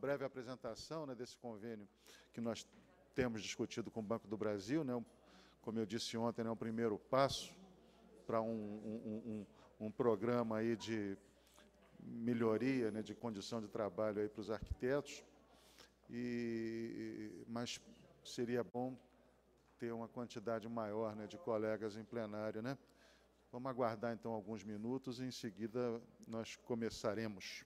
breve apresentação né, desse convênio que nós temos discutido com o Banco do Brasil. Né, um, como eu disse ontem, é né, um primeiro passo para um, um, um, programa aí de melhoria né, de condição de trabalho para os arquitetos. E, mas seria bom ter uma quantidade maior né, de colegas em plenário. Né? Vamos aguardar então alguns minutos e em seguida nós começaremos.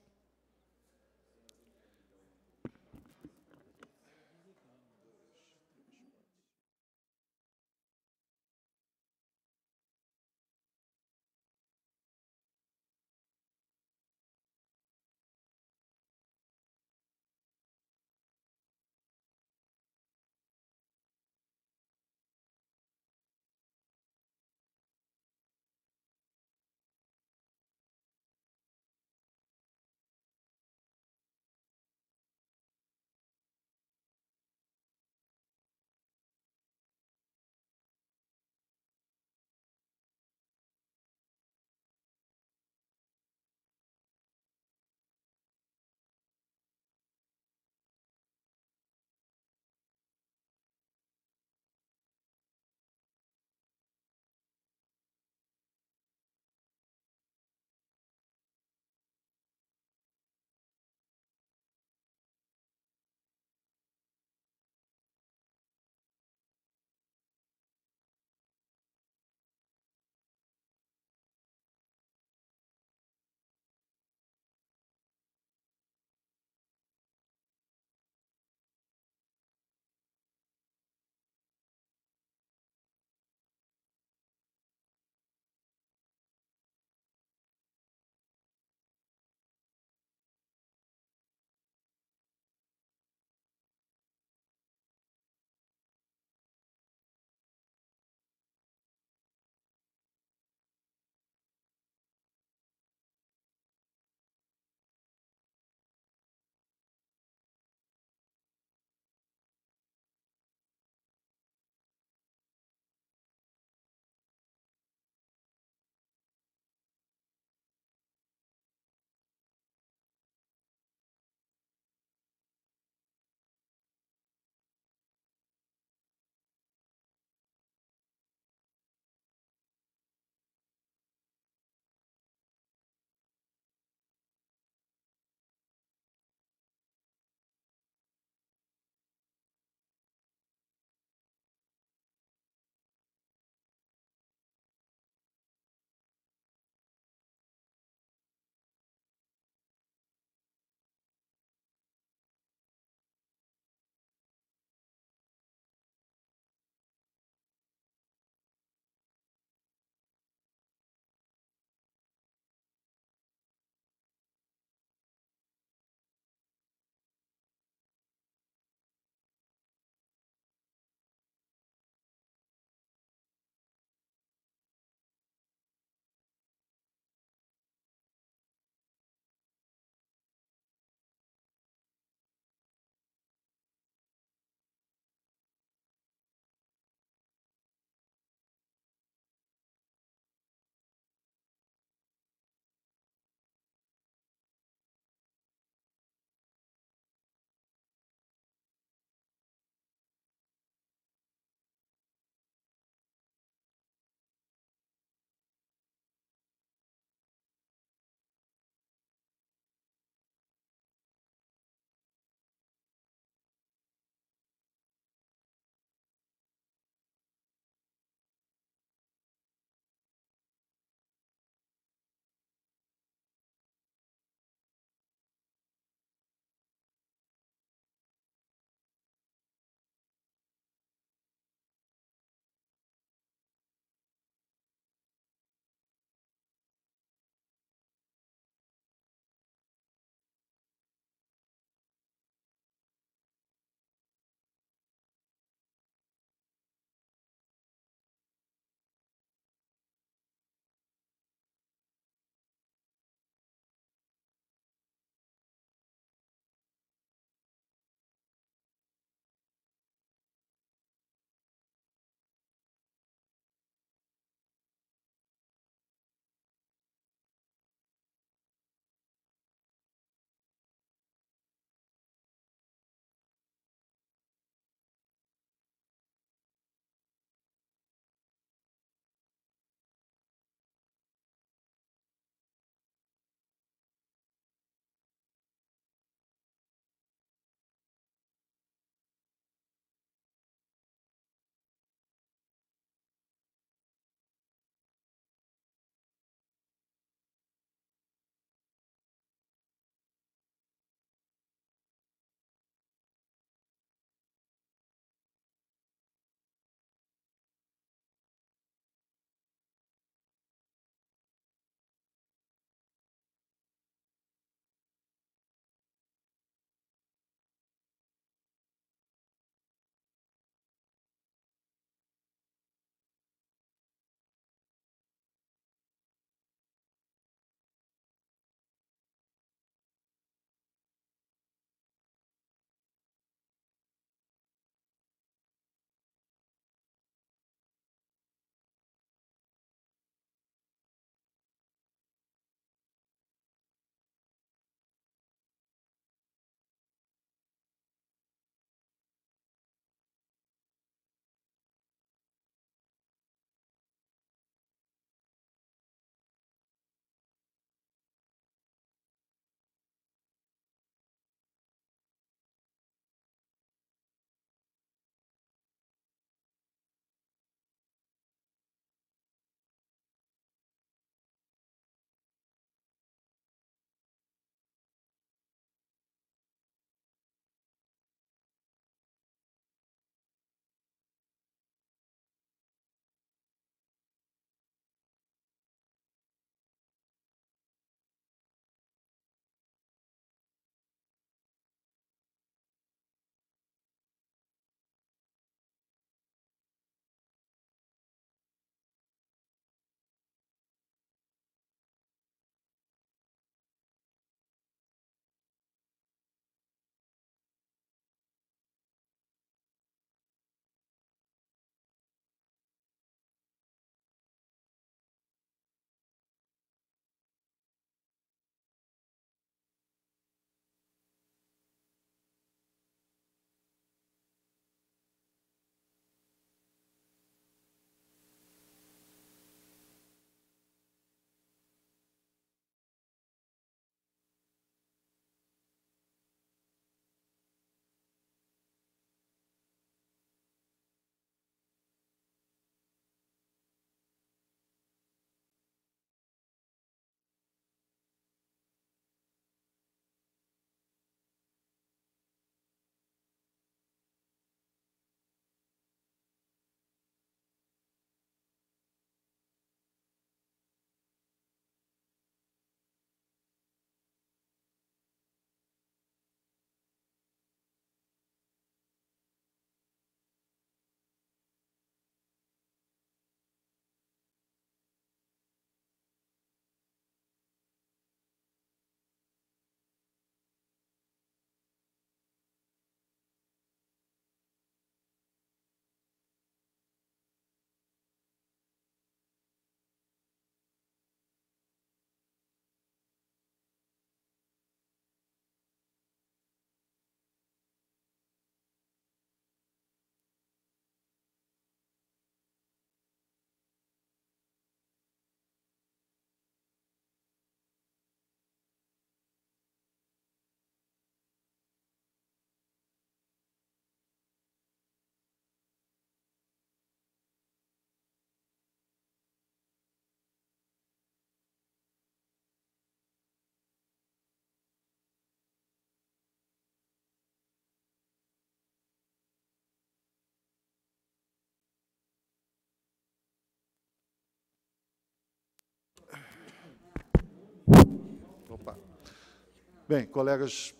Bem, colegas,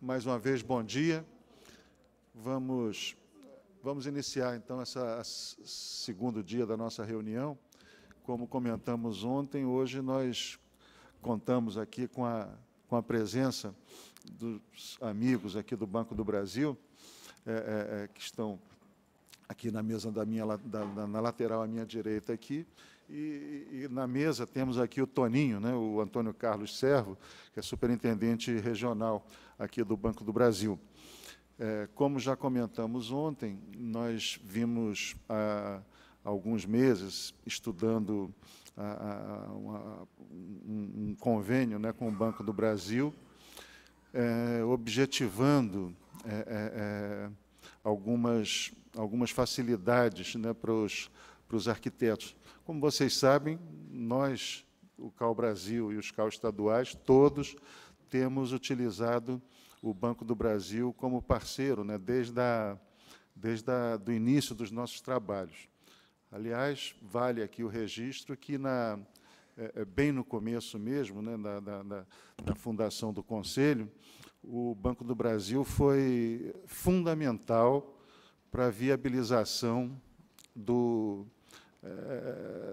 mais uma vez, bom dia. Vamos, vamos iniciar, então, esse segundo dia da nossa reunião. Como comentamos ontem, hoje nós contamos aqui com a, com a presença dos amigos aqui do Banco do Brasil, é, é, é que estão aqui na mesa da minha, da, na lateral à minha direita aqui, e, e, na mesa temos aqui o Toninho, né, o Antônio Carlos Servo, que é superintendente regional aqui do Banco do Brasil. É, como já comentamos ontem, nós vimos há ah, alguns meses estudando a, ah, a, ah, uma, um, um, convênio né, com o Banco do Brasil, é, objetivando é, é, é algumas, algumas facilidades né, para os para os arquitetos. Como vocês sabem, nós, o CAL Brasil e os CAL estaduais, todos temos utilizado o Banco do Brasil como parceiro, né, desde, a, desde a, do início dos nossos trabalhos. Aliás, vale aqui o registro que, na, é, é bem no começo mesmo, né, na, na fundação do Conselho, o Banco do Brasil foi fundamental para a viabilização do,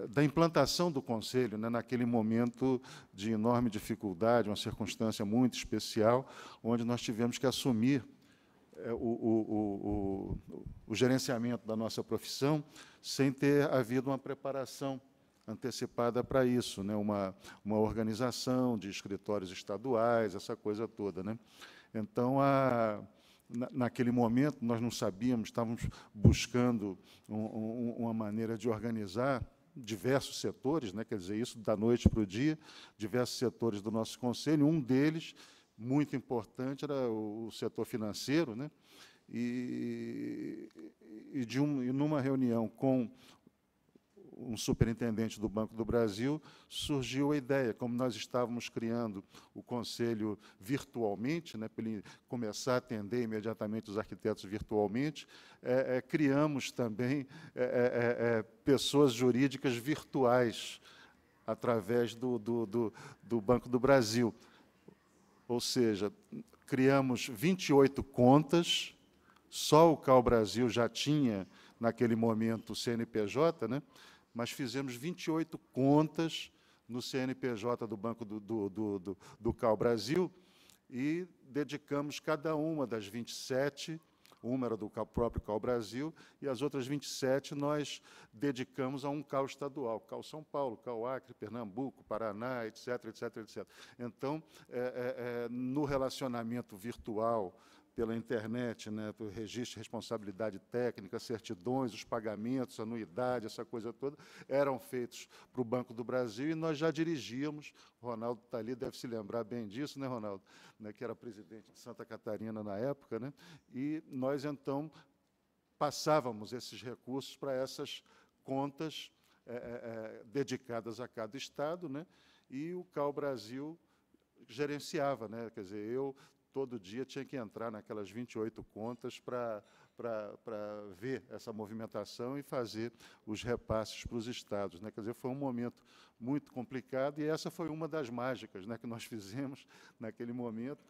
da implantação do Conselho, né, naquele momento de enorme dificuldade, uma circunstância muito especial, onde nós tivemos que assumir é, o, o, o, o gerenciamento da nossa profissão sem ter havido uma preparação antecipada para isso, né? uma, uma organização de escritórios estaduais, essa coisa toda. Né? Então, a, naquele momento, nós não sabíamos, estávamos buscando um, um, uma maneira de organizar diversos setores, né, quer dizer, isso da noite para o dia, diversos setores do nosso conselho. Um deles, muito importante, era o, o setor financeiro. Né, e, e, de um, e numa reunião com um superintendente do Banco do Brasil, surgiu a ideia, como nós estávamos criando o conselho virtualmente, né, para ele começar a atender imediatamente os arquitetos virtualmente, é, é, criamos também é, é, é, é pessoas jurídicas virtuais através do, do, do, do Banco do Brasil. Ou seja, criamos 28 contas, só o Cal Brasil já tinha naquele momento o CNPJ, né? mas fizemos 28 contas no CNPJ do Banco do, do, do, do, do Cal Brasil e dedicamos cada uma das 27 uma era do próprio Cal Brasil, e as outras 27 nós dedicamos a um Cal estadual, Cal São Paulo, Cal Acre, Pernambuco, Paraná, etc, etc, etc. Então, é, é, é, no relacionamento virtual pela internet, né, o registro de responsabilidade técnica, certidões, os pagamentos, anuidade, essa coisa toda, eram feitos para o Banco do Brasil e nós já dirigíamos, Ronaldo está ali, deve se lembrar bem disso, né, Ronaldo, né, que era presidente de Santa Catarina na época, né, e nós, então, passávamos esses recursos para essas contas é, é, dedicadas a cada Estado, né, e o Cal Brasil gerenciava, né? Quer dizer, eu todo dia tinha que entrar naquelas 28 contas para ver essa movimentação e fazer os repasses para os estados. Né? Quer dizer, foi um momento muito complicado e essa foi uma das mágicas né, que nós fizemos naquele momento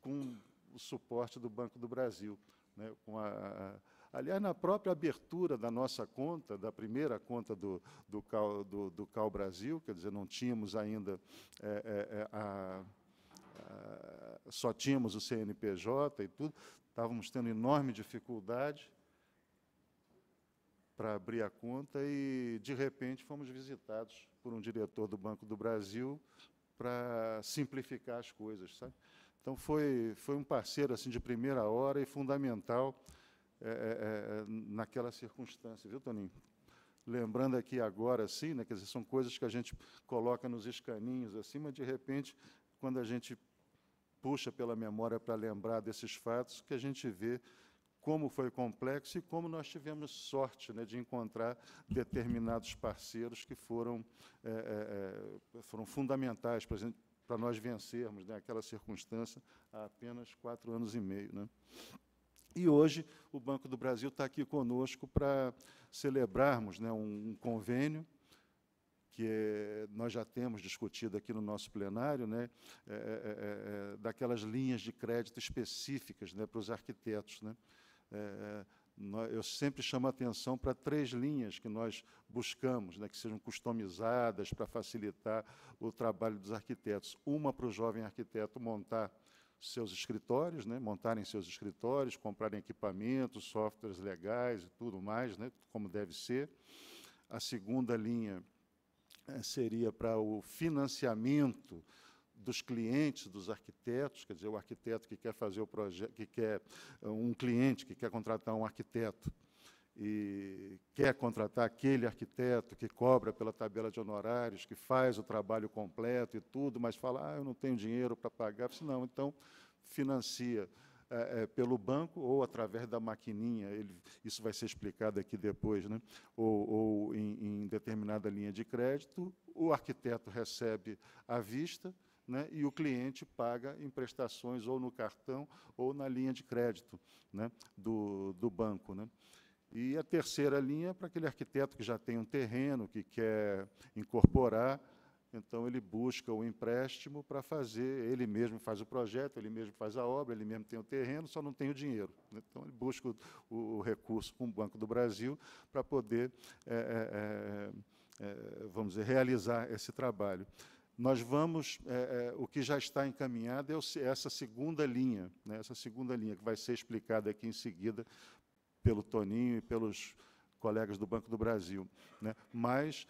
com o suporte do Banco do Brasil. Né? Com a, a Aliás, na própria abertura da nossa conta, da primeira conta do, do, Cal, do, do Cal Brasil, quer dizer, não tínhamos ainda é, é, a ah, só tínhamos o CNPJ e tudo, estávamos tendo enorme dificuldade para abrir a conta e, de repente, fomos visitados por um diretor do Banco do Brasil para simplificar as coisas, sabe? Então, foi, foi um parceiro assim de primeira hora e fundamental é, é, naquela circunstância, viu, Toninho? Lembrando aqui agora, assim, né, quer dizer, são coisas que a gente coloca nos escaninhos, assim, mas, de repente, quando a gente puxa pela memória para lembrar desses fatos, que a gente vê como foi complexo e como nós tivemos sorte né, de encontrar determinados parceiros que foram, é, é, é foram fundamentais para, nós vencermos né, aquela circunstância há apenas quatro anos e meio. Né? E hoje o Banco do Brasil está aqui conosco para celebrarmos né, um, um convênio que eh, nós já temos discutido aqui no nosso plenário, né, é, é, daquelas linhas de crédito específicas né, para os arquitetos. Né? eu sempre chamo a atenção para três linhas que nós buscamos, né, que sejam customizadas para facilitar o trabalho dos arquitetos. Uma para o jovem arquiteto montar seus escritórios, né, montarem seus escritórios, comprarem equipamentos, softwares legais e tudo mais, né, como deve ser. A segunda linha é, seria para o financiamento dos clientes dos arquitetos, quer dizer, o arquiteto que quer fazer o projeto, que quer um cliente que quer contratar um arquiteto e quer contratar aquele arquiteto que cobra pela tabela de honorários, que faz o trabalho completo e tudo, mas fala, ah, eu não tenho dinheiro para pagar, se não, então financia é, é, pelo banco ou através da maquininha, ele, isso vai ser explicado aqui depois, né? ou, ou em, em determinada linha de crédito, o arquiteto recebe à vista, né, e o cliente paga em prestações ou no cartão ou na linha de crédito né, do, do, banco. Né. E a terceira linha é para aquele arquiteto que já tem um terreno, que quer incorporar, então ele busca o empréstimo para fazer, ele mesmo faz o projeto, ele mesmo faz a obra, ele mesmo tem o terreno, só não tem o dinheiro. Então ele busca o, o recurso com o Banco do Brasil para poder, é, é, é, é vamos dizer, realizar esse trabalho. Nós vamos, é, é, o que já está encaminhado é essa segunda linha, né, essa segunda linha que vai ser explicada aqui em seguida pelo Toninho e pelos colegas do Banco do Brasil. Né? Mas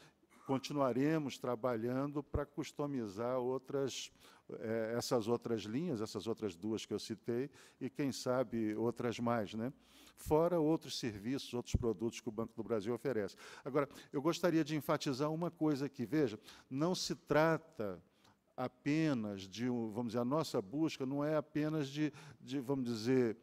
continuaremos trabalhando para customizar outras, é, essas outras linhas, essas outras duas que eu citei, e quem sabe outras mais, né? fora outros serviços, outros produtos que o Banco do Brasil oferece. Agora, eu gostaria de enfatizar uma coisa aqui, veja, não se trata apenas de, vamos dizer, a nossa busca não é apenas de, de vamos dizer,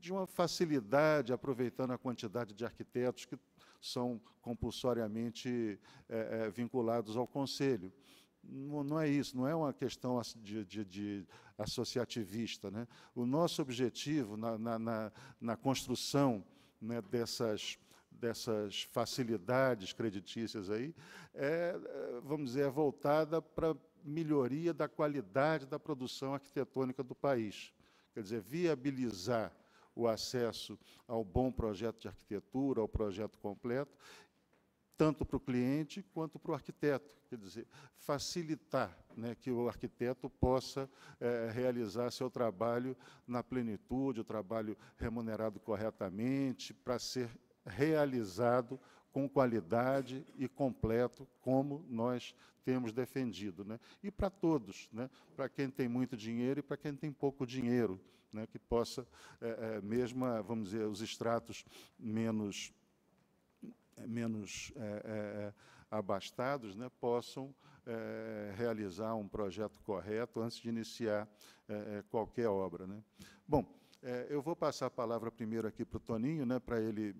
de uma facilidade, aproveitando a quantidade de arquitetos que são compulsoriamente é, é, vinculados ao Conselho. Não, não, é isso, não é uma questão de, de, de associativista. Né? O nosso objetivo na, na, na, na construção né, dessas dessas facilidades creditícias aí, é, é vamos dizer, é voltada para melhoria da qualidade da produção arquitetônica do país. Quer dizer, viabilizar o acesso ao bom projeto de arquitetura, ao projeto completo, tanto para o cliente quanto para o arquiteto, quer dizer, facilitar né, que o arquiteto possa é, realizar seu trabalho na plenitude, o trabalho remunerado corretamente, para ser realizado com qualidade e completo, como nós temos defendido. Né? E para todos, né? para quem tem muito dinheiro e para quem tem pouco dinheiro, né? que possa, é, é, mesmo, vamos dizer, os extratos menos, menos é, é, é abastados, né? possam é, realizar um projeto correto antes de iniciar qualquer obra. Né? Bom, eu vou passar a palavra primeiro aqui para o Toninho, né? para ele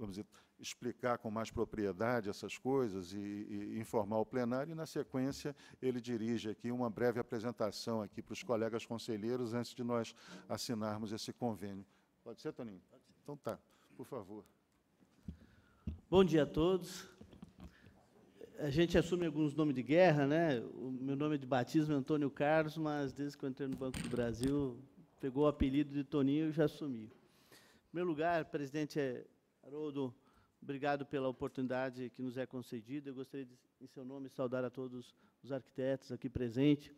vamos dizer, explicar com mais propriedade essas coisas e, e, informar o plenário, e, na sequência, ele dirige aqui uma breve apresentação aqui para os colegas conselheiros antes de nós assinarmos esse convênio. Pode ser, Toninho? Pode ser. Então tá, por favor. Bom dia a todos. A gente assume alguns nomes de guerra, né? O meu nome é de batismo é Antônio Carlos, mas desde que eu entrei no Banco do Brasil, pegou o apelido de Toninho e já assumi. Em primeiro lugar, presidente, é Haroldo, obrigado pela oportunidade que nos é concedida. Eu gostaria, de, em seu nome, saudar a todos os arquitetos aqui presentes,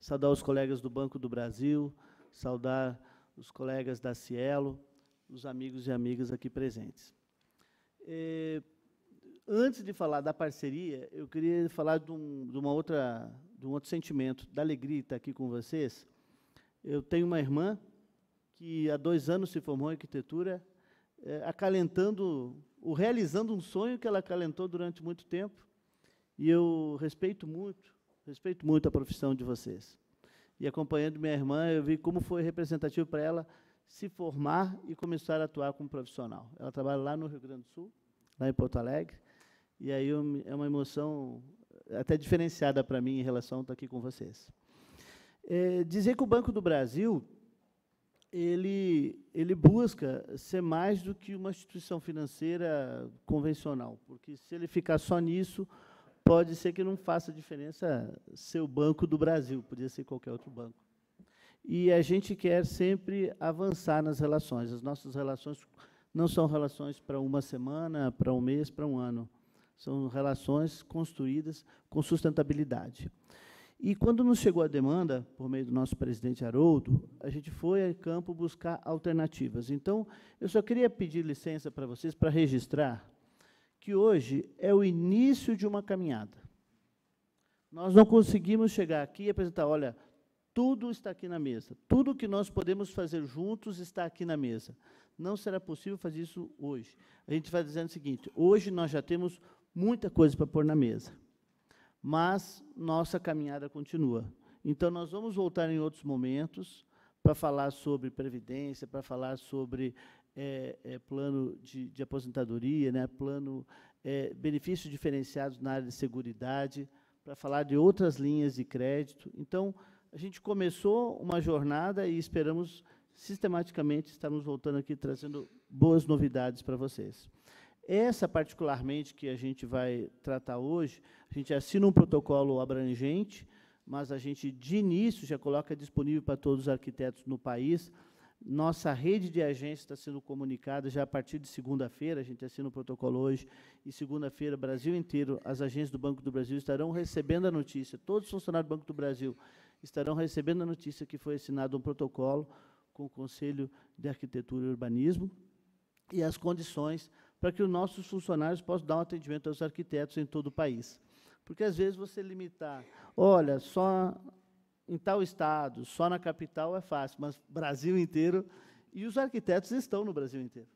saudar os colegas do Banco do Brasil, saudar os colegas da Cielo, os amigos e amigas aqui presentes. Eh, antes de falar da parceria, eu queria falar de, um, de, uma outra, de um outro sentimento, da alegria estar aqui com vocês. Eu tenho uma irmã que há dois anos se formou em arquitetura é, acalentando, ou realizando um sonho que ela acalentou durante muito tempo. E eu respeito muito, respeito muito a profissão de vocês. E acompanhando minha irmã, eu vi como foi representativo para ela se formar e começar a atuar como profissional. Ela trabalha lá no Rio Grande do Sul, lá em Porto Alegre, e aí é uma emoção eh, até diferenciada para mim em relação a estar aqui com vocês. É, dizer que o Banco do Brasil ele, ele busca ser mais do que uma instituição financeira convencional, porque se ele ficar só nisso, pode ser que não faça diferença ser o Banco do Brasil, podia ser qualquer outro banco. E a gente quer sempre avançar nas relações. As nossas relações não são relações para uma semana, para um mês, para um ano. São relações construídas com sustentabilidade. E quando nos chegou a demanda, por meio do nosso presidente Haroldo, a gente foi a campo buscar alternativas. Então, eu só queria pedir licença para vocês para registrar que hoje é o início de uma caminhada. Nós não conseguimos chegar aqui e apresentar, olha, tudo está aqui na mesa, tudo que nós podemos fazer juntos está aqui na mesa. Não será possível fazer isso hoje. A gente vai dizendo o seguinte: hoje nós já temos muita coisa para pôr na mesa mas nossa caminhada continua. Então, nós vamos voltar em outros momentos para falar sobre previdência, para falar sobre é, é, plano de, de, aposentadoria, né, plano é, benefícios diferenciados na área de seguridade, para falar de outras linhas de crédito. Então, a gente começou uma jornada e esperamos sistematicamente estarmos voltando aqui trazendo boas novidades para vocês. Essa, particularmente, que a gente vai tratar hoje, a gente assina um protocolo abrangente, mas a gente, de início, já coloca disponível para todos os arquitetos no país. Nossa rede de agências está sendo comunicada já a partir de segunda-feira, a gente assina o protocolo hoje, e segunda-feira, Brasil inteiro, as agências do Banco do Brasil estarão recebendo a notícia, todos os funcionários do Banco do Brasil estarão recebendo a notícia que foi assinado um protocolo com o Conselho de Arquitetura e Urbanismo, e as condições para que os nossos funcionários possam dar um atendimento aos arquitetos em todo o país. Porque, às vezes, você limitar, olha, só em tal estado, só na capital é fácil, mas Brasil inteiro, e os arquitetos estão no Brasil inteiro.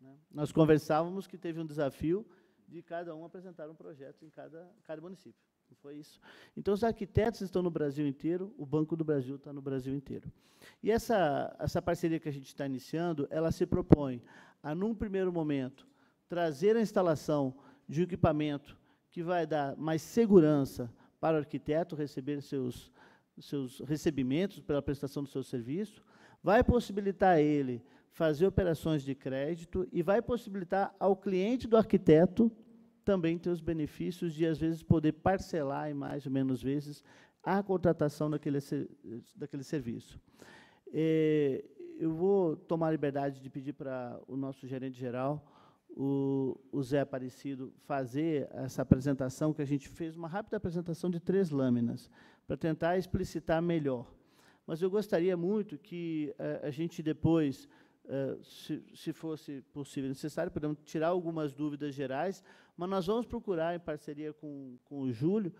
Né? Nós conversávamos que teve um desafio de cada um apresentar um projeto em cada, cada município. Não foi isso. Então, os arquitetos estão no Brasil inteiro, o Banco do Brasil está no Brasil inteiro. E essa, essa parceria que a gente está iniciando, ela se propõe a, num primeiro momento, trazer a instalação de um equipamento que vai dar mais segurança para o arquiteto receber seus, seus recebimentos pela prestação do seu serviço, vai possibilitar a ele fazer operações de crédito e vai possibilitar ao cliente do arquiteto também ter os benefícios de, às vezes, poder parcelar em mais ou menos vezes a contratação daquele, daquele serviço. Eh, eu vou tomar a liberdade de pedir para o nosso gerente geral, o, o, Zé Aparecido, fazer essa apresentação, que a gente fez uma rápida apresentação de três lâminas, para tentar explicitar melhor. Mas eu gostaria muito que a, eh, a gente depois, eh, se, se, fosse possível e necessário, podemos tirar algumas dúvidas gerais, mas nós vamos procurar, em parceria com, com o Júlio,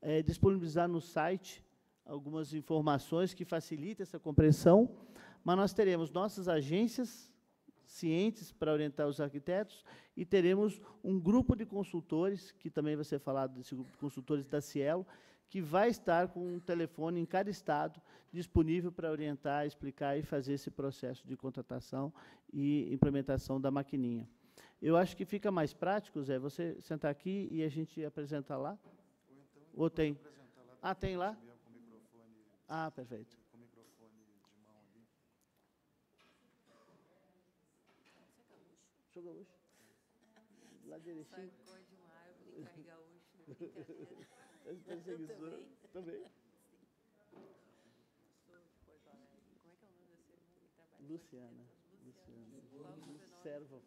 eh, disponibilizar no site algumas informações que facilitem essa compreensão mas nós teremos nossas agências cientes para orientar os arquitetos e teremos um grupo de consultores, que também vai ser falado desse grupo de consultores da Cielo, que vai estar com um telefone em cada estado disponível para orientar, explicar e fazer esse processo de contratação e implementação da maquininha. Eu acho que fica mais prático, Zé, você sentar aqui e a gente apresentar lá? Ou, então, Ou tem? Lá ah, tem lá? Ah, perfeito. Sou gaúcho. Lá de Erechim. Sacode uma árvore e gaúcho, né? brincadeira. As é Também. também. Sou Como é que é o nome da que trabalha? Luciana. Luciana. Luciana. Servo. Servo.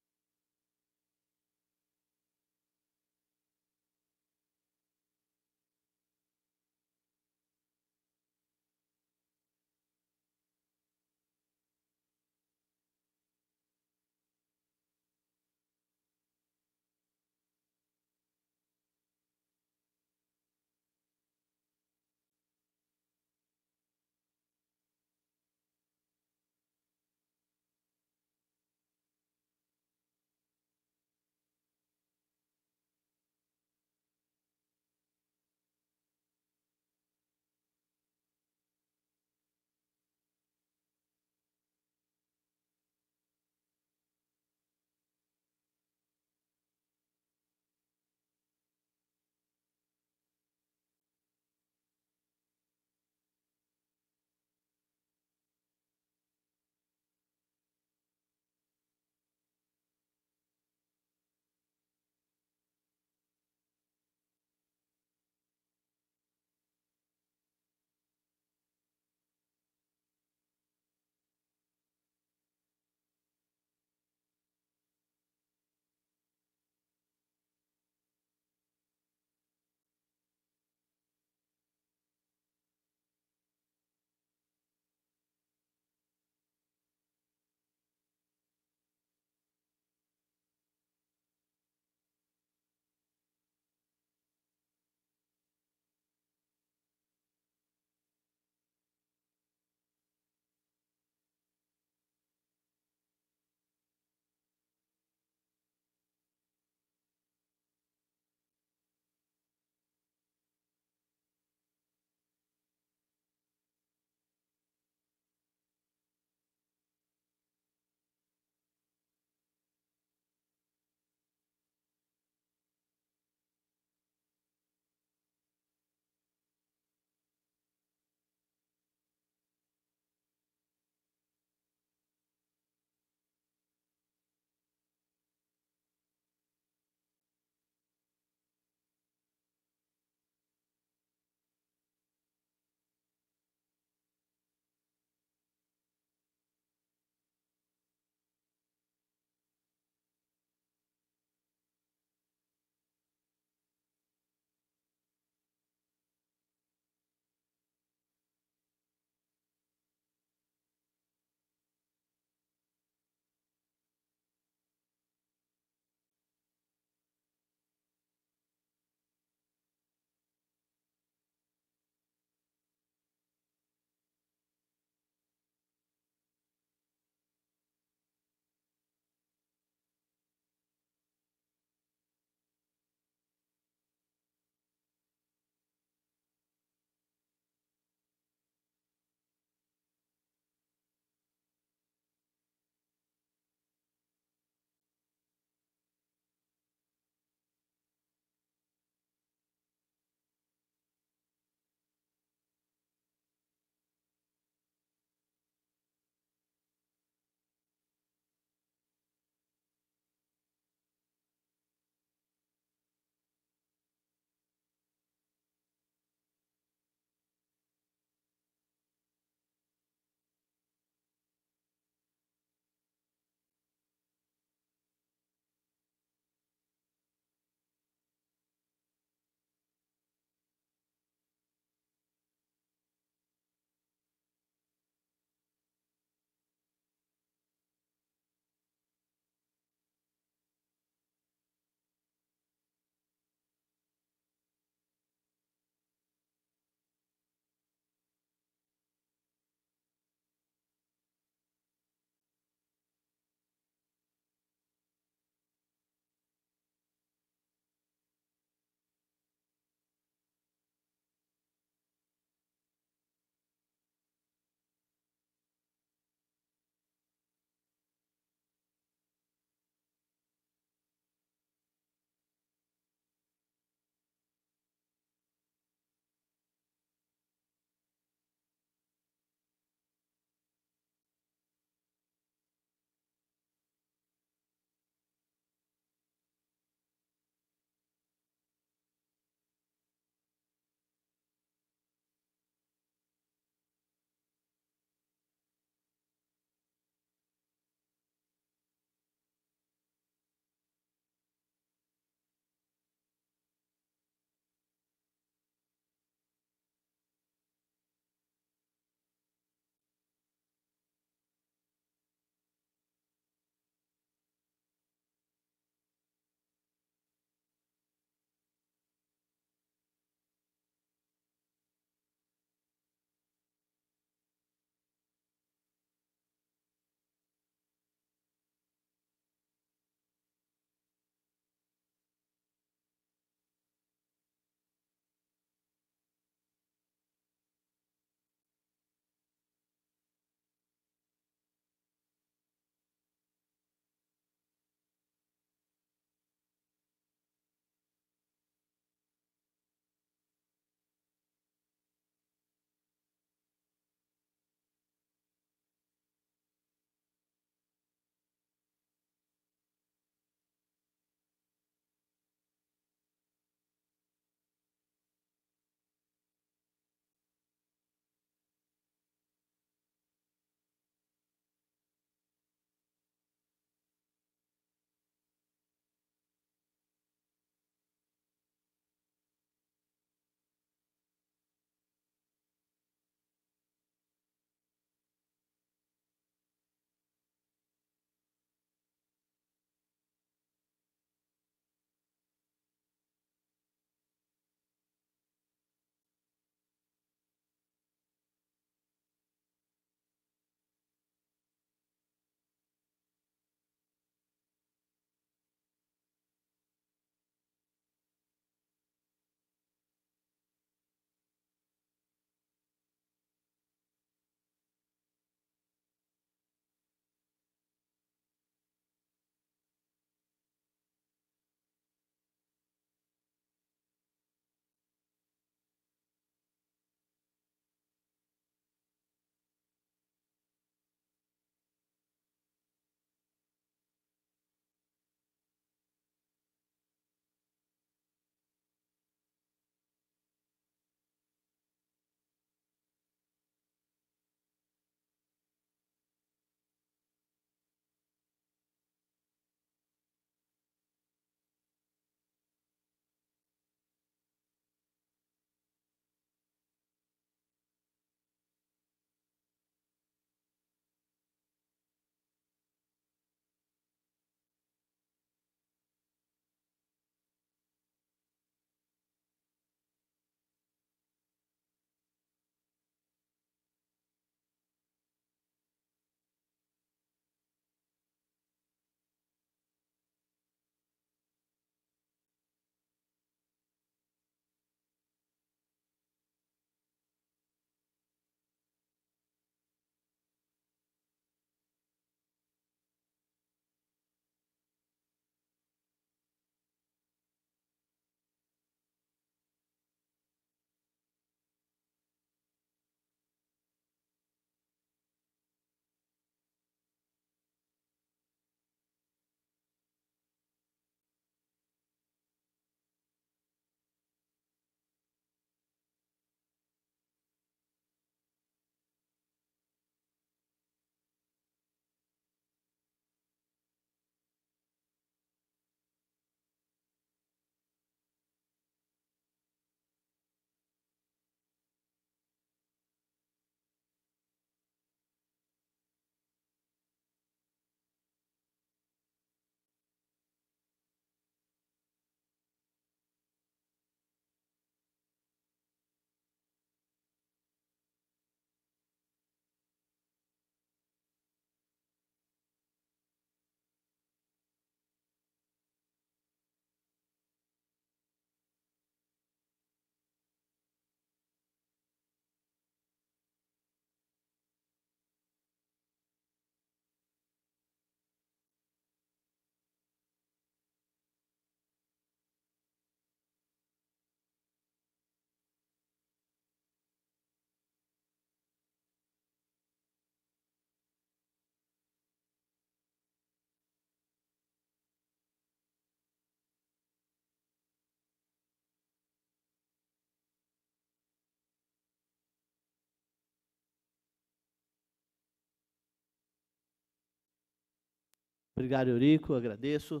Obrigado, Eurico, agradeço.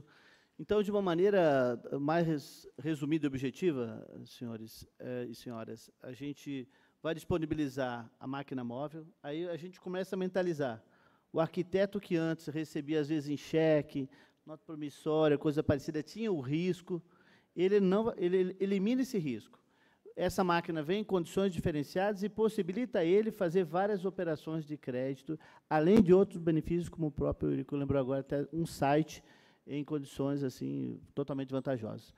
Então, de uma maneira mais resumida e objetiva, senhores eh, e senhoras, a gente vai disponibilizar a máquina móvel, aí a gente começa a mentalizar. O arquiteto que antes recebia, às vezes, em cheque, nota promissória, coisa parecida, tinha o risco, ele, não, ele elimina esse risco essa máquina vem em condições diferenciadas e possibilita a ele fazer várias operações de crédito, além de outros benefícios, como o próprio Eurico lembrou agora, até um site em condições assim totalmente vantajosas.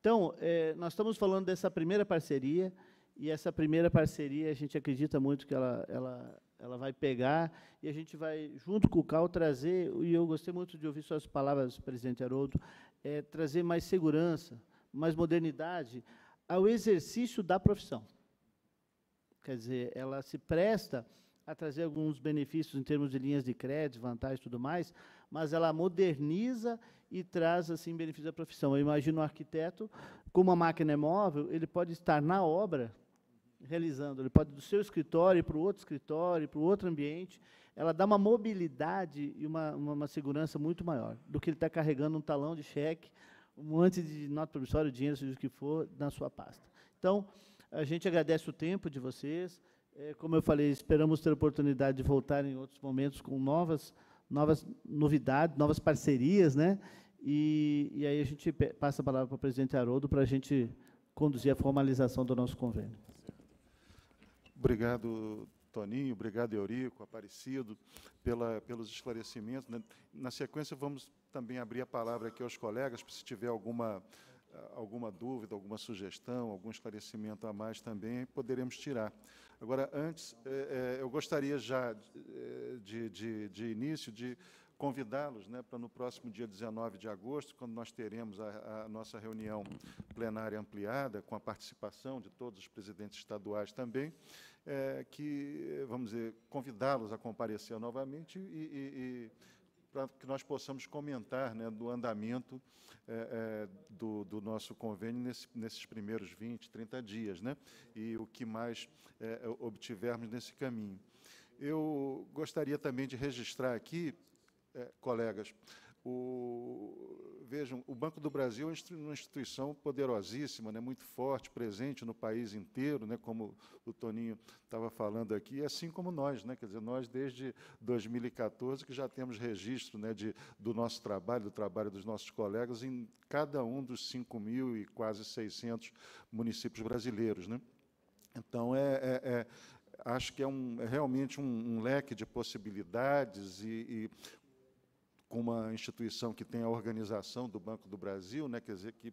Então, eh, nós estamos falando dessa primeira parceria, e essa primeira parceria a gente acredita muito que ela, ela, ela vai pegar, e a gente vai, junto com o Cal, trazer, e eu gostei muito de ouvir suas palavras, presidente Haroldo, eh, trazer mais segurança, mais modernidade ao exercício da profissão. Quer dizer, ela se presta a trazer alguns benefícios em termos de linhas de crédito, vantagens e tudo mais, mas ela moderniza e traz assim benefícios à profissão. Eu imagino um arquiteto, com uma máquina é móvel, ele pode estar na obra realizando, ele pode ir do seu escritório para o outro escritório, para o outro ambiente, ela dá uma mobilidade e uma, uma, uma segurança muito maior do que ele está carregando um talão de cheque um monte de nota promissória, dinheiro, seja o que for, na sua pasta. Então, a gente agradece o tempo de vocês. É, como eu falei, esperamos ter a oportunidade de voltar em outros momentos com novas, novas novidades, novas parcerias, né? E, e aí a gente passa a palavra para o presidente Haroldo para a gente conduzir a formalização do nosso convênio. Obrigado, Toninho, obrigado, Eurico, Aparecido, pela, pelos esclarecimentos. Né? Na sequência, vamos também abrir a palavra aqui aos colegas, se tiver alguma, eh, alguma dúvida, alguma sugestão, algum esclarecimento a mais também, poderemos tirar. Agora, antes, é, é, eu gostaria já de, de, de início de convidá-los né, para no próximo dia 19 de agosto, quando nós teremos a, a, nossa reunião plenária ampliada, com a participação de todos os presidentes estaduais também, é, que, vamos dizer, convidá-los a comparecer novamente e, e, e para que nós possamos comentar né, do andamento é, é, do, do, nosso convênio nesse, nesses primeiros 20, 30 dias, né, e o que mais é, é, obtivermos nesse caminho. Eu gostaria também de registrar aqui, é, colegas, o, vejam, o Banco do Brasil é uma instituição poderosíssima, né, muito forte, presente no país inteiro, né, como o Toninho estava falando aqui, assim como nós. Né, quer dizer, nós, desde 2014, que já temos registro né, de, do nosso trabalho, do trabalho dos nossos colegas, em cada um dos 5 mil e quase 600 municípios brasileiros. Né. Então, é, é, é acho que é um, é realmente um, um, leque de possibilidades e, e com uma instituição que tem a organização do Banco do Brasil, né, quer dizer que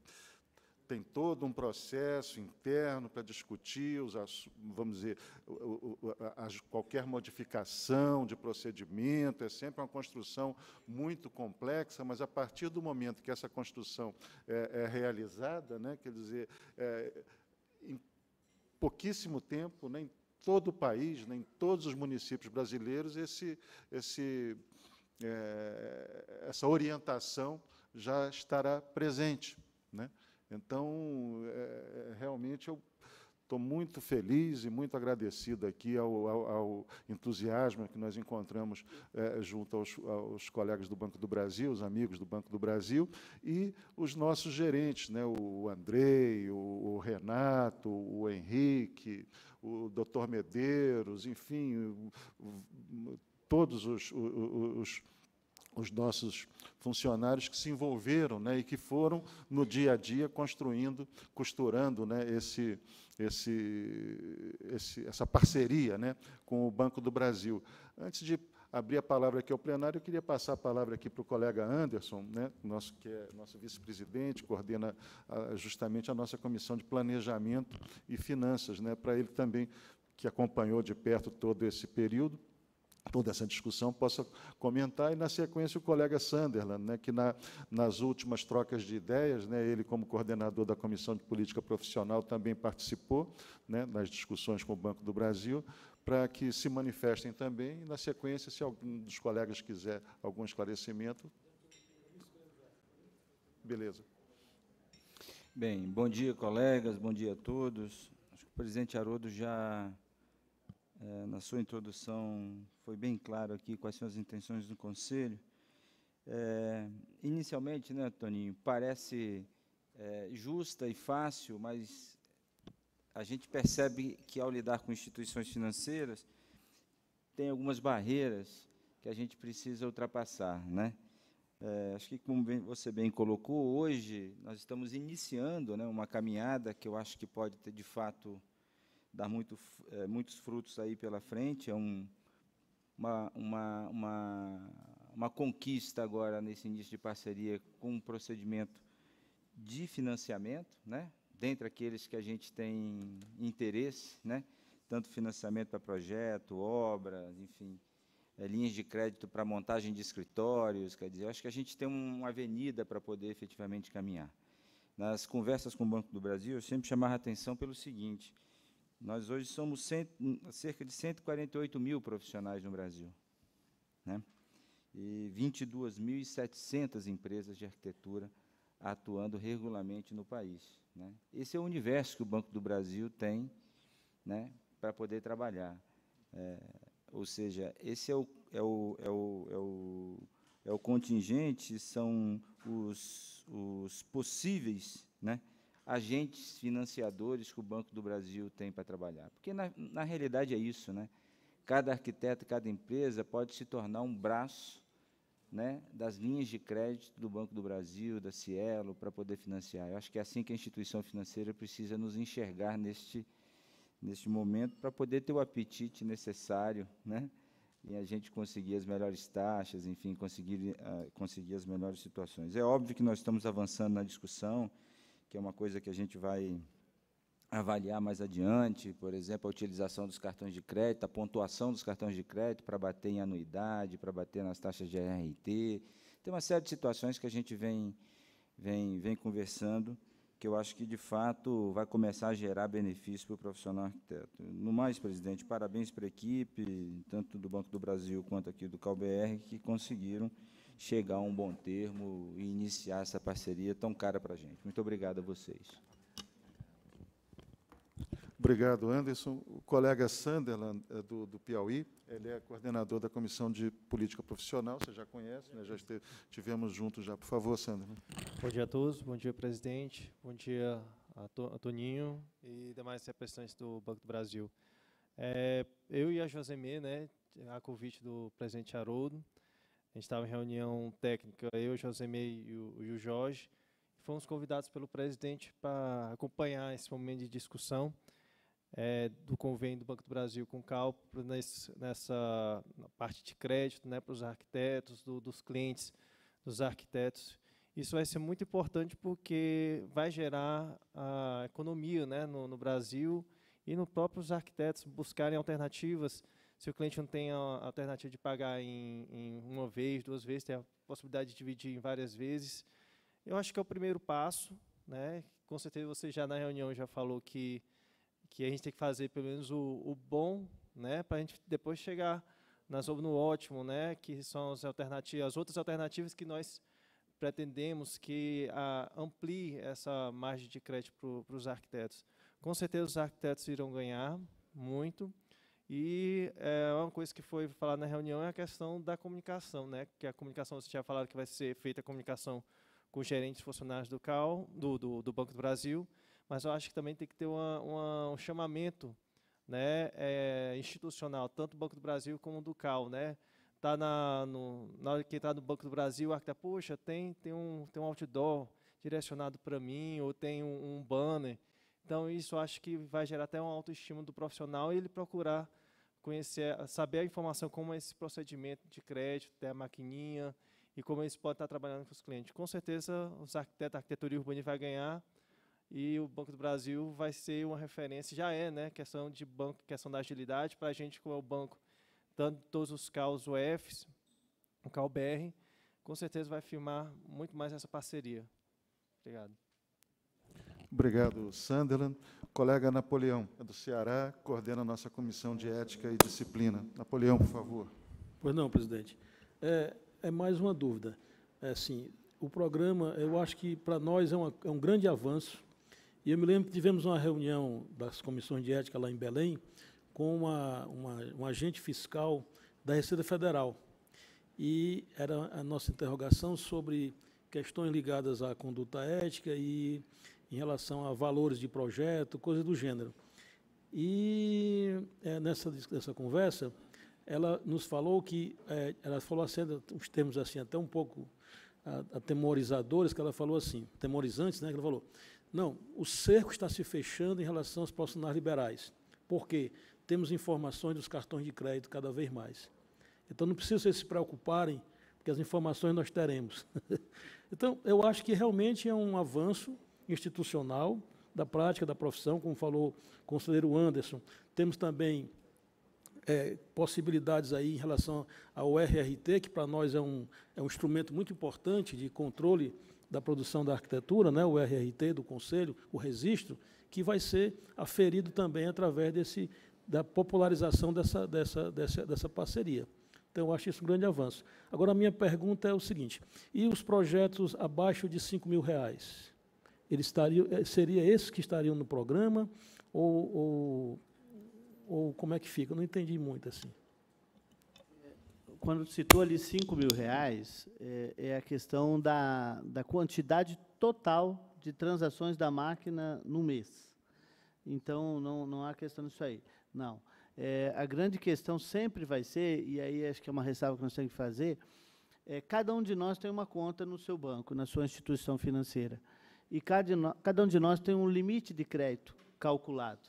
tem todo um processo interno para discutir, os, vamos dizer, qualquer modificação de procedimento, é sempre uma construção muito complexa, mas a partir do momento que essa construção é, é realizada, né, quer dizer, é, em pouquíssimo tempo, né, em todo o país, né, em todos os municípios brasileiros, esse, esse é, essa orientação já estará presente. Né? Então, é, é realmente, eu estou muito feliz e muito agradecido aqui ao, ao, ao entusiasmo que nós encontramos é, junto aos, aos, colegas do Banco do Brasil, os amigos do Banco do Brasil, e os nossos gerentes, né, o Andrei, o, o Renato, o Henrique, o doutor Medeiros, enfim, todos os, os, os nossos funcionários que se envolveram né, e que foram, no dia a dia, construindo, costurando né, esse, esse, esse, essa parceria né, com o Banco do Brasil. Antes de abrir a palavra aqui ao plenário, eu queria passar a palavra aqui para o colega Anderson, né, nosso, que é nosso vice-presidente, coordena ah, justamente a nossa comissão de planejamento e finanças, né, para ele também, que acompanhou de perto todo esse período, toda essa discussão, possa comentar, e na sequência o colega Sanderland né, que na, nas últimas trocas de ideias, né, ele como coordenador da Comissão de Política Profissional também participou né, nas discussões com o Banco do Brasil, para que se manifestem também, e na sequência, se algum dos colegas quiser algum esclarecimento. Beleza. Bem, bom dia, colegas, bom dia a todos. Acho que o presidente Haroldo já, é, na sua introdução, foi bem claro aqui quais são as intenções do Conselho. É, inicialmente, né, Toninho, parece é, justa e fácil, mas a gente percebe que, ao lidar com instituições financeiras, tem algumas barreiras que a gente precisa ultrapassar. Né? É, acho que, como bem, você bem colocou, hoje nós estamos iniciando né, uma caminhada que eu acho que pode ter, de fato, dar muito, é, muitos frutos aí pela frente. É um, uma, uma, uma, uma conquista agora nesse início de parceria com um procedimento de financiamento, né? dentre aqueles que a gente tem interesse, né? tanto financiamento para projeto, obras, enfim, é, linhas de crédito para montagem de escritórios, quer dizer, acho que a gente tem uma avenida para poder efetivamente caminhar. Nas conversas com o Banco do Brasil, eu sempre chamava a atenção pelo seguinte, nós hoje somos cento, hum, cerca de 148 mil profissionais no Brasil. Né? E 22.700 empresas de arquitetura atuando regularmente no país. Né? Esse é o universo que o Banco do Brasil tem né, para poder trabalhar. É, ou seja, esse é o, é o, é o, é o, é o contingente, são os, os possíveis né, agentes financiadores que o Banco do Brasil tem para trabalhar. Porque, na, na realidade, é isso. Né? Cada arquiteto, cada empresa pode se tornar um braço né, das linhas de crédito do Banco do Brasil, da Cielo, para poder financiar. Eu acho que é assim que a instituição financeira precisa nos enxergar neste, neste momento, para poder ter o apetite necessário né, e a gente conseguir as melhores taxas, enfim, conseguir, uh, conseguir as melhores situações. É óbvio que nós estamos avançando na discussão, que é uma coisa que a gente vai avaliar mais adiante, por exemplo, a utilização dos cartões de crédito, a pontuação dos cartões de crédito para bater em anuidade, para bater nas taxas de R&T, Tem uma série de situações que a gente vem, vem, vem conversando que eu acho que, de fato, vai começar a gerar benefício para o profissional arquiteto. No mais, presidente, parabéns para a equipe, tanto do Banco do Brasil quanto aqui do CalBR, que conseguiram chegar a um bom termo e iniciar essa parceria tão cara para a gente. Muito obrigado a vocês. Obrigado, Anderson. O colega Sunderland, é do, do, Piauí, ele é coordenador da Comissão de Política Profissional, você já conhece, né? já estivemos tivemos juntos já. Por favor, Sanderland. Bom dia a todos, bom dia, presidente, bom dia a, Toninho e demais representantes do Banco do Brasil. É, eu e a Josemê, né, a convite do presidente Haroldo, a gente estava em reunião técnica, eu, Josemei e o, e o Jorge, e fomos convidados pelo presidente para acompanhar esse momento de discussão é, do convênio do Banco do Brasil com o Cal nesse, nessa parte de crédito né, para os arquitetos, do, dos clientes, dos arquitetos. Isso vai ser muito importante porque vai gerar a economia né, no, no Brasil e nos próprios arquitetos buscarem alternativas se o cliente não tem a alternativa de pagar em, em uma vez, duas vezes, tem a possibilidade de dividir em várias vezes. Eu acho que é o primeiro passo. Né? Com certeza você já na reunião já falou que, que a gente tem que fazer pelo menos o, o bom né? para a gente depois chegar nas, no ótimo, né? que são as, alternativas, as outras alternativas que nós pretendemos que a, amplie essa margem de crédito para os arquitetos. Com certeza os arquitetos irão ganhar muito. E é, uma coisa que foi falada na reunião é a questão da comunicação, né? Que a comunicação, você tinha falado que vai ser feita a comunicação com gerentes funcionários do CAL, do, do, do Banco do Brasil, mas eu acho que também tem que ter uma, uma, um chamamento né, é, institucional, tanto do Banco do Brasil como do CAL. Né? Tá na, no, na hora que está no Banco do Brasil, arquita, poxa, tem, tem, um, tem um outdoor direcionado para mim, ou tem um, um, banner. Então, isso acho que vai gerar até uma autoestima do profissional e ele procurar conhecer, saber a informação como é esse procedimento de crédito, a maquininha e como eles podem estar trabalhando com os clientes. Com certeza, os arquitetos, a arquitetura urbana vai ganhar e o Banco do Brasil vai ser uma referência, já é, né, questão de banco, questão da agilidade, para a gente, como é o banco, dando todos os Caos UFs, o BR, com certeza vai firmar muito mais essa parceria. Obrigado. Obrigado, Sunderland. Colega Napoleão, é do Ceará, coordena a nossa comissão de ética e disciplina. Napoleão, por favor. Pois não, presidente. É, é mais uma dúvida. É, assim, o programa, eu acho que para nós é, uma, é, um grande avanço. E eu me lembro que tivemos uma reunião das comissões de ética lá em Belém com uma, uma, um agente fiscal da Receita Federal. E era a nossa interrogação sobre questões ligadas à conduta ética e em relação a valores de projeto, coisas do gênero. E é, nessa, nessa conversa, ela nos falou que, é, ela falou assim, uns termos assim, até um pouco atemorizadores, que ela falou assim, temorizantes, né, que ela falou, não, o cerco está se fechando em relação aos profissionais liberais, porque temos informações dos cartões de crédito cada vez mais. Então, não precisa vocês se preocuparem, porque as informações nós teremos. então, eu acho que realmente é um avanço institucional da prática da profissão, como falou o conselheiro Anderson. Temos também é, possibilidades aí em relação ao RRT, que para nós é um, é um instrumento muito importante de controle da produção da arquitetura, né, o RRT do Conselho, o registro, que vai ser aferido também através desse, da popularização dessa, dessa, dessa, dessa parceria. Então, eu acho isso um grande avanço. Agora, a minha pergunta é o seguinte, e os projetos abaixo de 5 mil reais? ele estaria, eh, seria esses que estariam no programa ou, ou, ou como é que fica? Eu não entendi muito assim. Quando citou ali 5 mil reais, é, é, a questão da, da quantidade total de transações da máquina no mês. Então, não, não há questão disso aí. Não. É, a grande questão sempre vai ser, e aí acho que é uma ressalva que nós temos que fazer, é, cada um de nós tem uma conta no seu banco, na sua instituição financeira e cada, cada um de nós tem um limite de crédito calculado.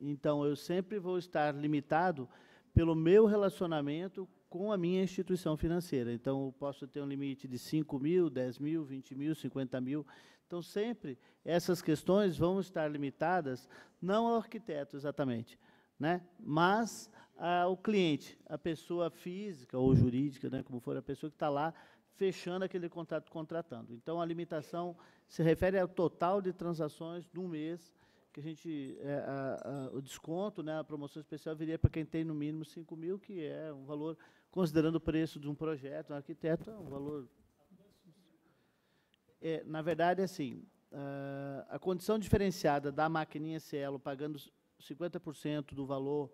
Então, eu sempre vou estar limitado pelo meu relacionamento com a minha instituição financeira. Então, eu posso ter um limite de 5 mil, 10 mil, 20 mil, 50 mil. Então, sempre essas questões vão estar limitadas, não ao arquiteto exatamente, né? mas ao cliente, a pessoa física ou jurídica, né? como for, a pessoa que está lá fechando aquele contrato contratando. Então, a limitação se refere ao total de transações do mês que a gente, é, a, a, o desconto, né, a promoção especial viria para quem tem no mínimo 5 mil, que é um valor, considerando o preço de um projeto, um arquiteto, é um valor... É, na verdade, é assim, a, ah, a condição diferenciada da maquininha Cielo pagando 50% do valor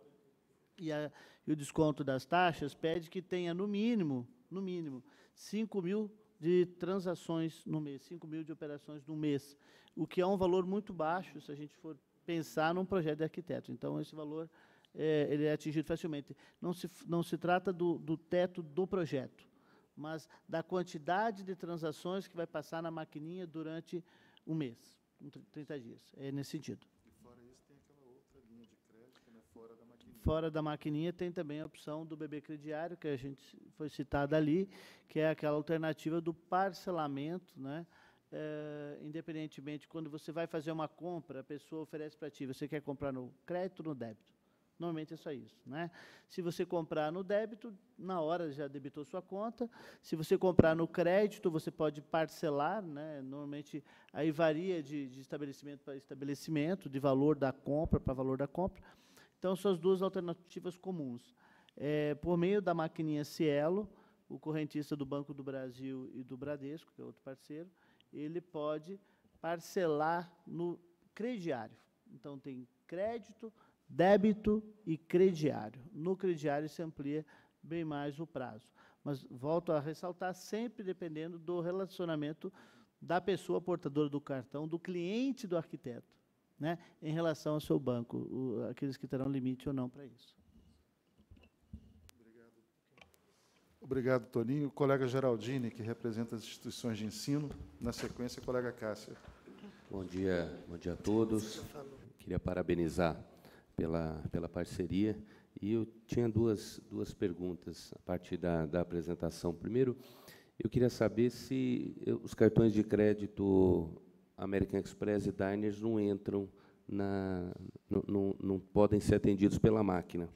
e, e o desconto das taxas pede que tenha, no mínimo, no mínimo, 5 mil de transações no mês, 5 mil de operações no mês, o que é um valor muito baixo se a gente for pensar num projeto de arquiteto. Então, esse valor é, ele é atingido facilmente. Não se, não se trata do, do teto do projeto, mas da quantidade de transações que vai passar na maquininha durante um mês, 30 dias. É nesse sentido. fora da maquininha tem também a opção do bebê crediário, que a gente foi citada ali, que é aquela alternativa do parcelamento, né? É, independentemente, quando você vai fazer uma compra, a pessoa oferece para ti, você quer comprar no crédito ou no débito? Normalmente é só isso. Né? Se você comprar no débito, na hora já debitou sua conta. Se você comprar no crédito, você pode parcelar. Né? Normalmente, aí varia de, de estabelecimento para estabelecimento, de valor da compra para valor da compra. Então, são as duas alternativas comuns. É, por meio da maquininha Cielo, o correntista do Banco do Brasil e do Bradesco, que é outro parceiro, ele pode parcelar no crediário. Então, tem crédito, débito e crediário. No crediário se amplia bem mais o prazo. Mas volto a ressaltar, sempre dependendo do relacionamento da pessoa portadora do cartão, do cliente do arquiteto né, em relação ao seu banco, o, aqueles que terão limite ou não para isso. Obrigado. Obrigado, Toninho. O colega Geraldine, que representa as instituições de ensino. Na sequência, a colega Cássia. Bom dia, bom dia a todos. Queria parabenizar pela, pela parceria. E eu tinha duas, duas perguntas a partir da, da apresentação. Primeiro, eu queria saber se os cartões de crédito American Express e Diners não entram na, não, não, não, podem ser atendidos pela máquina.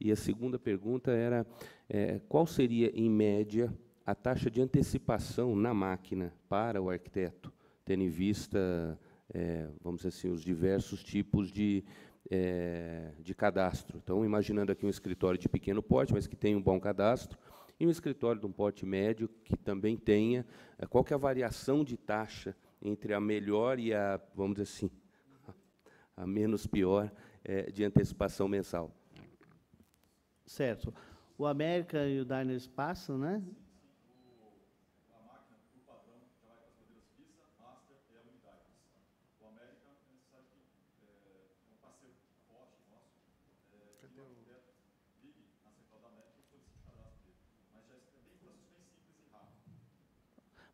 E a segunda pergunta era é, qual seria, em média, a taxa de antecipação na máquina para o arquiteto, tendo em vista, é, vamos dizer assim, os diversos tipos de, é, de cadastro. Então, imaginando aqui um escritório de pequeno porte, mas que tem um bom cadastro, e um escritório de um porte médio que também tenha, é, qual que é a variação de taxa entre a melhor e a, vamos dizer assim, a menos pior é, de antecipação mensal. Certo. O América e o Diners passam, né?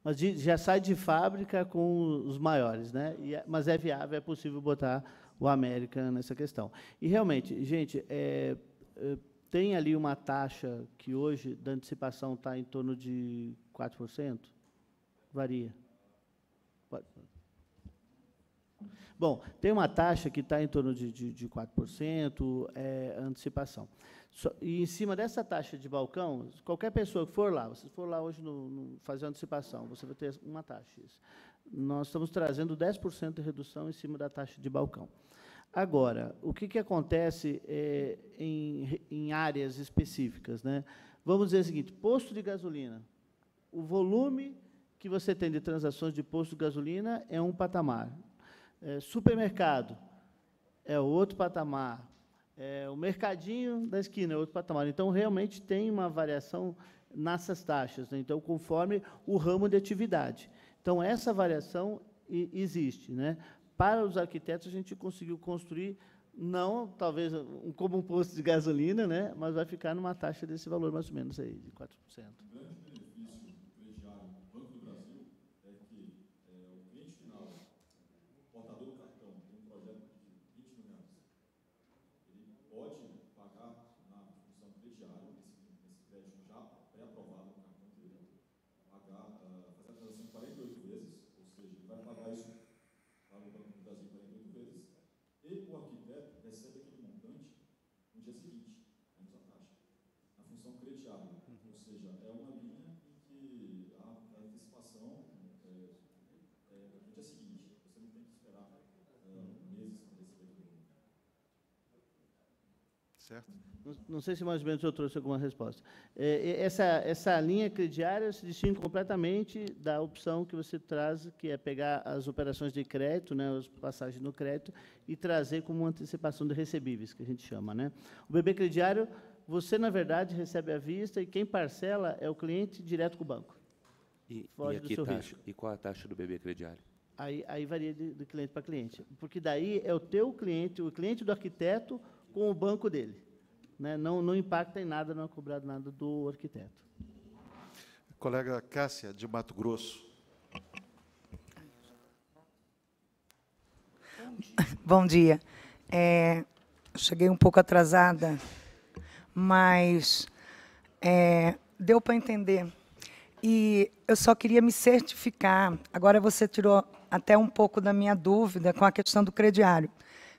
mas já sai de fábrica com os maiores, né? É, mas é viável, é possível botar o América nessa questão. E realmente, gente, é, é tem ali uma taxa que hoje da antecipação está em torno de 4%? Varia. Bom, tem uma taxa que está em torno de, de, de 4%, é, antecipação. E em cima dessa taxa de balcão, qualquer pessoa que for lá, você for lá hoje no, no fazer uma antecipação, você vai ter uma taxa. Nós estamos trazendo 10% de redução em cima da taxa de balcão. Agora, o que, que acontece é, em, em áreas específicas? Né? Vamos dizer o seguinte, posto de gasolina. O volume que você tem de transações de posto de gasolina é um patamar. É, supermercado é outro patamar. É, o mercadinho da esquina é outro patamar. Então, realmente tem uma variação nessas taxas, né? então, conforme o ramo de atividade. Então, essa variação existe. Né? Para os arquitetos, a gente conseguiu construir, não talvez um, como um posto de gasolina, né? mas vai ficar numa taxa desse valor mais ou menos aí, de 4%. Certo? Não, não, sei se mais ou menos eu trouxe alguma resposta. É, é, essa, essa linha crediária se distingue completamente da opção que você traz, que é pegar as operações de crédito, né, as passagens no crédito, e trazer como antecipação de recebíveis, que a gente chama. Né? O bebê crediário, você, na verdade, recebe à vista e quem parcela é o cliente direto com o banco. E, e, taxa, e qual a taxa do bebê crediário? Aí, aí varia de, de cliente para cliente. Porque daí é o teu cliente, o cliente do arquiteto com o banco dele. Né? Não, não impacta em nada, não é cobrado nada do arquiteto. Colega Cássia, de Mato Grosso. Bom dia. É, cheguei um pouco atrasada, mas é, deu para entender. E eu só queria me certificar. Agora você tirou até um pouco da minha dúvida com a questão do crediário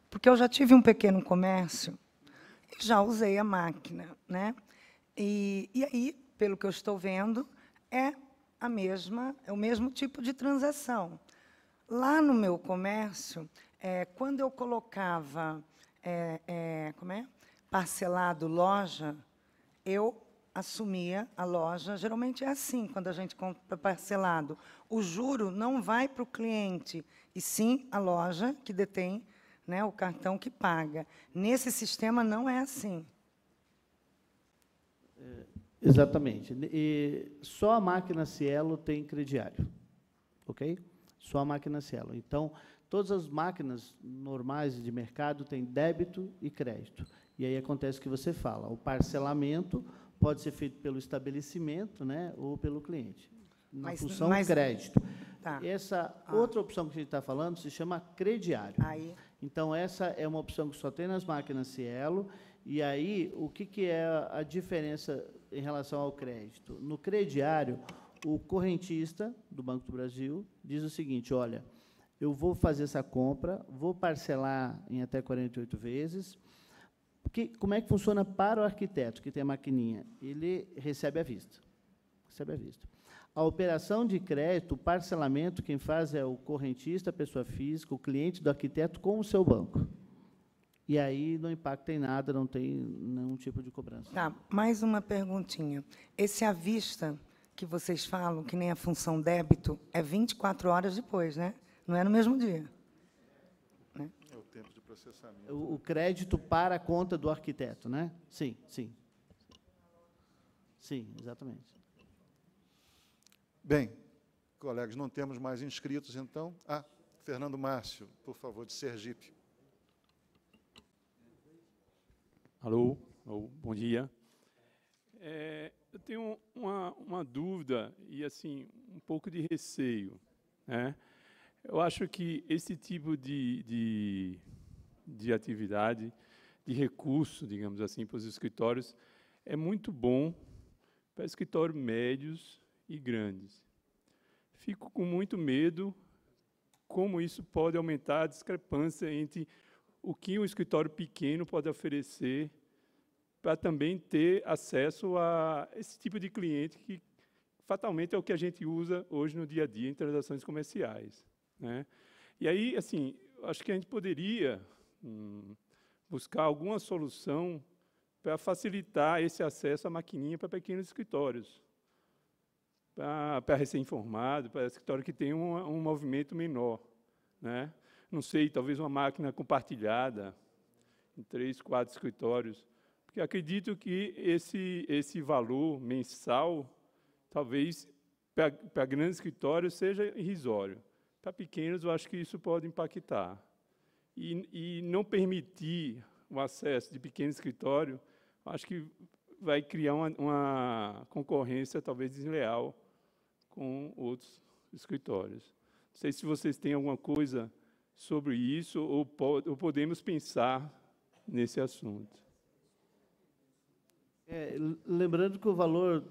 porque eu já tive um pequeno comércio e já usei a máquina. Né? E, e aí, pelo que eu estou vendo, é a mesma, é o mesmo tipo de transação. Lá no meu comércio, é, quando eu colocava é, é, como é? parcelado loja, eu assumia a loja. Geralmente é assim quando a gente compra parcelado. O juro não vai para o cliente, e sim a loja que detém né, o cartão que paga. Nesse sistema não é assim. É, exatamente. E só a máquina Cielo tem crediário, ok? Só a máquina Cielo. Então, todas as máquinas normais de mercado têm débito e crédito. E aí acontece o que você fala, o parcelamento pode ser feito pelo estabelecimento, né, ou pelo cliente, na mas, função mas, crédito. Tá. Essa ah. outra opção que a gente está falando se chama crediário. Aí. Então, essa é uma opção que só tem nas máquinas Cielo. E aí, o que, que é a diferença em relação ao crédito? No crediário, o correntista do Banco do Brasil diz o seguinte, olha, eu vou fazer essa compra, vou parcelar em até 48 vezes. Que, como é que funciona para o arquiteto que tem a maquininha? Ele recebe à vista. Recebe à vista. A operação de crédito, o parcelamento, quem faz é o correntista, a pessoa física, o cliente do arquiteto com o seu banco. E aí não impacta em nada, não tem nenhum tipo de cobrança. Tá, mais uma perguntinha. Esse à vista que vocês falam, que nem a função débito, é 24 horas depois, né? Não é no mesmo dia. Né? É o tempo de processamento. O, o crédito para a conta do arquiteto, né? Sim, sim. Sim, exatamente. Bem, colegas, não temos mais inscritos, então. Ah, Fernando Márcio, por favor, de Sergipe. Alô, bom dia. É, eu tenho uma, uma dúvida e, assim, um pouco de receio. Né? Eu acho que esse tipo de, de, de atividade, de recurso, digamos assim, para os escritórios, é muito bom para escritórios médios e grandes. Fico com muito medo como isso pode aumentar a discrepância entre o que um escritório pequeno pode oferecer para também ter acesso a esse tipo de cliente que fatalmente é o que a gente usa hoje no dia a dia em transações comerciais, né? E aí, assim, acho que a gente poderia hum, buscar alguma solução para facilitar esse acesso à maquininha para pequenos escritórios para recém informado, para escritório que tem um, um movimento menor. Né? Não sei, talvez uma máquina compartilhada em três, quatro escritórios, porque acredito que esse, esse valor mensal, talvez, para grandes escritórios, seja irrisório. Para pequenos, eu acho que isso pode impactar. E, e não permitir o acesso de pequeno escritório, acho que vai criar uma, uma concorrência talvez desleal com outros escritórios. Não sei se vocês têm alguma coisa sobre isso ou, ou podemos pensar nesse assunto. É, lembrando que o valor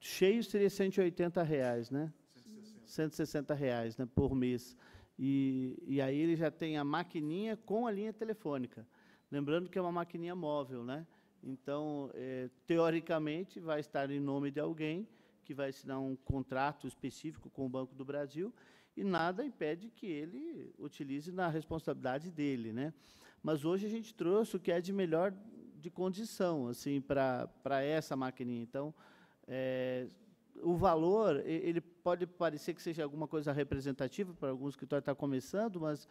cheio seria 180 reais, né? 160, 160 reais né, por mês. E, e aí ele já tem a maquininha com a linha telefônica. Lembrando que é uma maquininha móvel, né? Então, é, teoricamente, vai estar em nome de alguém que vai assinar um contrato específico com o Banco do Brasil e nada impede que ele utilize na responsabilidade dele. Né? Mas hoje a gente trouxe o que é de melhor de condição assim para essa maquininha. Então, é, o valor, ele pode parecer que seja alguma coisa representativa para alguns que está começando, mas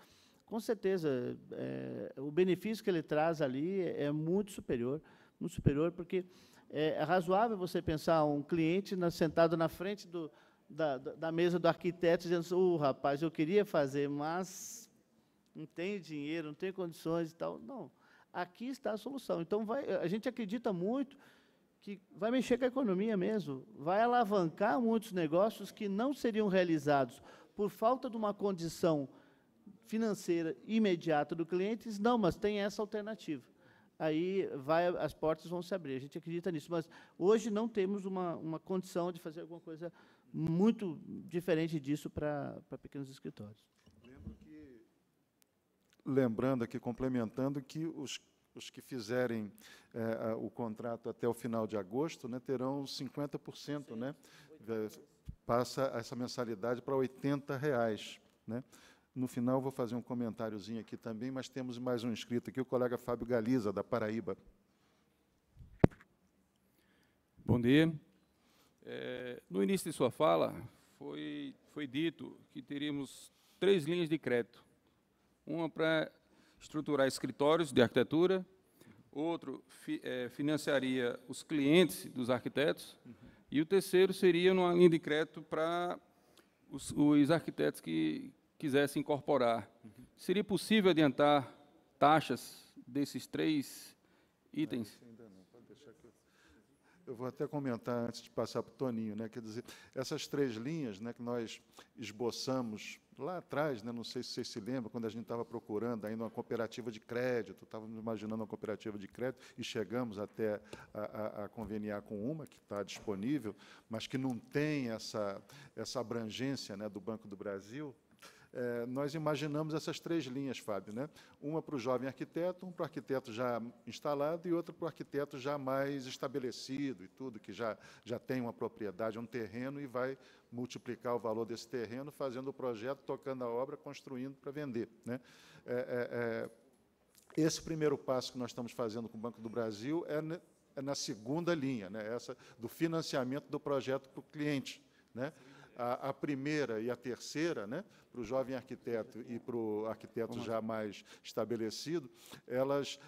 com certeza é, o benefício que ele traz ali é, é muito superior muito superior, porque é, é razoável você pensar um cliente na, sentado na frente do, da, da, mesa do arquiteto, dizendo, oh, rapaz, eu queria fazer, mas não tem dinheiro, não tem condições e tal. Não, aqui está a solução. Então, vai, a gente acredita muito que vai mexer com a economia mesmo, vai alavancar muitos negócios que não seriam realizados por falta de uma condição financeira imediata do cliente, não, mas tem essa alternativa aí vai, as portas vão se abrir. A gente acredita nisso, mas hoje não temos uma, uma condição de fazer alguma coisa muito diferente disso para pequenos escritórios. Que, lembrando aqui, complementando, que os os que fizerem é, o contrato até o final de agosto né, terão 50%, Sim, né, é, passa essa mensalidade para R$ 80. Reais, né. No final, vou fazer um comentáriozinho aqui também, mas temos mais um inscrito aqui, o colega Fábio Galiza, da Paraíba. Bom dia. É, no início de sua fala, foi, foi dito que teríamos três linhas de crédito. Uma para estruturar escritórios de arquitetura, outro fi, é, financiaria os clientes dos arquitetos, uhum. e o terceiro seria uma linha de crédito para os, os arquitetos que, quisesse incorporar, uhum. seria possível adiantar taxas desses três itens? eu... eu vou até comentar antes de passar para o Toninho, né? Quer dizer, essas três linhas, né, que nós esboçamos lá atrás, né, não sei se vocês se lembram, quando a gente estava procurando ainda uma cooperativa de crédito, estávamos imaginando uma cooperativa de crédito e chegamos até a, a, a conveniar com uma que está disponível, mas que não tem essa, essa abrangência né, do Banco do Brasil. É, nós imaginamos essas três linhas, Fábio, né? uma para o jovem arquiteto, um para o arquiteto já instalado e outra para o arquiteto já mais estabelecido e tudo, que já, já tem uma propriedade, um terreno e vai multiplicar o valor desse terreno, fazendo o projeto, tocando a obra, construindo para vender. Né? É, é, é esse primeiro passo que nós estamos fazendo com o Banco do Brasil é, é, na segunda linha, né? essa do financiamento do projeto para o cliente. Né? a, a primeira e a terceira, né, para o jovem arquiteto e para o arquiteto já mais estabelecido, elas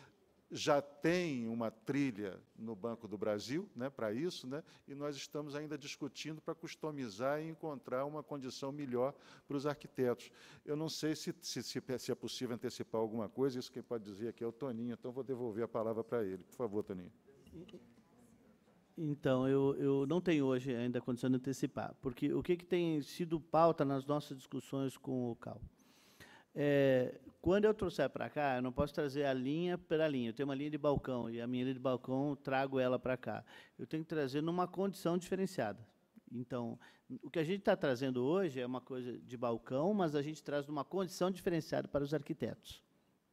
já têm uma trilha no Banco do Brasil né, para isso, né, e nós estamos ainda discutindo para customizar e encontrar uma condição melhor para os arquitetos. Eu não sei se, se, se, é possível antecipar alguma coisa, isso quem pode dizer aqui é o Toninho, então vou devolver a palavra para ele. Por favor, Toninho. Então, eu, eu não tenho hoje ainda condição de antecipar, porque o que, que tem sido pauta nas nossas discussões com o CAL? É, quando eu trouxer para cá, eu não posso trazer a linha pela linha. Eu tenho uma linha de balcão, e a minha linha de balcão, trago ela para cá. Eu tenho que trazer numa condição diferenciada. Então, o que a gente está trazendo hoje é uma coisa de balcão, mas a gente traz numa condição diferenciada para os arquitetos.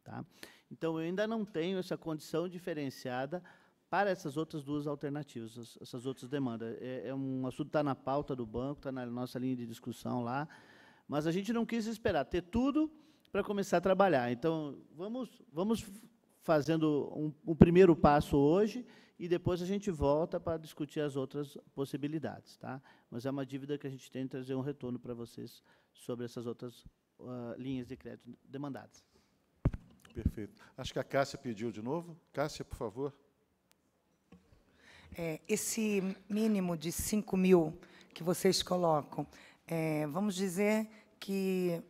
Tá? Então, eu ainda não tenho essa condição diferenciada para essas outras duas alternativas, essas outras demandas. É, é um assunto está na pauta do banco, está na nossa linha de discussão lá, mas a gente não quis esperar ter tudo para começar a trabalhar. Então, vamos, vamos fazendo um, um primeiro passo hoje e depois a gente volta para discutir as outras possibilidades. Tá? Mas é uma dívida que a gente tem de trazer um retorno para vocês sobre essas outras uh, linhas de crédito demandadas. Perfeito. Acho que a Cássia pediu de novo. Cássia, por favor. É, esse mínimo de 5 mil que vocês colocam, é, vamos dizer que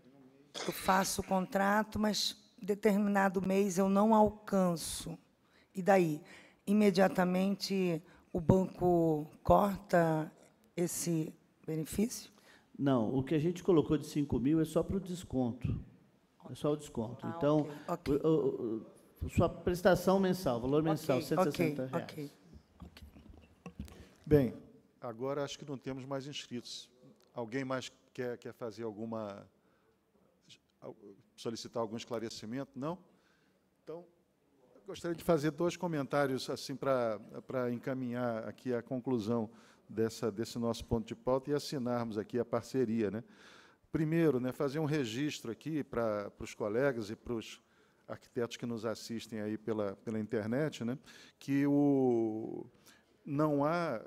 eu faço o contrato, mas determinado mês eu não alcanço. E daí? Imediatamente o banco corta esse benefício? Não, o que a gente colocou de 5 mil é só para o desconto. É só o desconto. Ah, então, okay, O, o, sua prestação mensal, valor mensal, okay, 160 okay, reais. Okay. Bem, agora acho que não temos mais inscritos. Alguém mais quer, quer fazer alguma. solicitar algum esclarecimento? Não? Então, gostaria de fazer dois comentários assim para encaminhar aqui a conclusão dessa, desse nosso ponto de pauta e assinarmos aqui a parceria. Né? Primeiro, né, fazer um registro aqui para os colegas e para os arquitetos que nos assistem aí pela, pela internet, né, que o, não há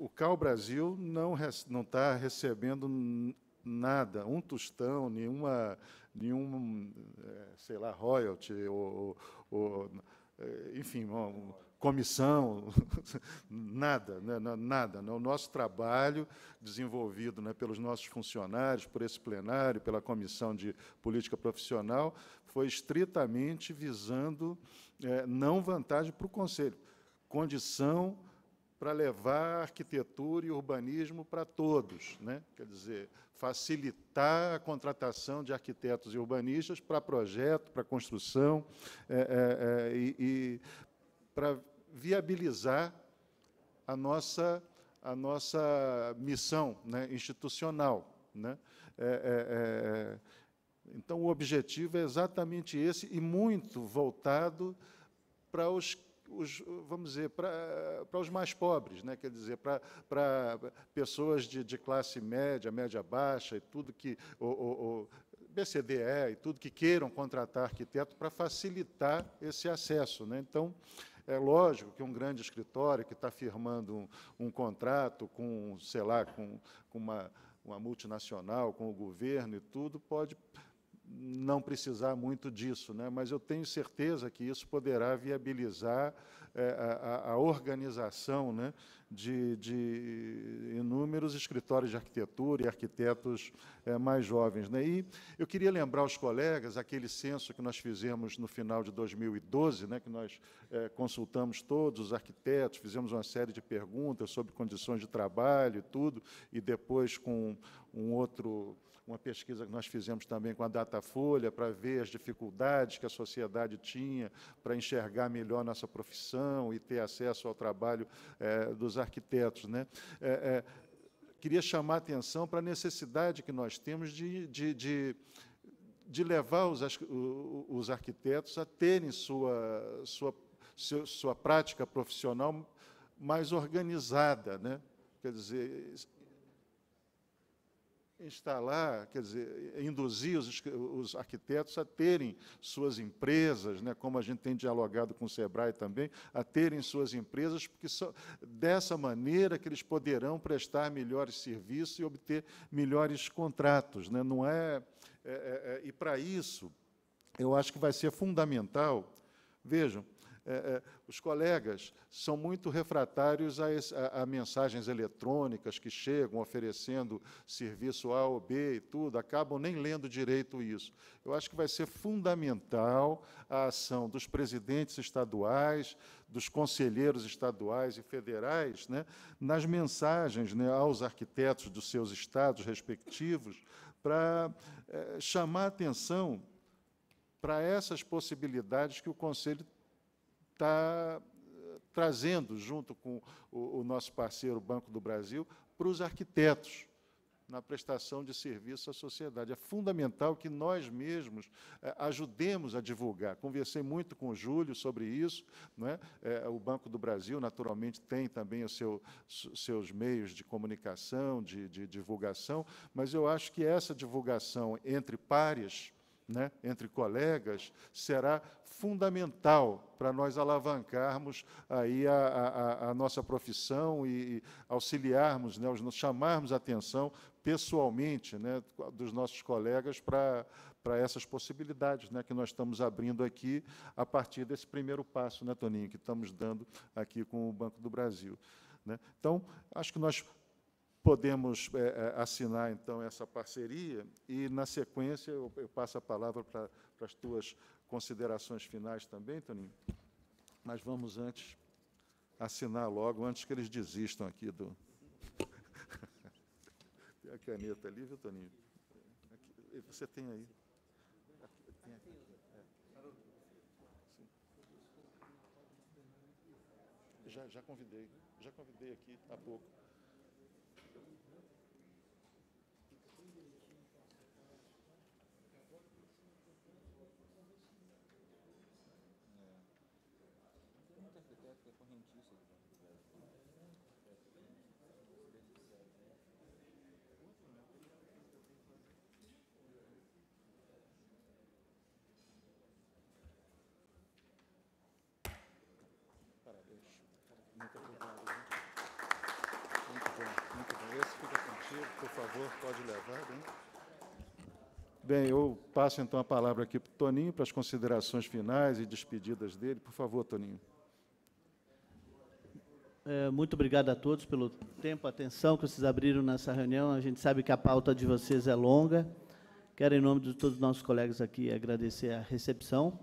o Cal Brasil não não está recebendo nada, um tostão, nenhuma, nenhum, é, sei lá, royalty ou, ou é, enfim, uma comissão, nada, né, nada. Né. O nosso trabalho desenvolvido né, pelos nossos funcionários, por esse plenário, pela comissão de política profissional, foi estritamente visando é, não vantagem para o Conselho, condição para levar arquitetura e urbanismo para todos, né? quer dizer, facilitar a contratação de arquitetos e urbanistas para projeto, para construção é, é, é e, e para viabilizar a nossa, a nossa missão né? institucional. Né? É, é, é então, o objetivo é exatamente esse e muito voltado para os os, vamos dizer, para os mais pobres, né? quer dizer, para, para pessoas de, de classe média, média baixa e tudo que. o ou, BCDE e tudo que queiram contratar arquiteto para facilitar esse acesso. Né? Então, é lógico que um grande escritório que está firmando um, um, contrato com, sei lá, com, com uma, uma multinacional, com o governo e tudo, pode não precisar muito disso, né? mas eu tenho certeza que isso poderá viabilizar é, a, a, organização né, de, de, inúmeros escritórios de arquitetura e arquitetos é, mais jovens. Né? E eu queria lembrar aos colegas aquele censo que nós fizemos no final de 2012, né, que nós é, consultamos todos os arquitetos, fizemos uma série de perguntas sobre condições de trabalho e tudo, e depois com um outro uma pesquisa que nós fizemos também com a Datafolha para ver as dificuldades que a sociedade tinha para enxergar melhor nossa profissão e ter acesso ao trabalho é, dos arquitetos. Né? É, queria chamar a atenção para a necessidade que nós temos de, de, de de levar os, os, arquitetos a terem sua, sua, sua, sua prática profissional mais organizada. Né? Quer dizer, instalar, quer dizer, induzir os, os, arquitetos a terem suas empresas, né, como a gente tem dialogado com o Sebrae também, a terem suas empresas, porque só dessa maneira que eles poderão prestar melhores serviços e obter melhores contratos. Né, não é, é, é, é e, para isso, eu acho que vai ser fundamental, vejam, é, é, os colegas são muito refratários a, a, a, mensagens eletrônicas que chegam oferecendo serviço A ou B e tudo, acabam nem lendo direito isso. Eu acho que vai ser fundamental a ação dos presidentes estaduais, dos conselheiros estaduais e federais, né, nas mensagens né, aos arquitetos dos seus estados respectivos, para é, chamar atenção para essas possibilidades que o Conselho está eh, trazendo, junto com o, o nosso parceiro Banco do Brasil, para os arquitetos na prestação de serviço à sociedade. É fundamental que nós mesmos eh, ajudemos a divulgar. Conversei muito com o Júlio sobre isso. Não é? Eh, o Banco do Brasil, naturalmente, tem também os seu, seus meios de comunicação, de, de divulgação, mas eu acho que essa divulgação entre pares né, entre colegas, será fundamental para nós alavancarmos aí a, a, a nossa profissão e, auxiliarmos, né, os, chamarmos a atenção pessoalmente né, dos nossos colegas para para essas possibilidades né, que nós estamos abrindo aqui a partir desse primeiro passo, né, Toninho, que estamos dando aqui com o Banco do Brasil. Né? Então, acho que nós podemos é, é, assinar, então, essa parceria e, na sequência, eu, eu passo a palavra para, para as tuas considerações finais também, Toninho. Mas vamos antes assinar logo, antes que eles desistam aqui do... tem a caneta ali, viu, Toninho? Aqui, você tem aí. tem aqui. É. Já, já convidei, já convidei aqui há pouco. correntista do Banco do Brasil. Parabéns. Muito obrigado. Muito bom, muito bom. Esse fica contigo, por favor, pode levar. Hein? Bem, eu passo então a palavra aqui para o Toninho, para as considerações finais e despedidas dele. Por favor, Toninho. É, muito obrigado a todos pelo tempo, atenção que vocês abriram nessa reunião. A gente sabe que a pauta de vocês é longa. Quero, em nome de todos os nossos colegas aqui, agradecer a recepção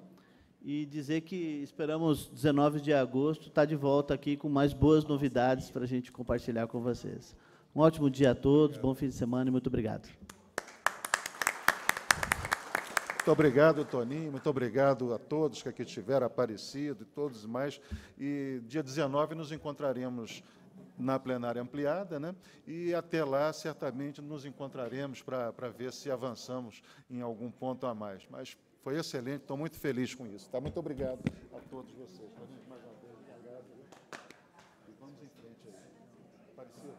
e dizer que esperamos 19 de agosto estar tá de volta aqui com mais boas novidades para a gente compartilhar com vocês. Um ótimo dia a todos, bom fim de semana e muito obrigado. Muito obrigado, Toninho. Muito obrigado a todos que aqui tiveram aparecido e todos mais. E dia 19 nos encontraremos na plenária ampliada, né? e até lá certamente nos encontraremos para ver se avançamos em algum ponto a mais. Mas foi excelente, estou muito feliz com isso. Tá? Muito obrigado a todos vocês. Mais uma vez, obrigado. E vamos em frente aí. Apareceu?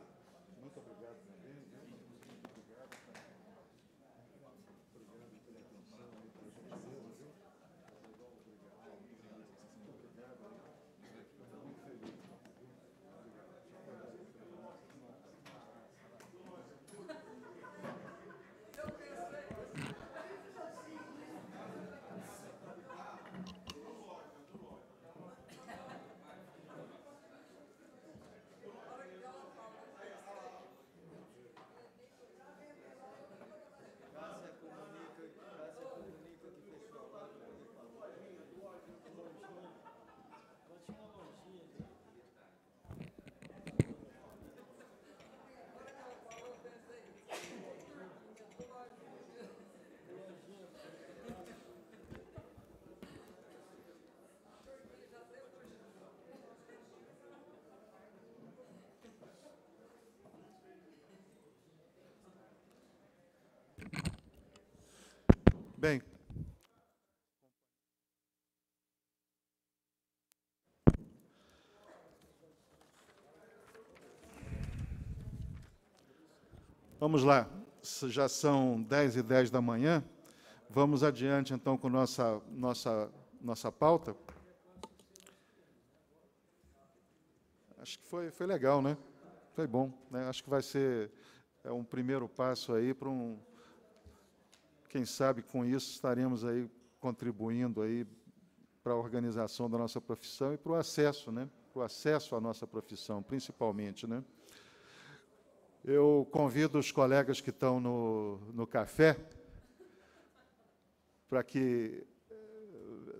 Bem. Vamos lá, já são 10 e 10 da manhã, vamos adiante então com nossa, nossa, nossa pauta. Acho que foi, foi legal, né? Foi bom, né? Acho que vai ser é um primeiro passo aí para um, quem sabe com isso estaremos aí contribuindo aí para a organização da nossa profissão e para o acesso, né? Para o acesso à nossa profissão, principalmente, né? Eu convido os colegas que estão no, no café para que eh,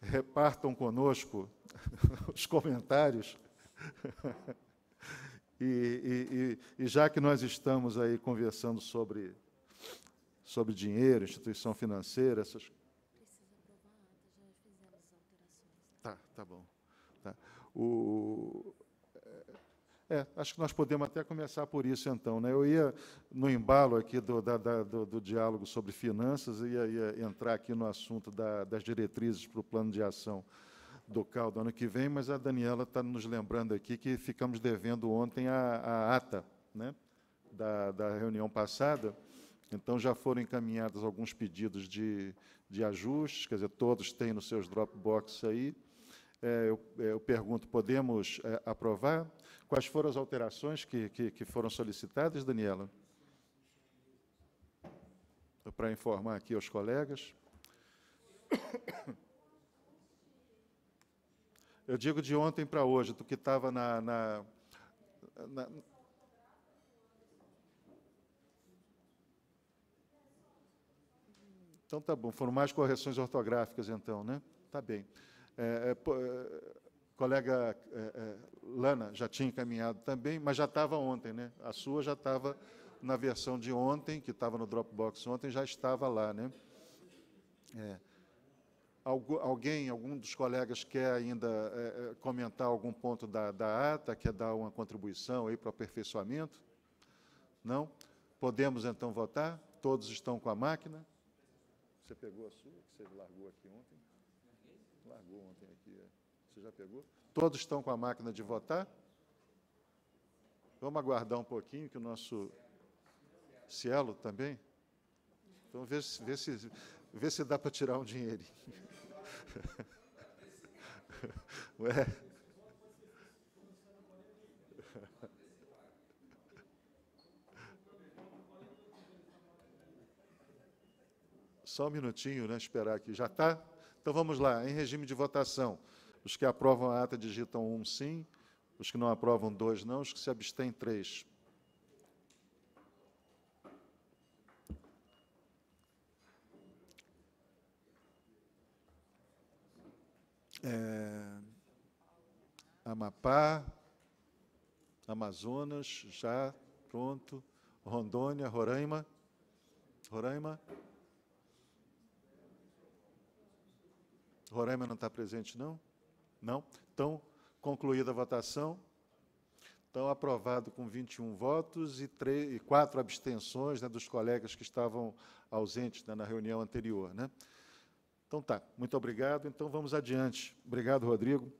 repartam conosco os comentários. E, e, e, já que nós estamos aí conversando sobre sobre dinheiro, instituição financeira, essas Tá, tá bom. Tá. O, é, acho que nós podemos até começar por isso, então. Né? Eu ia, no embalo aqui do, da, da, do, do, diálogo sobre finanças, ia, ia entrar aqui no assunto da, das diretrizes para o plano de ação do CAL do ano que vem, mas a Daniela está nos lembrando aqui que ficamos devendo ontem a, a ata né? da, da reunião passada. Então, já foram encaminhados alguns pedidos de, de ajustes, quer dizer, todos têm nos seus Dropbox aí. É, eu, é, eu, pergunto, podemos é, aprovar? Quais foram as alterações que, que, que foram solicitadas, Daniela? Para informar aqui aos colegas. Eu digo de ontem para hoje, tu que estava na, na, na Então tá bom, foram mais correções ortográficas então, né? Tá bem. É, é, pô, é, colega é, é, Lana já tinha encaminhado também, mas já estava ontem, né? A sua já estava na versão de ontem, que estava no Dropbox ontem, já estava lá, né? É. Algu alguém, algum dos colegas quer ainda é, comentar algum ponto da, da, ata, quer dar uma contribuição aí para o aperfeiçoamento? Não? Podemos então votar? Todos estão com a máquina? Você pegou a sua, que você largou aqui ontem? Largou ontem aqui. É. Você já pegou? Todos estão com a máquina de votar? Vamos aguardar um pouquinho que o nosso Cielo também? Então vê se, vê se, vê se dá para tirar um dinheirinho. Ué. Só um minutinho, né? Esperar aqui. Já está? Então vamos lá, em regime de votação. Os que aprovam a ata digitam um sim, os que não aprovam dois não, os que se abstêm três. É, Amapá, Amazonas, já pronto. Rondônia, Roraima. Roraima. Roraima não está presente, não? Não? Então, concluída a votação. Então, aprovado com 21 votos e, e quatro abstenções né, dos colegas que estavam ausentes né, na reunião anterior. Né? Então, tá. Muito obrigado. Então, vamos adiante. Obrigado, Rodrigo.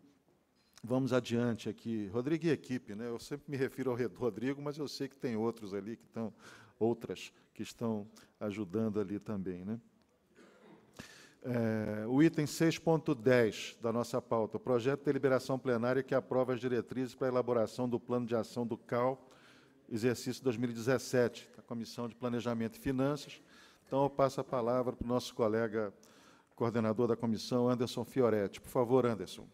Vamos adiante aqui. Rodrigo e equipe, né? Eu sempre me refiro ao Rodrigo, mas eu sei que tem outros ali que estão, outras que estão ajudando ali também, né? É, o item 6.10 da nossa pauta, o projeto de deliberação plenária que aprova as diretrizes para a elaboração do plano de ação do CAL, exercício 2017, da Comissão de Planejamento e Finanças. Então, eu passo a palavra para o nosso colega coordenador da comissão, Anderson Fioretti. Por favor, Anderson.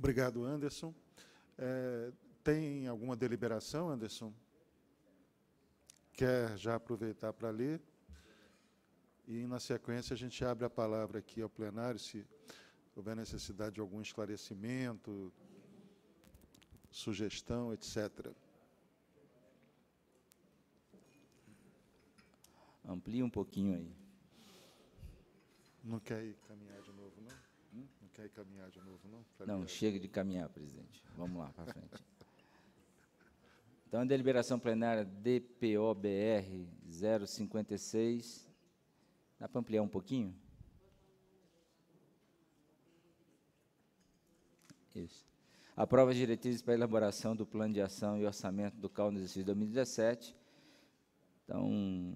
Obrigado, Anderson. É, tem alguma deliberação, Anderson? Quer já aproveitar para ler? E, na sequência, a gente abre a palavra aqui ao plenário, se houver necessidade de algum esclarecimento, sugestão, etc. Amplie um pouquinho aí. Não quer ir caminhar de novo, não? Quer caminhar de novo, não? Não, chega de caminhar, presidente. Vamos lá, para frente. Então, a deliberação plenária DPOBR 056. Dá para ampliar um pouquinho? Isso. Aprova as diretrizes para elaboração do plano de ação e orçamento do CAU no exercício 2017. Então,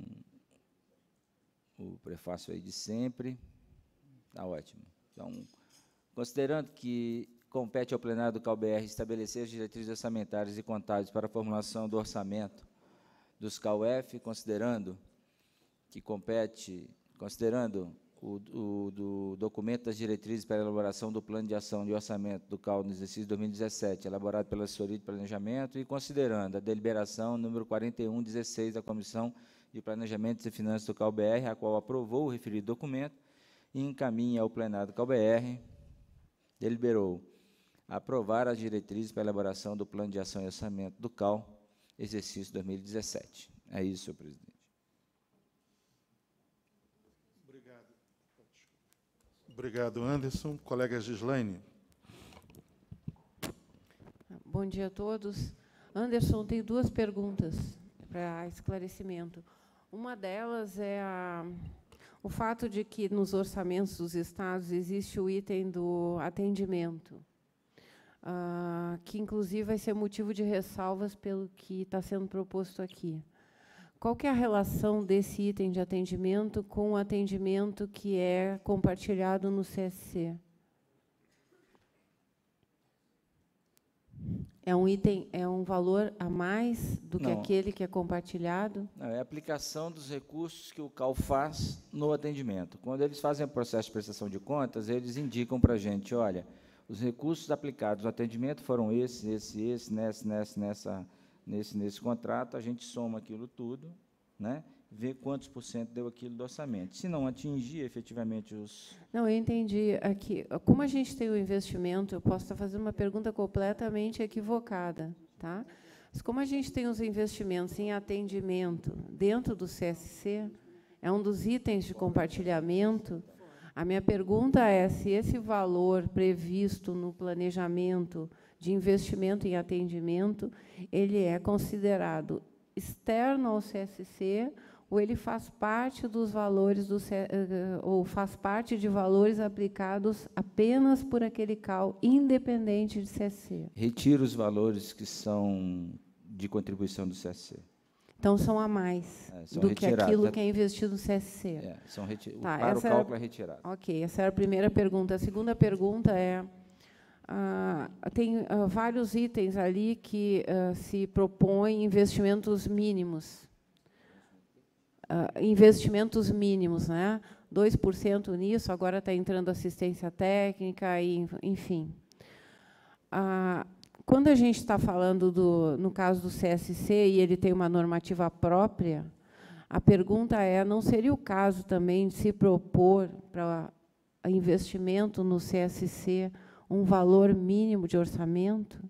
o prefácio aí de sempre. Está ótimo. Então, Considerando que compete ao plenário do CalBR estabelecer as diretrizes orçamentárias e contábeis para a formulação do orçamento dos CalF, considerando que compete, considerando o, o do documento das diretrizes para a elaboração do plano de ação de orçamento do CAL no exercício 2017, elaborado pela assessoria de planejamento, e considerando a deliberação número 4116 da Comissão de Planejamento e Finanças do CalBR, a qual aprovou o referido documento, e encaminha ao plenário do CalBR deliberou aprovar as diretrizes para elaboração do plano de ação e orçamento do CAL, exercício 2017. É isso, senhor presidente. Obrigado. Obrigado, Anderson. Colega Gislaine. Bom dia a todos. Anderson, tem duas perguntas para esclarecimento. Uma delas é a o fato de que nos orçamentos dos estados existe o item do atendimento, uh, que inclusive vai ser motivo de ressalvas pelo que está sendo proposto aqui. Qual que é a relação desse item de atendimento com o atendimento que é compartilhado no CSC? É um item, é um valor a mais do que Não. aquele que é compartilhado? Não, é a aplicação dos recursos que o CAL faz no atendimento. Quando eles fazem o processo de prestação de contas, eles indicam para a gente, olha, os recursos aplicados no atendimento foram esse, esse, esse, nesse, nesse, nessa, nesse, nesse contrato, a gente soma aquilo tudo, né? ver quantos por cento deu aquilo do orçamento. Se não atingir efetivamente os. Não, eu entendi. Aqui, como a gente tem o investimento, eu posso estar fazendo uma pergunta completamente equivocada. Tá? Mas como a gente tem os investimentos em atendimento dentro do CSC, é um dos itens de compartilhamento. A minha pergunta é se esse valor previsto no planejamento de investimento em atendimento, ele é considerado externo ao CSC ou ele faz parte dos valores do, eh, eh, ou faz parte de valores aplicados apenas por aquele CAL, independente de CC. Retira os valores que são de contribuição do CC. Então são a mais é, são do retirados. que aquilo né? que é investido no CSC. É, são reti tá, para o é cálculo é retirado. Ok, essa era é a primeira pergunta. A segunda pergunta é ah, tem ah, vários itens ali que ah, se propõem investimentos mínimos. Ah, investimentos mínimos, né? 2% nisso, agora está entrando assistência técnica, e, enfim. Ah, quando a gente está falando, do, no caso do CSC, e ele tem uma normativa própria, a pergunta é, não seria o caso também de se propor para investimento no CSC um valor mínimo de orçamento?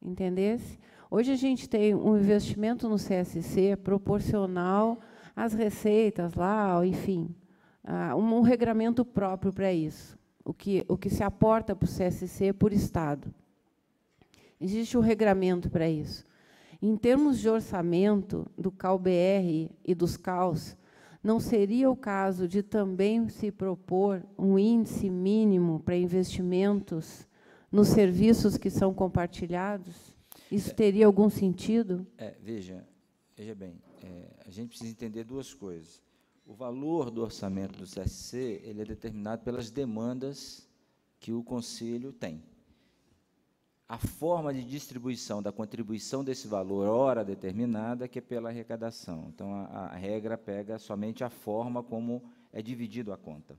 Entendesse? Hoje a gente tem um investimento no CSC proporcional às receitas lá, enfim, um regramento próprio para isso, o que, o que se aporta para o CSC por Estado. Existe um regramento para isso. Em termos de orçamento do CalBR e dos CAUS, não seria o caso de também se propor um índice mínimo para investimentos nos serviços que são compartilhados? Isso é, teria algum sentido? É, veja, veja bem, é, a gente precisa entender duas coisas. O valor do orçamento do CSC ele é determinado pelas demandas que o Conselho tem. A forma de distribuição da contribuição desse valor, hora determinada, que é pela arrecadação. Então, a, a regra pega somente a forma como é dividido a conta.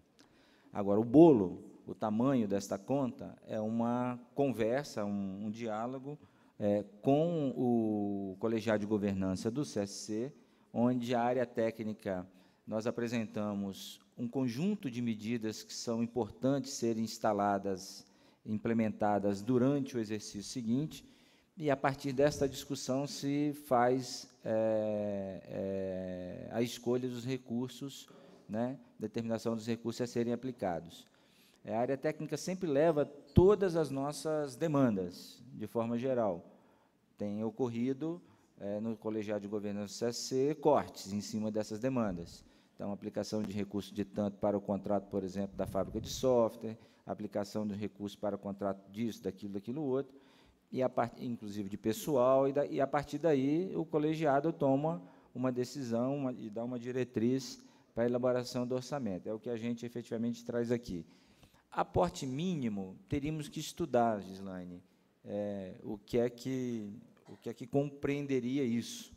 Agora, o bolo, o tamanho desta conta, é uma conversa, um, um diálogo é, com o colegiado de governança do CSC, onde a área técnica nós apresentamos um conjunto de medidas que são importantes serem instaladas, implementadas durante o exercício seguinte, e a partir desta discussão se faz é, é, a escolha dos recursos, né, determinação dos recursos a serem aplicados. É, a área técnica sempre leva todas as nossas demandas, de forma geral. Tem ocorrido é, no colegiado de governança CSC cortes em cima dessas demandas. Então, aplicação de recurso de tanto para o contrato, por exemplo, da fábrica de software, aplicação de recurso para o contrato disso, daquilo, daquilo outro, e a part, inclusive de pessoal, e, da, e a partir daí o colegiado toma uma decisão uma, e dá uma diretriz para a elaboração do orçamento. É o que a gente efetivamente traz aqui. Aporte mínimo, teríamos que estudar, Gislaine, é, o, que é que, o que é que compreenderia isso.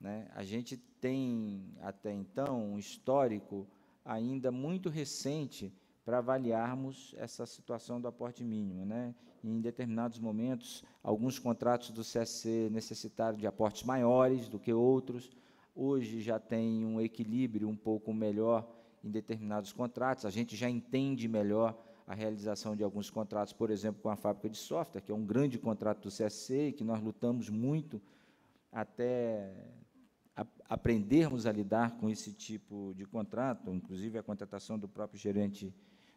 Né? A gente tem, até então, um histórico ainda muito recente para avaliarmos essa situação do aporte mínimo. Né? Em determinados momentos, alguns contratos do CSC necessitaram de aportes maiores do que outros. Hoje já tem um equilíbrio um pouco melhor em determinados contratos, a gente já entende melhor a realização de alguns contratos, por exemplo, com a fábrica de software, que é um grande contrato do CSC, que nós lutamos muito até aprendermos a lidar com esse tipo de contrato, inclusive a contratação do próprio gerente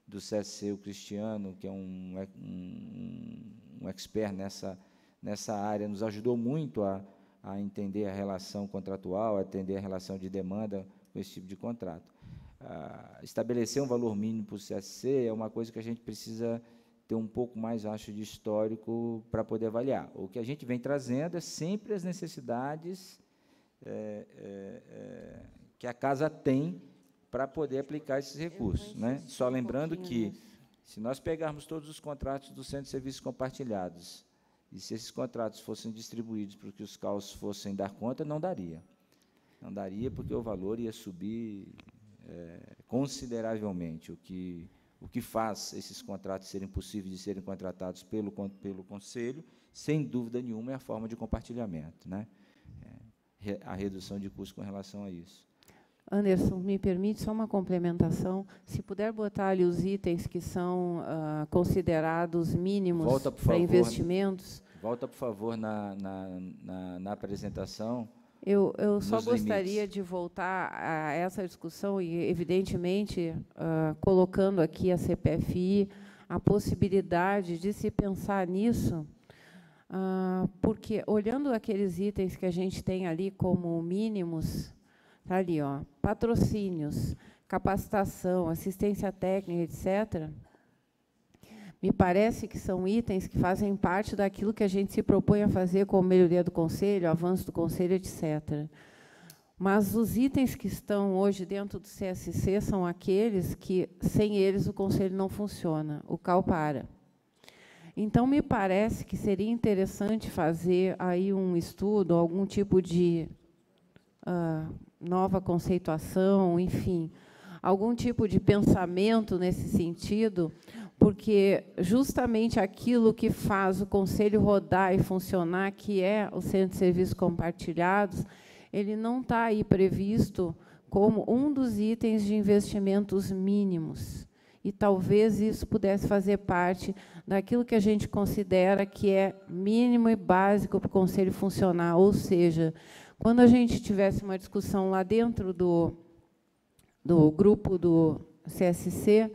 do CSC, o Cristiano, que é um, um, um expert nessa, nessa área, nos ajudou muito a, a entender a relação contratual, a entender a relação de demanda com esse tipo de contrato ah, estabelecer um valor mínimo para o CSC é uma coisa que a gente precisa ter um pouco mais, acho, de histórico para poder avaliar. O que a gente vem trazendo é sempre as necessidades é, é, é, que a casa tem para poder aplicar esses recursos. Né? Só lembrando um que, nisso. se nós pegarmos todos os contratos do Centro de Serviços Compartilhados, e se esses contratos fossem distribuídos para que os CAUS fossem dar conta, não daria. Não daria porque o valor ia subir é, consideravelmente, o que, o que faz esses contratos serem possíveis de serem contratados pelo, pelo Conselho, sem dúvida nenhuma, é a forma de compartilhamento, né? É, a redução de custos com relação a isso. Anderson, me permite só uma complementação? Se puder botar ali os itens que são uh, considerados mínimos Volta, para favor, investimentos. Volta, por favor, na, na, na, na apresentação. Eu, eu só gostaria limites. de voltar a essa discussão e, evidentemente, uh, colocando aqui a CPFI, a possibilidade de se pensar nisso, uh, porque, olhando aqueles itens que a gente tem ali como mínimos, tá ali, ó, patrocínios, capacitação, assistência técnica, etc., me parece que são itens que fazem parte daquilo que a gente se propõe a fazer com a melhoria do Conselho, avanço do Conselho, etc. Mas os itens que estão hoje dentro do CSC são aqueles que, sem eles, o Conselho não funciona, o CAL para. Então, me parece que seria interessante fazer aí um estudo, algum tipo de uh, nova conceituação, enfim, algum tipo de pensamento nesse sentido, porque justamente aquilo que faz o conselho rodar e funcionar, que é o centro de serviços compartilhados, ele não está aí previsto como um dos itens de investimentos mínimos. E talvez isso pudesse fazer parte daquilo que a gente considera que é mínimo e básico para o conselho funcionar, ou seja, quando a gente tivesse uma discussão lá dentro do, do grupo do CSC,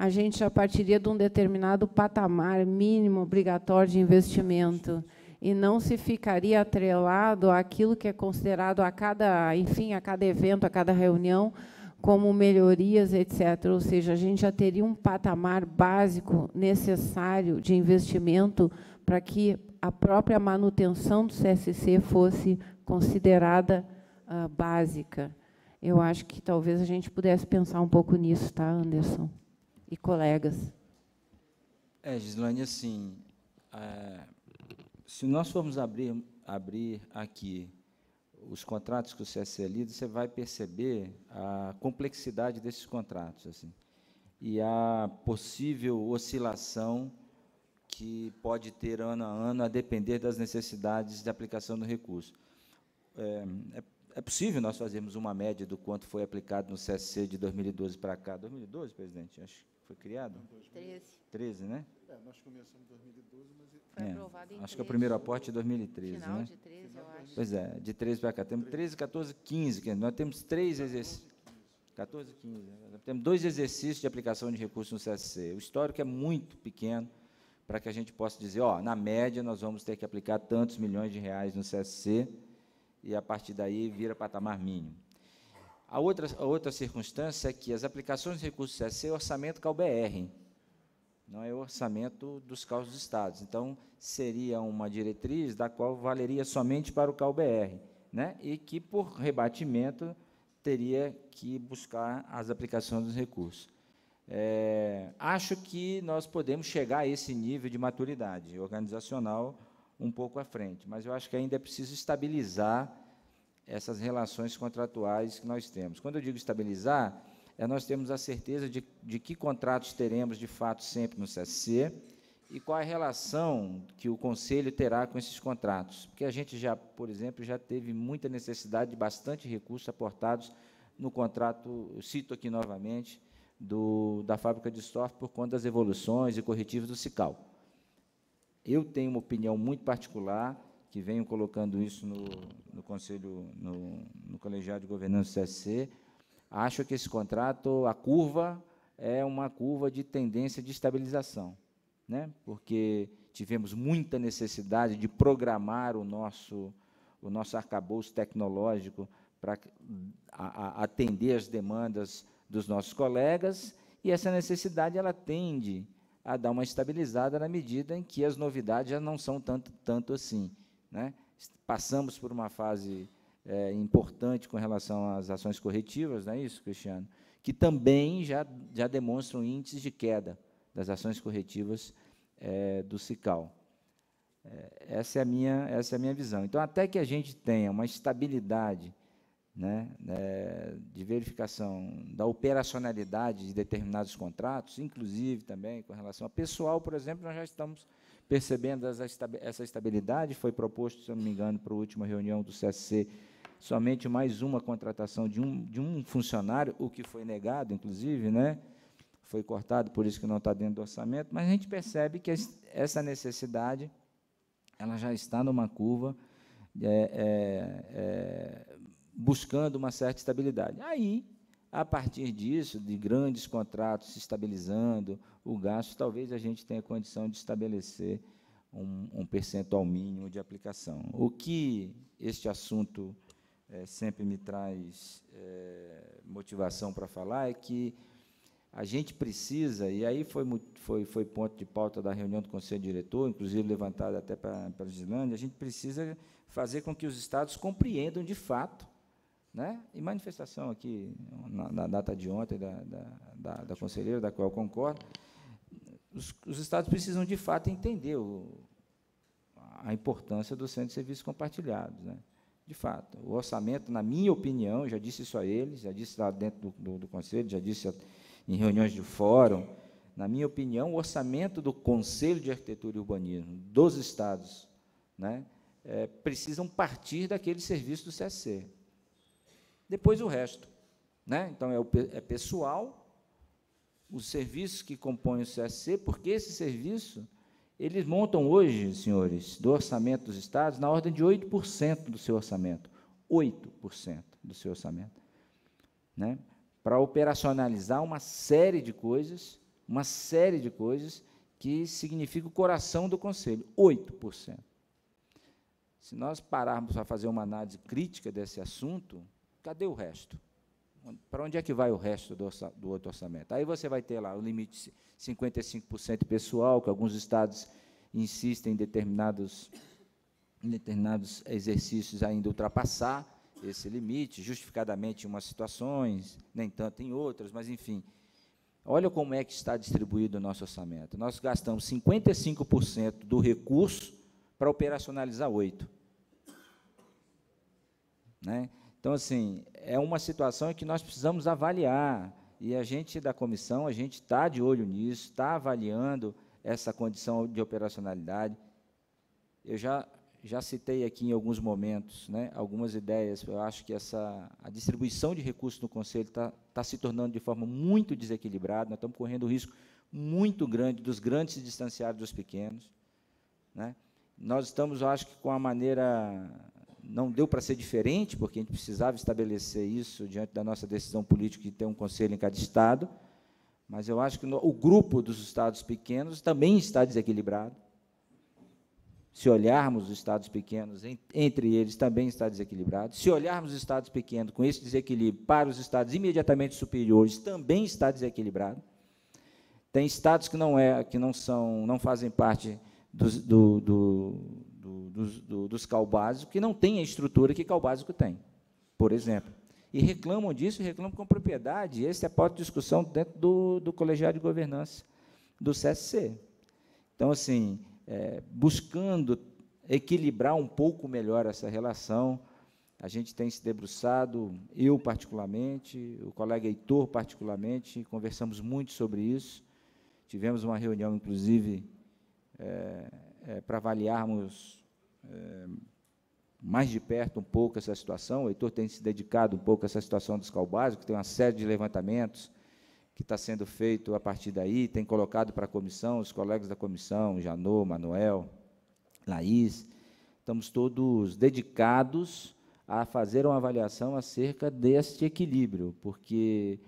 a gente já partiria de um determinado patamar mínimo obrigatório de investimento e não se ficaria atrelado àquilo que é considerado a cada, enfim, a cada evento, a cada reunião, como melhorias, etc. Ou seja, a gente já teria um patamar básico necessário de investimento para que a própria manutenção do CSC fosse considerada uh, básica. Eu acho que talvez a gente pudesse pensar um pouco nisso, tá, Anderson? e colegas. É, Gislaine, assim, é, se nós formos abrir, abrir aqui os contratos que o CSE é lida, você vai perceber a complexidade desses contratos, assim, e a possível oscilação que pode ter ano a ano, a depender das necessidades de aplicação do recurso. É, é é possível nós fazermos uma média do quanto foi aplicado no CSC de 2012 para cá. 2012, presidente? Acho que foi criado? 2013. 13, né? É, nós começamos em 2012, mas... É, foi é, aprovado em Acho 13. que o primeiro aporte é 2013, Final né? de 13, eu acho. Pois é, de 13 para cá. Temos 13, 14, 15. Nós temos três exercícios... 14, 15. Nós temos dois exercícios de aplicação de recursos no CSC. O histórico é muito pequeno para que a gente possa dizer, ó, na média nós vamos ter que aplicar tantos milhões de reais no CSC e a partir daí vira patamar mínimo. A outra, a outra circunstância é que as aplicações de recursos CSC é orçamento CalBR, não é o orçamento dos caos dos estados. Então, seria uma diretriz da qual valeria somente para o CalBR, né? e que, por rebatimento, teria que buscar as aplicações dos recursos. É, acho que nós podemos chegar a esse nível de maturidade organizacional um pouco à frente. Mas eu acho que ainda é preciso estabilizar essas relações contratuais que nós temos. Quando eu digo estabilizar, é nós temos a certeza de, de que contratos teremos de fato sempre no CSC e qual a relação que o Conselho terá com esses contratos. Porque a gente já, por exemplo, já teve muita necessidade de bastante recursos aportados no contrato, cito aqui novamente, do, da fábrica de software por conta das evoluções e corretivos do CICAL. Eu tenho uma opinião muito particular, que venho colocando isso no, no Conselho, no, no Colegiado de Governança do CSC. Acho que esse contrato, a curva, é uma curva de tendência de estabilização, né? porque tivemos muita necessidade de programar o nosso, o nosso arcabouço tecnológico para atender as demandas dos nossos colegas, e essa necessidade ela tende a dar uma estabilizada na medida em que as novidades já não são tanto, tanto assim. Né? Passamos por uma fase é, importante com relação às ações corretivas, não é isso, Cristiano? Que também já, já demonstram índices de queda das ações corretivas é, do CICAL. É, essa, é a minha, essa é a minha visão. Então, até que a gente tenha uma estabilidade né, é, de verificação da operacionalidade de determinados contratos, inclusive também com relação a pessoal, por exemplo, nós já estamos percebendo essa estabilidade. Foi proposto, se não me engano, para a última reunião do CSC, somente mais uma contratação de um, de um funcionário, o que foi negado, inclusive, né? foi cortado, por isso que não está dentro do orçamento, mas a gente percebe que essa necessidade ela já está numa curva é, é, é buscando uma certa estabilidade. Aí, a partir disso, de grandes contratos se estabilizando, o gasto, talvez a gente tenha condição de estabelecer um, um percentual mínimo de aplicação. O que este assunto é, sempre me traz é, motivação para falar é que a gente precisa, e aí foi, foi, foi ponto de pauta da reunião do Conselho Diretor, inclusive levantado até para, a Islândia, a gente precisa fazer com que os Estados compreendam de fato né? E manifestação aqui, na, na data de ontem, da, da, da, da, conselheira, da qual eu concordo, os, os estados precisam, de fato, entender o, a importância do centro de serviços compartilhados. Né? De fato, o orçamento, na minha opinião, já disse isso a eles, já disse lá dentro do, do, do conselho, já disse a, em reuniões de fórum, na minha opinião, o orçamento do Conselho de Arquitetura e Urbanismo dos estados né, é, precisam partir daquele serviço do CSC depois o resto. Né? Então, é, o, é pessoal, os serviços que compõem o CSC, porque esse serviço, eles montam hoje, senhores, do orçamento dos estados, na ordem de 8% do seu orçamento. 8% do seu orçamento. Né? Para operacionalizar uma série de coisas, uma série de coisas que significa o coração do conselho, 8%. Se nós pararmos para fazer uma análise crítica desse assunto, cadê o resto? Para onde é que vai o resto do, orça, do outro orçamento? Aí você vai ter lá o limite de 55% pessoal, que alguns estados insistem em determinados, em determinados exercícios ainda ultrapassar esse limite, justificadamente em umas situações, nem tanto em outras, mas enfim. Olha como é que está distribuído o nosso orçamento. Nós gastamos 55% do recurso para operacionalizar oito. Né? Então, assim, é uma situação que nós precisamos avaliar. E a gente da comissão, a gente está de olho nisso, está avaliando essa condição de operacionalidade. Eu já, já citei aqui em alguns momentos né, algumas ideias. Eu acho que essa, a distribuição de recursos no Conselho está tá se tornando de forma muito desequilibrada. Nós estamos correndo o risco muito grande dos grandes se distanciarem dos pequenos. Né? Nós estamos, eu acho que, com a maneira não deu para ser diferente, porque a gente precisava estabelecer isso diante da nossa decisão política de ter um conselho em cada estado, mas eu acho que no, o grupo dos estados pequenos também está desequilibrado. Se olharmos os estados pequenos, em, entre eles também está desequilibrado. Se olharmos os estados pequenos com esse desequilíbrio para os estados imediatamente superiores, também está desequilibrado. Tem estados que não é, que não são, não fazem parte do, do, do dos, do, dos calbásicos que não têm a estrutura que calbásico tem, por exemplo. E reclamam disso, reclamam com propriedade. Esse é a pauta de discussão dentro do, do colegiado de governança do CSC. Então, assim, é, buscando equilibrar um pouco melhor essa relação, a gente tem se debruçado, eu particularmente, o colega Heitor particularmente, conversamos muito sobre isso. Tivemos uma reunião, inclusive, é, é, para avaliarmos é, mais de perto um pouco essa situação. O Heitor tem se dedicado um pouco a essa situação dos calbásicos, tem uma série de levantamentos que está sendo feito a partir daí, tem colocado para a comissão, os colegas da comissão, Janô, Manuel, Laís, estamos todos dedicados a fazer uma avaliação acerca deste equilíbrio, porque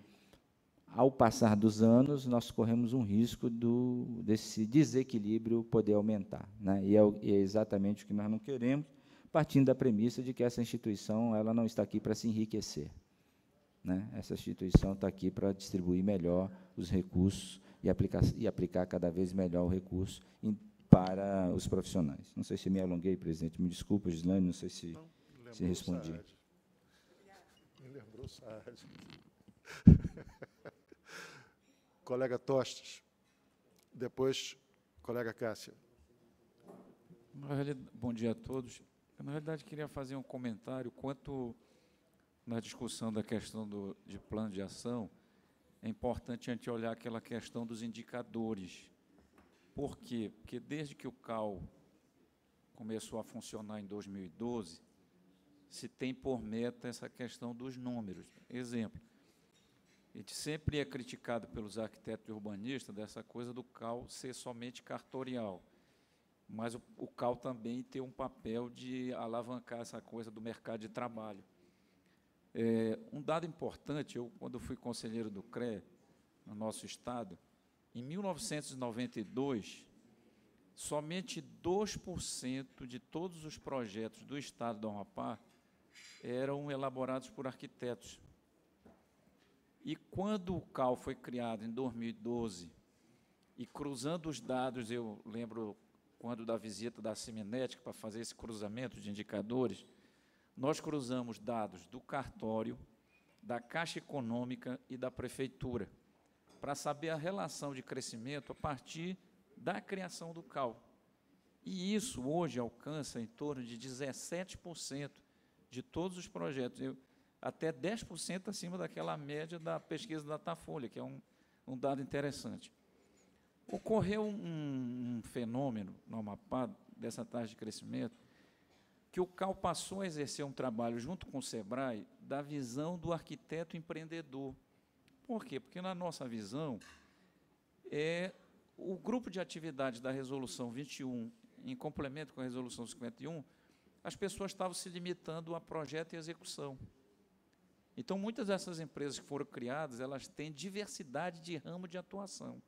ao passar dos anos, nós corremos um risco do, desse desequilíbrio poder aumentar. Né? E, é, e, é, exatamente o que nós não queremos, partindo da premissa de que essa instituição ela não está aqui para se enriquecer. Né? Essa instituição está aqui para distribuir melhor os recursos e aplicar, e aplicar cada vez melhor o recurso em, para os profissionais. Não sei se me alonguei, presidente. Me desculpa, Gislaine, não sei se, não, se respondi. Me lembrou colega Tostes, depois colega Cássia. Bom dia a todos. Eu, na realidade, queria fazer um comentário quanto na discussão da questão do, de plano de ação, é importante a gente olhar aquela questão dos indicadores. Por quê? Porque desde que o CAL começou a funcionar em 2012, se tem por meta essa questão dos números. Exemplo, a gente sempre é criticado pelos arquitetos e urbanistas dessa coisa do CAL ser somente cartorial. Mas o, o CAL também tem um papel de alavancar essa coisa do mercado de trabalho. É, um dado importante, eu, quando fui conselheiro do CRE, no nosso estado, em 1992, somente 2% de todos os projetos do estado do Amapá eram elaborados por arquitetos. E quando o CAL foi criado em 2012, e cruzando os dados, eu lembro quando da visita da Seminética para fazer esse cruzamento de indicadores, nós cruzamos dados do cartório, da Caixa Econômica e da Prefeitura, para saber a relação de crescimento a partir da criação do CAL. E isso hoje alcança em torno de 17% de todos os projetos. Eu, até 10% acima daquela média da pesquisa da Datafolha, que é um, um dado interessante. Ocorreu um, um fenômeno no Amapá, dessa taxa de crescimento, que o CAL passou a exercer um trabalho junto com o SEBRAE da visão do arquiteto empreendedor. Por quê? Porque, na nossa visão, é o grupo de atividade da Resolução 21, em complemento com a Resolução 51, as pessoas estavam se limitando a projeto e execução. Então, muitas dessas empresas que foram criadas, elas têm diversidade de ramo de atuação.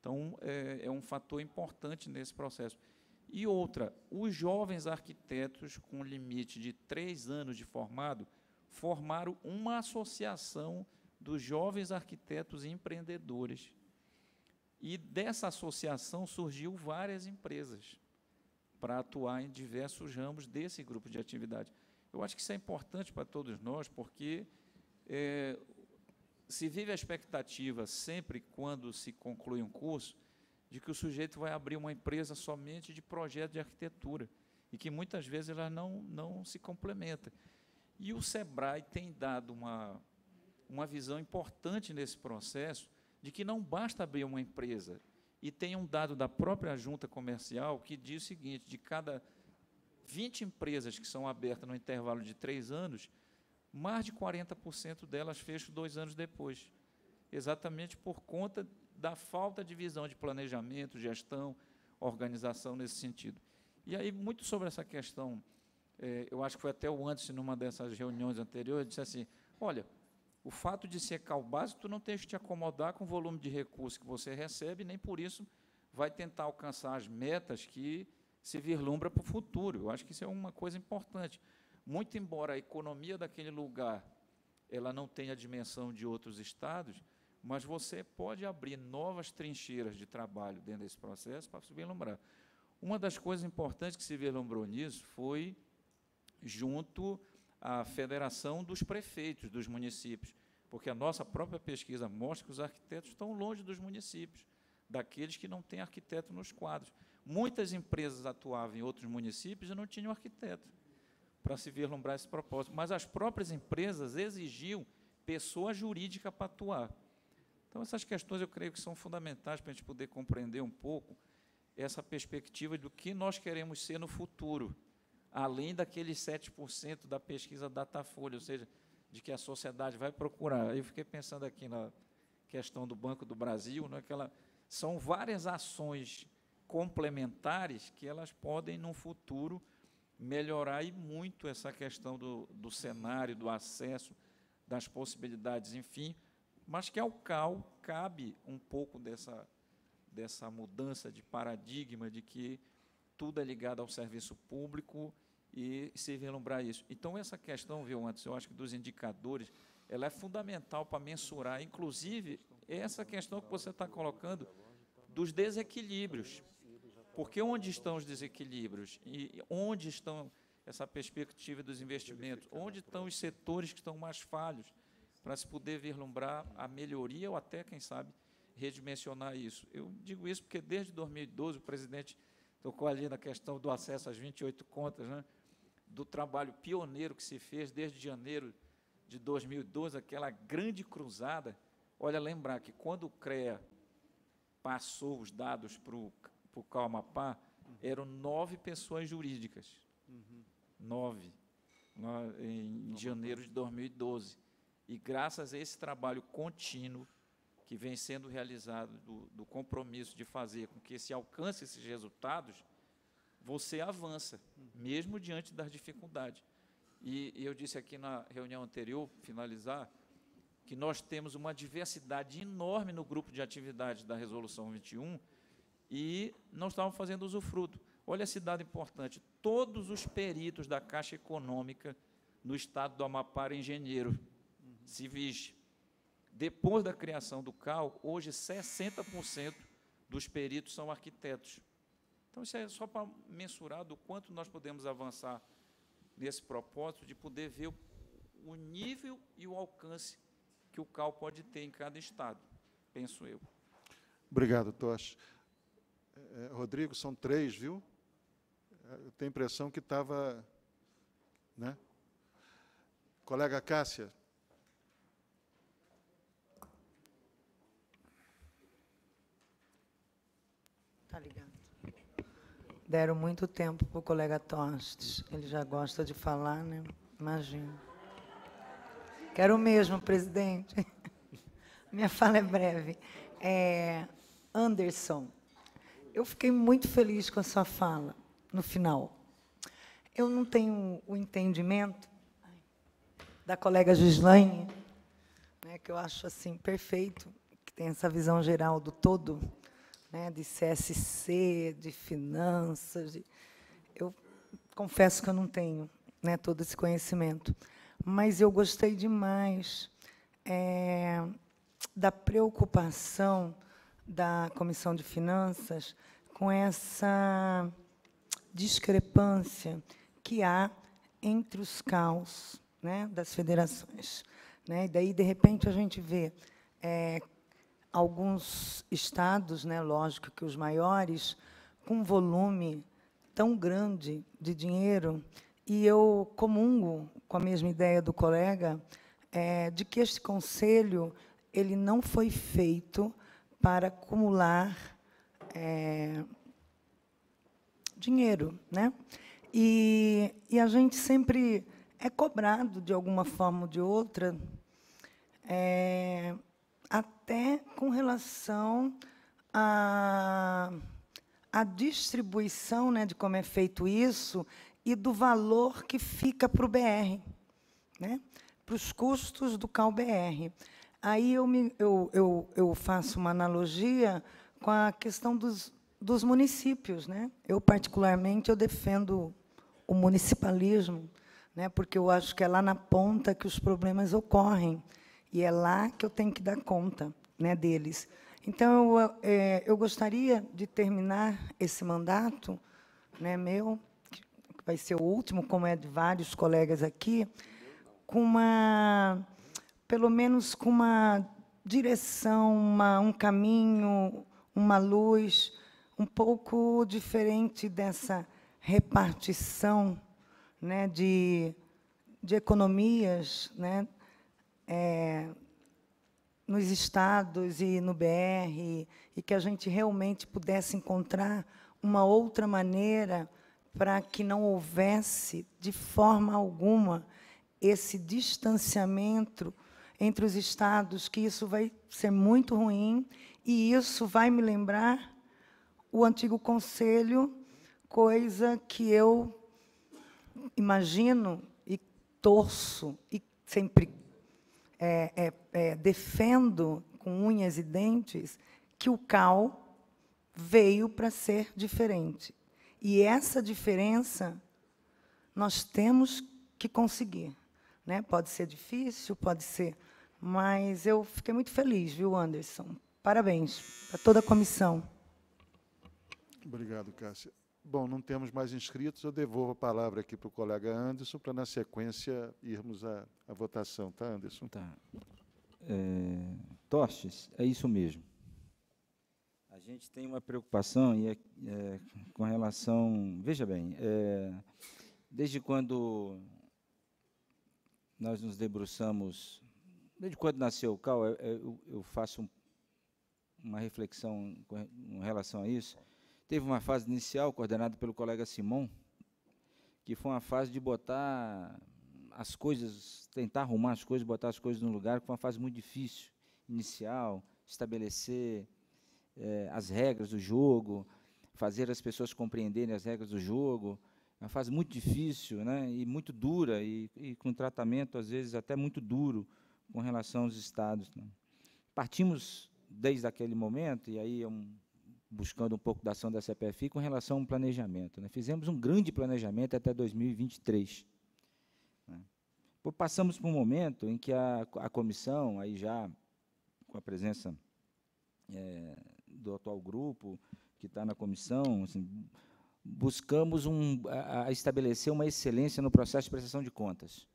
Então, é, é um fator importante nesse processo. E outra, os jovens arquitetos com limite de três anos de formado formaram uma associação dos jovens arquitetos e empreendedores. E dessa associação surgiu várias empresas para atuar em diversos ramos desse grupo de atividade. Eu acho que isso é importante para todos nós, porque é, se vive a expectativa sempre quando se conclui um curso de que o sujeito vai abrir uma empresa somente de projeto de arquitetura e que muitas vezes ela não, não se complementa E o SEBRAE tem dado uma, uma visão importante nesse processo de que não basta abrir uma empresa. E tem um dado da própria junta comercial que diz o seguinte: de cada 20 empresas que são abertas no intervalo de três anos, mais de 40% delas fecham dois anos depois, exatamente por conta da falta de visão de planejamento, gestão, organização nesse sentido. E aí, muito sobre essa questão, é, eu acho que foi até o antes, numa dessas reuniões anteriores, disse assim, olha, o fato de ser básico, tu não tens que te acomodar com o volume de recursos que você recebe, nem por isso vai tentar alcançar as metas que se vislumbra para o futuro. Eu acho que isso é uma coisa importante. Muito embora a economia daquele lugar ela não tenha a dimensão de outros estados, mas você pode abrir novas trincheiras de trabalho dentro desse processo para se vislumbrar. Uma das coisas importantes que se vislumbrou nisso foi junto à Federação dos Prefeitos dos Municípios, porque a nossa própria pesquisa mostra que os arquitetos estão longe dos municípios, daqueles que não têm arquiteto nos quadros. Muitas empresas atuavam em outros municípios e não tinham arquiteto para se vislumbrar esse propósito. Mas as próprias empresas exigiam pessoa jurídica para atuar. Então, essas questões eu creio que são fundamentais para a gente poder compreender um pouco essa perspectiva do que nós queremos ser no futuro, além daqueles 7% da pesquisa Datafolha, ou seja, de que a sociedade vai procurar. Eu fiquei pensando aqui na questão do Banco do Brasil, né, que ela, são várias ações complementares que elas podem, no futuro, melhorar e muito essa questão do, do cenário, do acesso, das possibilidades, enfim, mas que ao CAL cabe um pouco dessa, dessa mudança de paradigma de que tudo é ligado ao serviço público e se relumbrar isso. Então, essa questão, viu, antes, eu acho que dos indicadores, ela é fundamental para mensurar, inclusive, essa questão que você está colocando dos desequilíbrios. Porque onde estão os desequilíbrios? E onde estão essa perspectiva dos investimentos? Onde estão os setores que estão mais falhos para se poder vislumbrar a melhoria ou até, quem sabe, redimensionar isso? Eu digo isso porque desde 2012 o presidente tocou ali na questão do acesso às 28 contas, né? do trabalho pioneiro que se fez desde janeiro de 2012, aquela grande cruzada. Olha, lembrar que quando o CREA passou os dados para o por tipo Calmapá, eram nove pessoas jurídicas. Uhum. Nove. em janeiro de 2012. E graças a esse trabalho contínuo que vem sendo realizado, do, do compromisso de fazer com que se alcance esses resultados, você avança, uhum. mesmo diante das dificuldades. E, e eu disse aqui na reunião anterior, finalizar, que nós temos uma diversidade enorme no grupo de atividades da Resolução 21, e não estavam fazendo usufruto. Olha a cidade importante, todos os peritos da Caixa Econômica no estado do Amapá eram engenheiros uhum. civis. Depois da criação do CAL, hoje 60% dos peritos são arquitetos. Então, isso é só para mensurar do quanto nós podemos avançar nesse propósito de poder ver o, nível e o alcance que o CAL pode ter em cada estado, penso eu. Obrigado, Tocha. É, é, Rodrigo, são três, viu? É, eu tenho a impressão que estava. Né? Colega Cássia. Está ligado. Deram muito tempo para o colega Tostes. Ele já gosta de falar, né? Imagino. Quero mesmo, presidente. Minha fala é breve. É Anderson, eu fiquei muito feliz com a sua fala no final. Eu não tenho o entendimento da colega Gislaine, né, que eu acho assim perfeito, que tem essa visão geral do todo, né, de CSC, de finanças. De... Eu confesso que eu não tenho né, todo esse conhecimento, mas eu gostei demais é, da preocupação da Comissão de Finanças com essa discrepância que há entre os caos né, das federações. Né? E daí, de repente, a gente vê é, alguns estados, né, lógico que os maiores, com um volume tão grande de dinheiro, e eu comungo com a mesma ideia do colega, é, de que este conselho ele não foi feito para acumular é, dinheiro. Né? E, e, a gente sempre é cobrado, de alguma forma ou de outra, é, até com relação à a, a distribuição né, de como é feito isso e do valor que fica para o BR, né, para os custos do CalBR. BR. Aí eu, me, eu, eu, eu faço uma analogia com a questão dos, dos municípios. Né? Eu, particularmente, eu defendo o municipalismo, né? porque eu acho que é lá na ponta que os problemas ocorrem, e é lá que eu tenho que dar conta né, deles. Então, eu, é, eu gostaria de terminar esse mandato né, meu, que vai ser o último, como é de vários colegas aqui, com uma pelo menos com uma direção, uma, um caminho, uma luz um pouco diferente dessa repartição né, de, de economias né, é, nos estados e no BR, e que a gente realmente pudesse encontrar uma outra maneira para que não houvesse, de forma alguma, esse distanciamento entre os estados que isso vai ser muito ruim e isso vai me lembrar o antigo conselho, coisa que eu imagino e torço e sempre é, é, é, defendo com unhas e dentes que o cal veio para ser diferente. E essa diferença nós temos que conseguir. Né? Pode ser difícil, pode ser mas eu fiquei muito feliz, viu, Anderson? Parabéns para toda a comissão. Obrigado, Cássia. Bom, não temos mais inscritos, eu devolvo a palavra aqui para o colega Anderson, para, na sequência, irmos à, à votação, tá, Anderson? Tá. É, Tostes, é isso mesmo. A gente tem uma preocupação e é, é, com relação. Veja bem, é, desde quando nós nos debruçamos Desde quando nasceu o Cal, eu, eu faço um, uma reflexão em relação a isso. Teve uma fase inicial coordenada pelo colega Simon, que foi uma fase de botar as coisas, tentar arrumar as coisas, botar as coisas no lugar, que foi uma fase muito difícil, inicial, estabelecer é, as regras do jogo, fazer as pessoas compreenderem as regras do jogo. É uma fase muito difícil né, e muito dura, e, e com tratamento, às vezes, até muito duro com relação aos estados. Né? Partimos desde aquele momento, e aí é um, buscando um pouco da ação da CPFI, com relação ao planejamento. Né. Fizemos um grande planejamento até 2023. Né. Passamos por um momento em que a, a comissão, aí já com a presença é, do atual grupo que está na comissão, assim, buscamos um, a, a estabelecer uma excelência no processo de prestação de contas.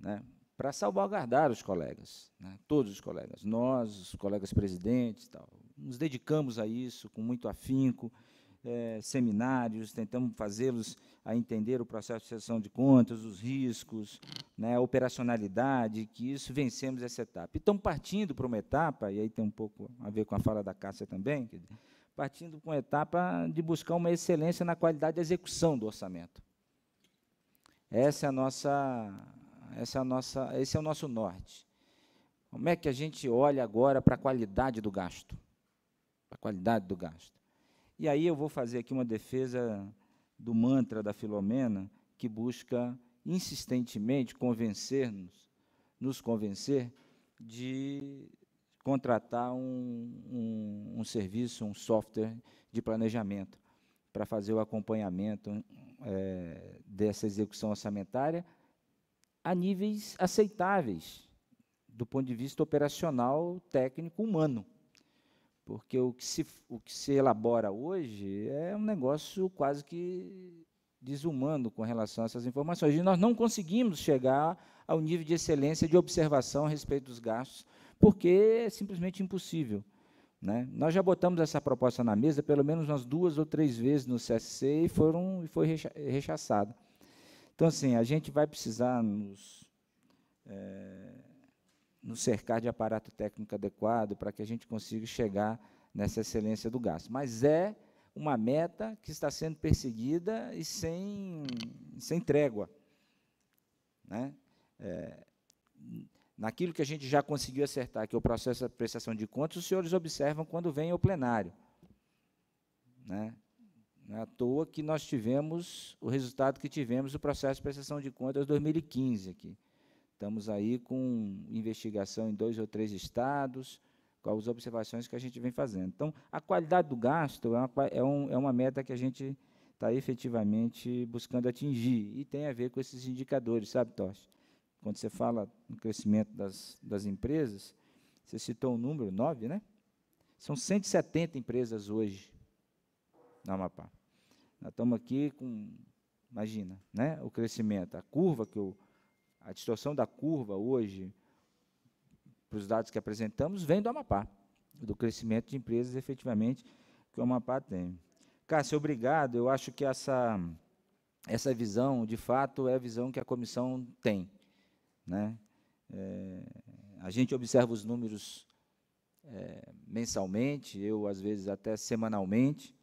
Né? para salvaguardar os colegas, né, todos os colegas, nós, os colegas presidentes, tal, nos dedicamos a isso com muito afinco, é, seminários, tentamos fazê-los a entender o processo de sessão de contas, os riscos, né, a operacionalidade, que isso vencemos essa etapa. E estamos partindo para uma etapa, e aí tem um pouco a ver com a fala da Cássia também, partindo com a etapa de buscar uma excelência na qualidade de execução do orçamento. Essa é a nossa essa é a nossa, esse é o nosso norte. Como é que a gente olha agora para a qualidade do gasto? Para a qualidade do gasto. E aí eu vou fazer aqui uma defesa do mantra da Filomena, que busca insistentemente convencer-nos, nos convencer de contratar um, um, um, serviço, um software de planejamento para fazer o acompanhamento é, dessa execução orçamentária a níveis aceitáveis do ponto de vista operacional, técnico, humano. Porque o que, se, o que se elabora hoje é um negócio quase que desumano com relação a essas informações. E nós não conseguimos chegar ao nível de excelência de observação a respeito dos gastos, porque é simplesmente impossível. Né? Nós já botamos essa proposta na mesa pelo menos umas duas ou três vezes no CSC e, foram, e foi recha rechaçada. Então, assim, a gente vai precisar nos, é, nos cercar de aparato técnico adequado para que a gente consiga chegar nessa excelência do gasto. Mas é uma meta que está sendo perseguida e sem, sem trégua. Né? É, naquilo que a gente já conseguiu acertar, que é o processo de prestação de contas, os senhores observam quando vem ao plenário. Né? Não é à toa que nós tivemos o resultado que tivemos no processo de prestação de contas 2015 aqui. Estamos aí com investigação em dois ou três estados, com as observações que a gente vem fazendo. Então, a qualidade do gasto é uma, é um, é uma meta que a gente está efetivamente buscando atingir e tem a ver com esses indicadores, sabe, Tosh? Quando você fala no crescimento das, das empresas, você citou um número, nove, né? São 170 empresas hoje no Amapá. Nós estamos aqui com, imagina, né, o crescimento, a curva que o, a distorção da curva hoje, para os dados que apresentamos, vem do Amapá, do crescimento de empresas efetivamente que o Amapá tem. Cássio, obrigado. Eu acho que essa, essa visão, de fato, é a visão que a comissão tem. Né? É, a gente observa os números é, mensalmente, eu, às vezes, até semanalmente,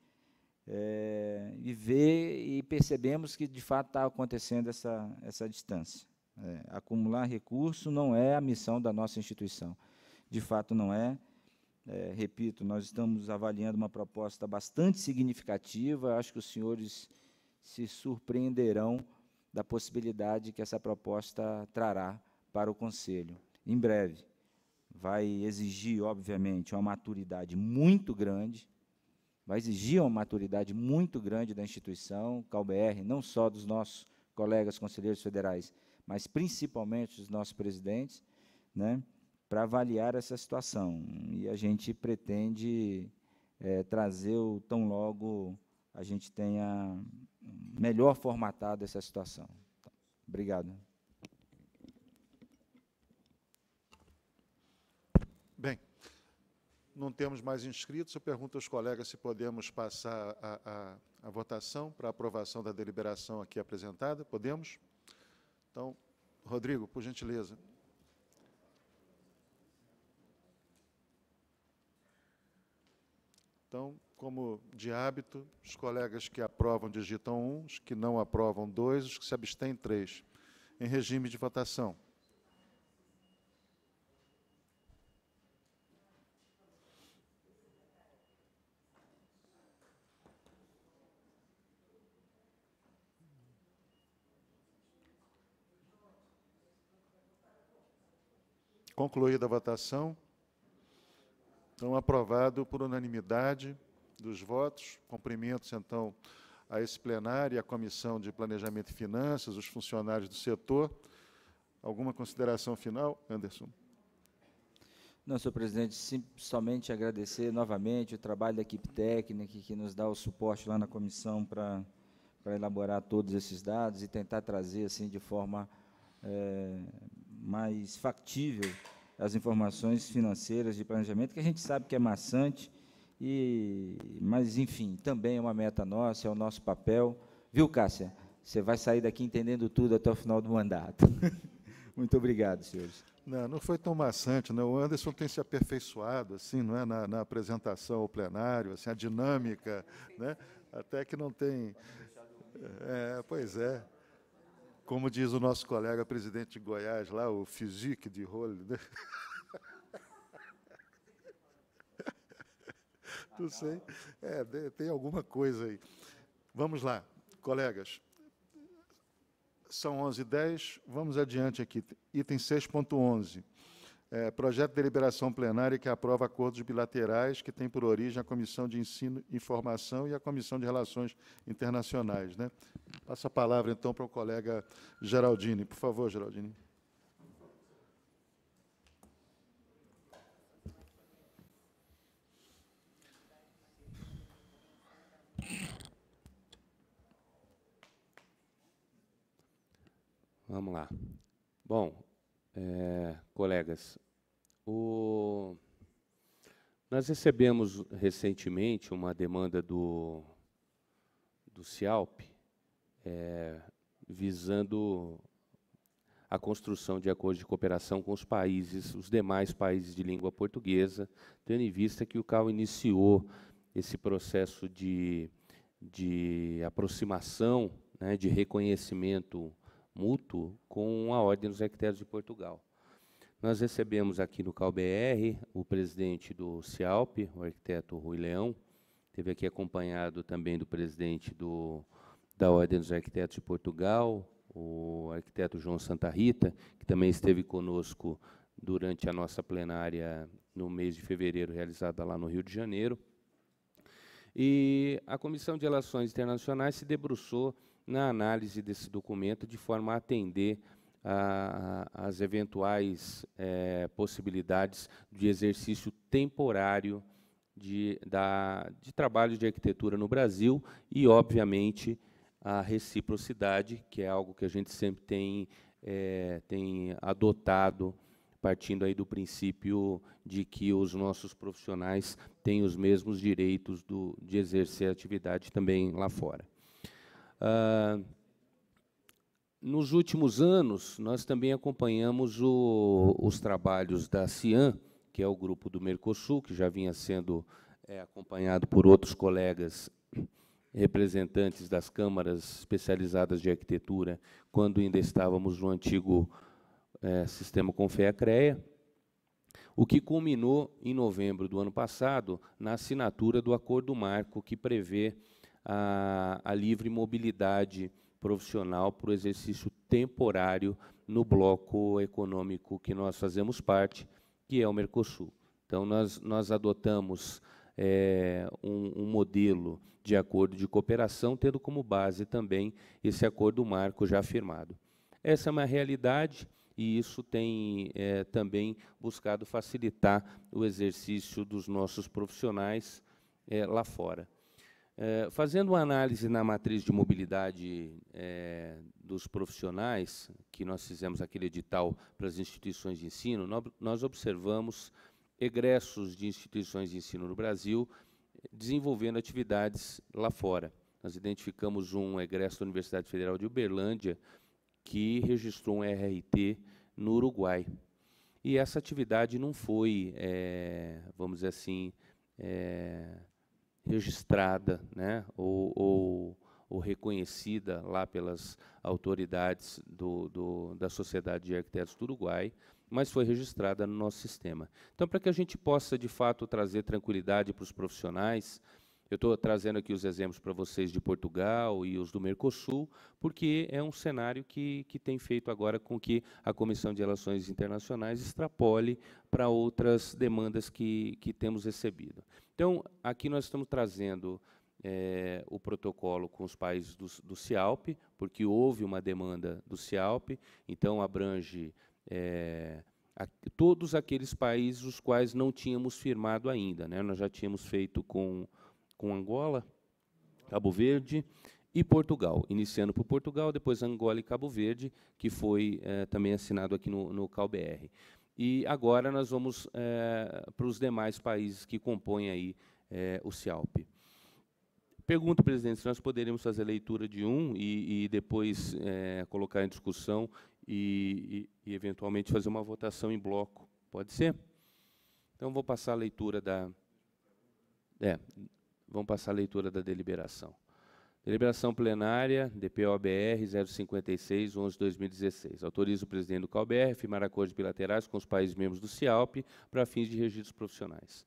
é, e ver e percebemos que de fato está acontecendo essa, essa distância. É, acumular recurso não é a missão da nossa instituição. De fato, não é. é. Repito, nós estamos avaliando uma proposta bastante significativa. Acho que os senhores se surpreenderão da possibilidade que essa proposta trará para o Conselho, em breve. Vai exigir, obviamente, uma maturidade muito grande vai exigir uma maturidade muito grande da instituição, CalBR, não só dos nossos colegas conselheiros federais, mas principalmente dos nossos presidentes, né, para avaliar essa situação. E a gente pretende é, trazer o tão logo a gente tenha melhor formatado essa situação. obrigado. Não temos mais inscritos. Eu pergunto aos colegas se podemos passar a, a, a votação para aprovação da deliberação aqui apresentada. Podemos? Então, Rodrigo, por gentileza. Então, como de hábito, os colegas que aprovam digitam um, os que não aprovam dois, os que se abstêm três, em regime de votação. Concluída a votação, então aprovado por unanimidade dos votos. Cumprimentos, então, a esse plenário e à Comissão de Planejamento e Finanças, os funcionários do setor. Alguma consideração final, Anderson? Não, senhor presidente, sim, somente agradecer novamente o trabalho da equipe técnica que nos dá o suporte lá na comissão para elaborar todos esses dados e tentar trazer assim de forma é, mais factível as informações financeiras de planejamento, que a gente sabe que é maçante, e, mas, enfim, também é uma meta nossa, é o nosso papel. Viu, Cássia? Você vai sair daqui entendendo tudo até o final do mandato. Muito obrigado, senhores. Não, não foi tão maçante, não. O Anderson tem se aperfeiçoado, assim, não é, na, na apresentação ao plenário, assim, a dinâmica, né? Até que não tem. É, pois é. Como diz o nosso colega presidente de Goiás lá, o Fisique de Role, né? Não sei. É, tem alguma coisa aí. Vamos lá, colegas. São 11h10, vamos adiante aqui. Item 6.11. É, projeto de deliberação plenária que aprova acordos bilaterais que tem por origem a Comissão de Ensino e Informação e a Comissão de Relações Internacionais. Né? Passa a palavra, então, para o colega Geraldini. Por favor, Geraldini. Vamos lá. Bom, é, colegas, o... nós recebemos recentemente uma demanda do, do CIALP é, visando a construção de acordos de cooperação com os países, os demais países de língua portuguesa, tendo em vista que o CAL iniciou esse processo de, de aproximação, né, de reconhecimento mútuo com a Ordem dos Arquitetos de Portugal. Nós recebemos aqui no CalBR o presidente do CIALP, o arquiteto Rui Leão, teve aqui acompanhado também do presidente do, da Ordem dos Arquitetos de Portugal, o arquiteto João Santa Rita, que também esteve conosco durante a nossa plenária no mês de fevereiro, realizada lá no Rio de Janeiro. E a Comissão de Relações Internacionais se debruçou na análise desse documento, de forma a atender às eventuais é, possibilidades de exercício temporário de, da, de trabalho de arquitetura no Brasil e, obviamente, a reciprocidade, que é algo que a gente sempre tem, é, tem adotado, partindo aí do princípio de que os nossos profissionais têm os mesmos direitos do, de exercer atividade também lá fora. Ah, nos últimos anos, nós também acompanhamos o, os trabalhos da CIAN, que é o grupo do Mercosul, que já vinha sendo é, acompanhado por outros colegas representantes das câmaras especializadas de arquitetura, quando ainda estávamos no antigo é, sistema com crea o que culminou em novembro do ano passado na assinatura do acordo marco que prevê a, a livre mobilidade profissional para o exercício temporário no bloco econômico que nós fazemos parte, que é o Mercosul. Então, nós, nós adotamos é, um, um, modelo de acordo de cooperação, tendo como base também esse acordo marco já firmado. Essa é uma realidade e isso tem é, também buscado facilitar o exercício dos nossos profissionais é, lá fora. É, fazendo uma análise na matriz de mobilidade é, dos profissionais, que nós fizemos aquele edital para as instituições de ensino, nós observamos egressos de instituições de ensino no Brasil desenvolvendo atividades lá fora. Nós identificamos um egresso da Universidade Federal de Uberlândia que registrou um RRT no Uruguai. E essa atividade não foi, é, vamos dizer assim, é, registrada né, ou, ou, ou reconhecida lá pelas autoridades do, do, da Sociedade de Arquitetos do Uruguai, mas foi registrada no nosso sistema. Então, para que a gente possa, de fato, trazer tranquilidade para os profissionais, eu estou trazendo aqui os exemplos para vocês de Portugal e os do Mercosul, porque é um cenário que, que tem feito agora com que a Comissão de Relações Internacionais extrapole para outras demandas que, que temos recebido. Então, aqui nós estamos trazendo é, o protocolo com os países do, do CIALP, porque houve uma demanda do CIALP, então abrange é, a, todos aqueles países os quais não tínhamos firmado ainda. Né? Nós já tínhamos feito com, com Angola, Cabo Verde e Portugal, iniciando por Portugal, depois Angola e Cabo Verde, que foi é, também assinado aqui no, no CalBR. E agora nós vamos é, para os demais países que compõem aí é, o CIALP. Pergunto, presidente, se nós poderíamos fazer a leitura de um e, e depois é, colocar em discussão e, e, e, eventualmente, fazer uma votação em bloco. Pode ser? Então, vou passar a leitura da... É, vamos passar a leitura da deliberação. Deliberação plenária, DPOBR 056, 11 2016. Autoriza o presidente do CalBR a firmar acordos bilaterais com os países membros do CIALP para fins de registros profissionais.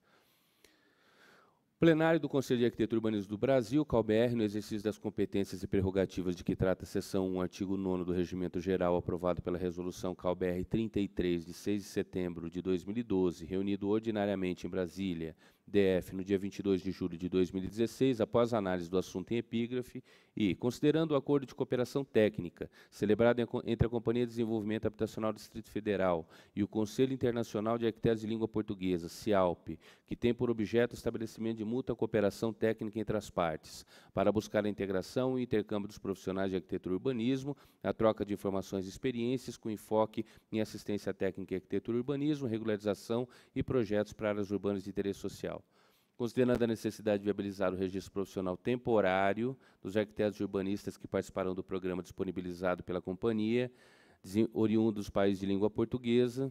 Plenário do Conselho de Arquitetura e Urbanismo do Brasil, CalBR, no exercício das competências e prerrogativas de que trata a seção 1, artigo 9 do Regimento Geral, aprovado pela Resolução CalBR 33, de 6 de setembro de 2012, reunido ordinariamente em Brasília, DF, no dia 22 de julho de 2016, após análise do assunto em epígrafe, e, considerando o acordo de cooperação técnica celebrado entre a Companhia de Desenvolvimento Habitacional do Distrito Federal e o Conselho Internacional de Arquitetos de Língua Portuguesa, CIALP, que tem por objeto o estabelecimento de mútua cooperação técnica entre as partes, para buscar a integração e intercâmbio dos profissionais de arquitetura e urbanismo, a troca de informações e experiências com enfoque em assistência técnica e arquitetura e urbanismo, regularização e projetos para áreas urbanas de interesse social. Considerando a necessidade de viabilizar o registro profissional temporário dos arquitetos e urbanistas que participarão do programa disponibilizado pela companhia, oriundos dos países de língua portuguesa,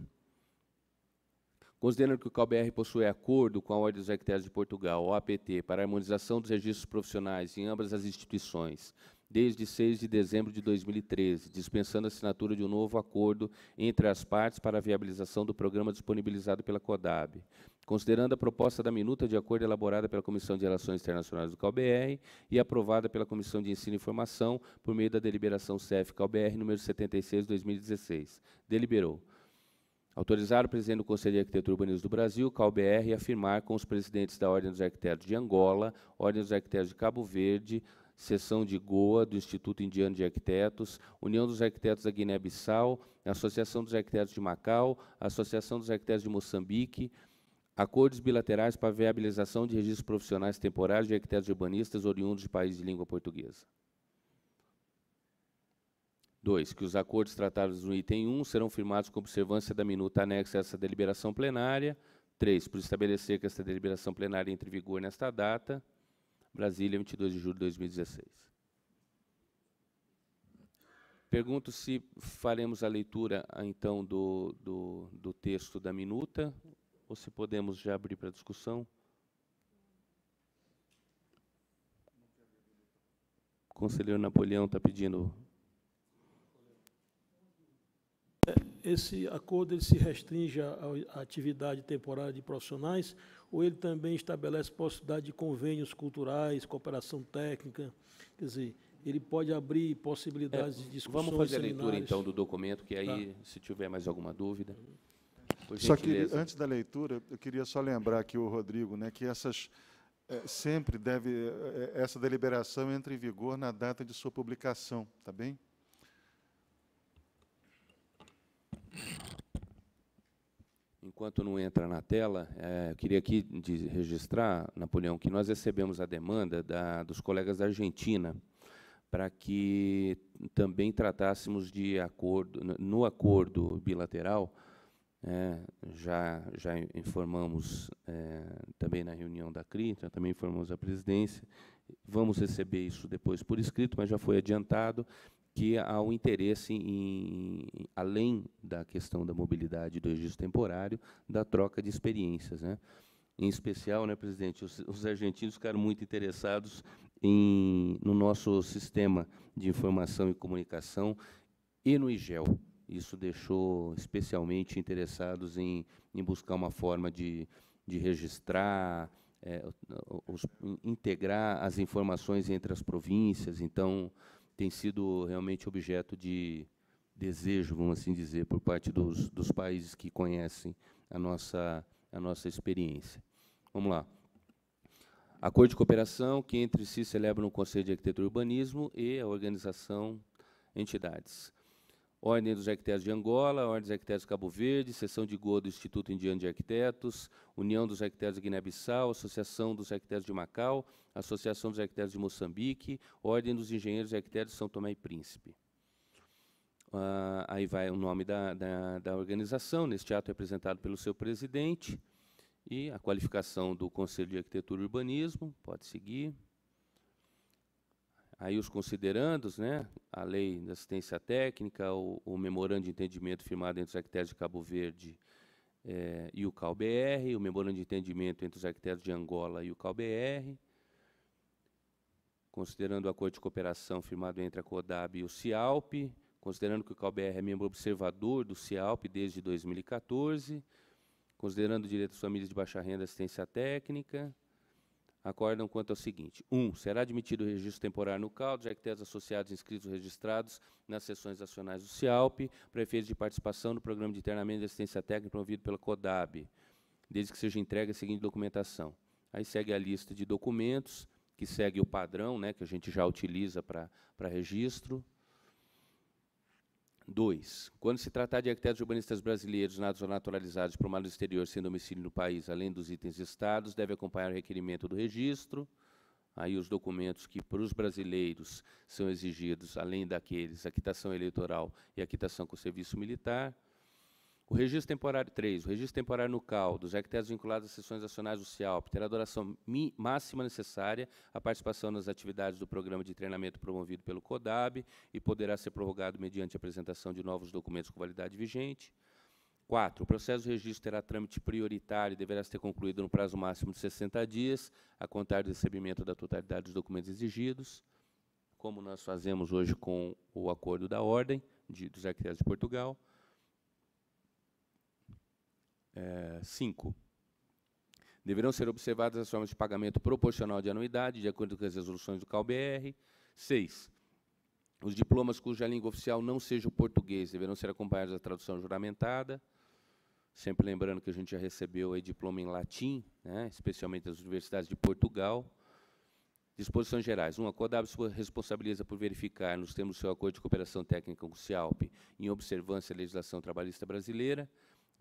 Considerando que o CalBR possui acordo com a Ordem dos Arquitetos de Portugal, OAPT, para a harmonização dos registros profissionais em ambas as instituições, desde 6 de dezembro de 2013, dispensando a assinatura de um novo acordo entre as partes para a viabilização do programa disponibilizado pela CODAB. Considerando a proposta da minuta de acordo elaborada pela Comissão de Relações Internacionais do CalBR e aprovada pela Comissão de Ensino e Formação por meio da deliberação CEF CalBR número 76 2016, deliberou autorizar o presidente do Conselho de Arquitetura e Urbanismo do Brasil, CalBR, e afirmar com os presidentes da Ordem dos Arquitetos de Angola, Ordem dos Arquitetos de Cabo Verde, Seção de Goa, do Instituto Indiano de Arquitetos, União dos Arquitetos da Guiné-Bissau, Associação dos Arquitetos de Macau, Associação dos Arquitetos de Moçambique, Acordos bilaterais para viabilização de registros profissionais temporários de arquitetos urbanistas oriundos de países de língua portuguesa. 2. Que os acordos tratados no item 1 serão firmados com observância da minuta anexa a essa deliberação plenária. 3. Por estabelecer que essa deliberação plenária entre em vigor nesta data. Brasília, 22 de julho de 2016. Pergunto se faremos a leitura, então, do, do, do texto da minuta ou se podemos já abrir para discussão? O conselheiro Napoleão está pedindo. Esse acordo ele se restringe à atividade temporária de profissionais ou ele também estabelece possibilidade de convênios culturais, cooperação técnica? Quer dizer, ele pode abrir possibilidades é, de discussão. Vamos fazer a leitura, então, do documento, que aí, tá. se tiver mais alguma dúvida. Uhum. Só que antes da leitura, eu queria só lembrar aqui o Rodrigo, né, que essas é, sempre deve é, essa deliberação entra em vigor na data de sua publicação, tá bem? Enquanto não entra na tela, é, eu queria aqui registrar, Napoleão, que nós recebemos a demanda da, dos colegas da Argentina para que também tratássemos de acordo no acordo bilateral é, já, já informamos é, também na reunião da CRI, então também informamos a presidência. Vamos receber isso depois por escrito, mas já foi adiantado que há um interesse, em, além da questão da mobilidade do registro temporário, da troca de experiências. Né? Em especial, né, presidente, os, os argentinos ficaram muito interessados em, no nosso sistema de informação e comunicação e no IGEL. Isso deixou especialmente interessados em, em buscar uma forma de, de registrar, é, os, integrar as informações entre as províncias. Então, tem sido realmente objeto de desejo, vamos assim dizer, por parte dos, dos países que conhecem a nossa, a nossa experiência. Vamos lá. Acordo de cooperação que entre si celebram o Conselho de Arquitetura e Urbanismo e a organização entidades. Ordem dos Arquitetos de Angola, Ordem dos Arquitetos de Cabo Verde, Seção de Goa do Instituto Indiano de Arquitetos, União dos Arquitetos de Guiné-Bissau, Associação dos Arquitetos de Macau, Associação dos Arquitetos de Moçambique, Ordem dos Engenheiros e Arquitetos de São Tomé e Príncipe. Ah, aí vai o nome da, da, da organização, neste ato é apresentado pelo seu presidente, e a qualificação do Conselho de Arquitetura e Urbanismo, pode seguir aí os considerandos, né, a lei da assistência técnica, o, o memorando de entendimento firmado entre os arquitetos de Cabo Verde é, e o CalBR, o memorando de entendimento entre os arquitetos de Angola e o CalBR, considerando o acordo de cooperação firmado entre a CODAB e o CIALP, considerando que o CalBR é membro observador do CIALP desde 2014, considerando o direito às famílias de baixa renda assistência técnica, acordam quanto ao seguinte: 1. Um, será admitido o registro temporário no CAUD de arquitetos associados inscritos registrados nas sessões nacionais do CIALP, prefeito de participação no programa de internamento de assistência técnica promovido pela CODAB, desde que seja entregue a seguinte documentação. Aí segue a lista de documentos, que segue o padrão, né, que a gente já utiliza para registro, Dois, quando se tratar de arquitetos urbanistas brasileiros natos ou naturalizados por mano exterior sem domicílio no país, além dos itens estados, deve acompanhar o requerimento do registro, aí os documentos que para os brasileiros são exigidos, além daqueles, a quitação eleitoral e a quitação com o serviço militar, o registro temporário 3, o registro temporário no CAL, dos arquitetos vinculados às sessões nacionais do CIALP, terá a duração máxima necessária à participação nas atividades do programa de treinamento promovido pelo CODAB e poderá ser prorrogado mediante apresentação de novos documentos com validade vigente. 4. O processo de registro terá trâmite prioritário e deverá ser concluído no prazo máximo de 60 dias, a contar do recebimento da totalidade dos documentos exigidos, como nós fazemos hoje com o acordo da ordem de, dos arquitetos de Portugal é, Deverão ser observadas as formas de pagamento proporcional de anuidade, de acordo com as resoluções do CalBR. 6. Os diplomas cuja língua oficial não seja o português deverão ser acompanhados da tradução juramentada. Sempre lembrando que a gente já recebeu aí diploma em latim, né, especialmente das universidades de Portugal. Disposições gerais. 1. Um, a CODAB se responsabiliza por verificar, nos termos do seu acordo de cooperação técnica com o CIALP, em observância à legislação trabalhista brasileira.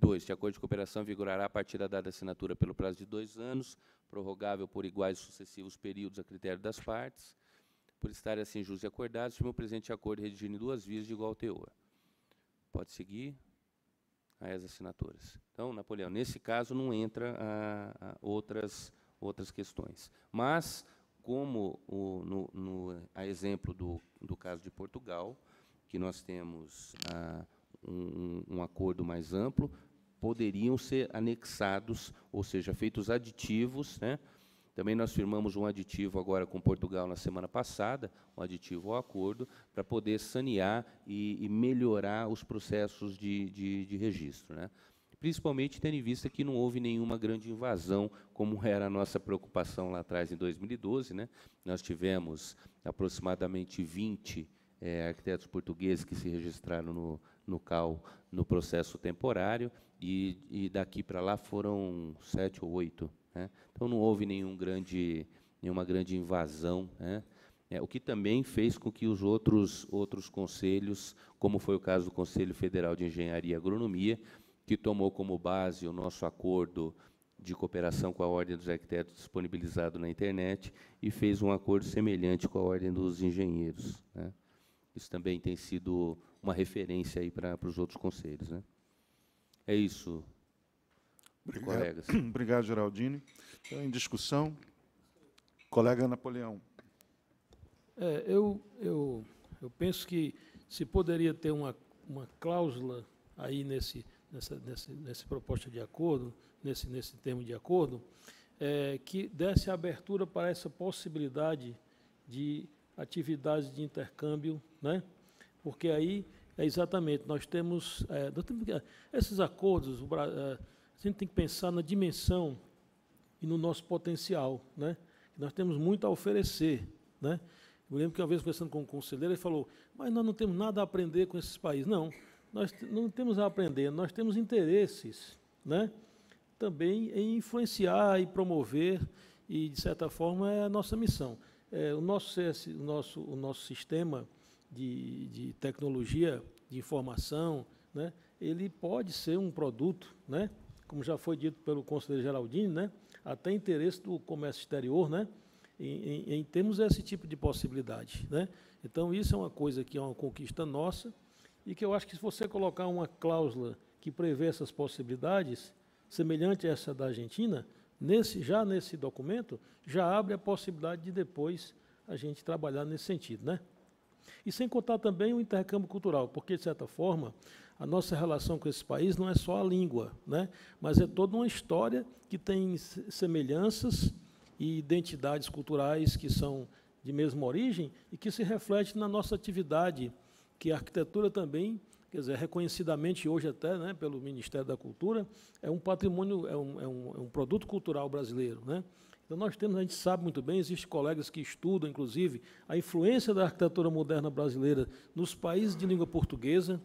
2. Este acordo de cooperação vigorará a partir da data da assinatura pelo prazo de dois anos, prorrogável por iguais sucessivos períodos a critério das partes. Por estar assim justos e acordados, estima o presente acordo em duas vias de igual teor. Pode seguir as assinaturas. Então, Napoleão, nesse caso não entra a, ah, a ah, outras, outras questões. Mas, como o, no, no, a exemplo do, do caso de Portugal, que nós temos a, ah, um, um, acordo mais amplo, poderiam ser anexados, ou seja, feitos aditivos. Né? Também nós firmamos um aditivo agora com Portugal na semana passada, um aditivo ao acordo, para poder sanear e, e, melhorar os processos de, de, de registro. Né? Principalmente tendo em vista que não houve nenhuma grande invasão, como era a nossa preocupação lá atrás, em 2012. Né? Nós tivemos aproximadamente 20 é, eh, arquitetos portugueses que se registraram no, no CAL no processo temporário, e, e daqui para lá foram sete ou oito. Né? Então não houve nenhum grande, nenhuma grande invasão, né? é, o que também fez com que os outros, outros conselhos, como foi o caso do Conselho Federal de Engenharia e Agronomia, que tomou como base o nosso acordo de cooperação com a Ordem dos Arquitetos disponibilizado na internet e fez um acordo semelhante com a Ordem dos Engenheiros. Né? Isso também tem sido uma referência aí para os outros conselhos. Né? É isso, Obrigado. colegas. Obrigado, Geraldine. Então, em discussão, colega Napoleão. É, eu, eu, eu penso que se poderia ter uma, uma cláusula aí nesse, nessa, nesse, nessa proposta de acordo, nesse, nesse termo de acordo, é, que desse abertura para essa possibilidade de atividades de intercâmbio, né? porque aí é exatamente, nós temos é, esses acordos, o, é, a gente tem que pensar na dimensão e no nosso potencial, né? nós temos muito a oferecer. Né? Eu lembro que uma vez conversando com um conselheiro, ele falou, mas nós não temos nada a aprender com esses países. Não, nós não temos a aprender, nós temos interesses né? também em influenciar e promover, e, de certa forma, é a nossa missão. É, o, nosso CS, o, nosso, o nosso sistema de, de tecnologia, de informação, né, ele pode ser um produto, né, como já foi dito pelo conselheiro Geraldino, né, até interesse do comércio exterior, né, em, em, em termos esse tipo de possibilidade. Né? Então, isso é uma coisa que é uma conquista nossa e que eu acho que se você colocar uma cláusula que prevê essas possibilidades, semelhante a essa da Argentina, nesse, já nesse documento, já abre a possibilidade de depois a gente trabalhar nesse sentido, né? E sem contar também o intercâmbio cultural, porque, de certa forma, a nossa relação com esse país não é só a língua, né? mas é toda uma história que tem semelhanças e identidades culturais que são de mesma origem e que se reflete na nossa atividade, que a arquitetura também quer dizer, reconhecidamente hoje até né, pelo Ministério da Cultura, é um patrimônio, é um, é um, é um produto cultural brasileiro. Né? Então nós temos, a gente sabe muito bem, existem colegas que estudam, inclusive, a influência da arquitetura moderna brasileira nos países de língua portuguesa,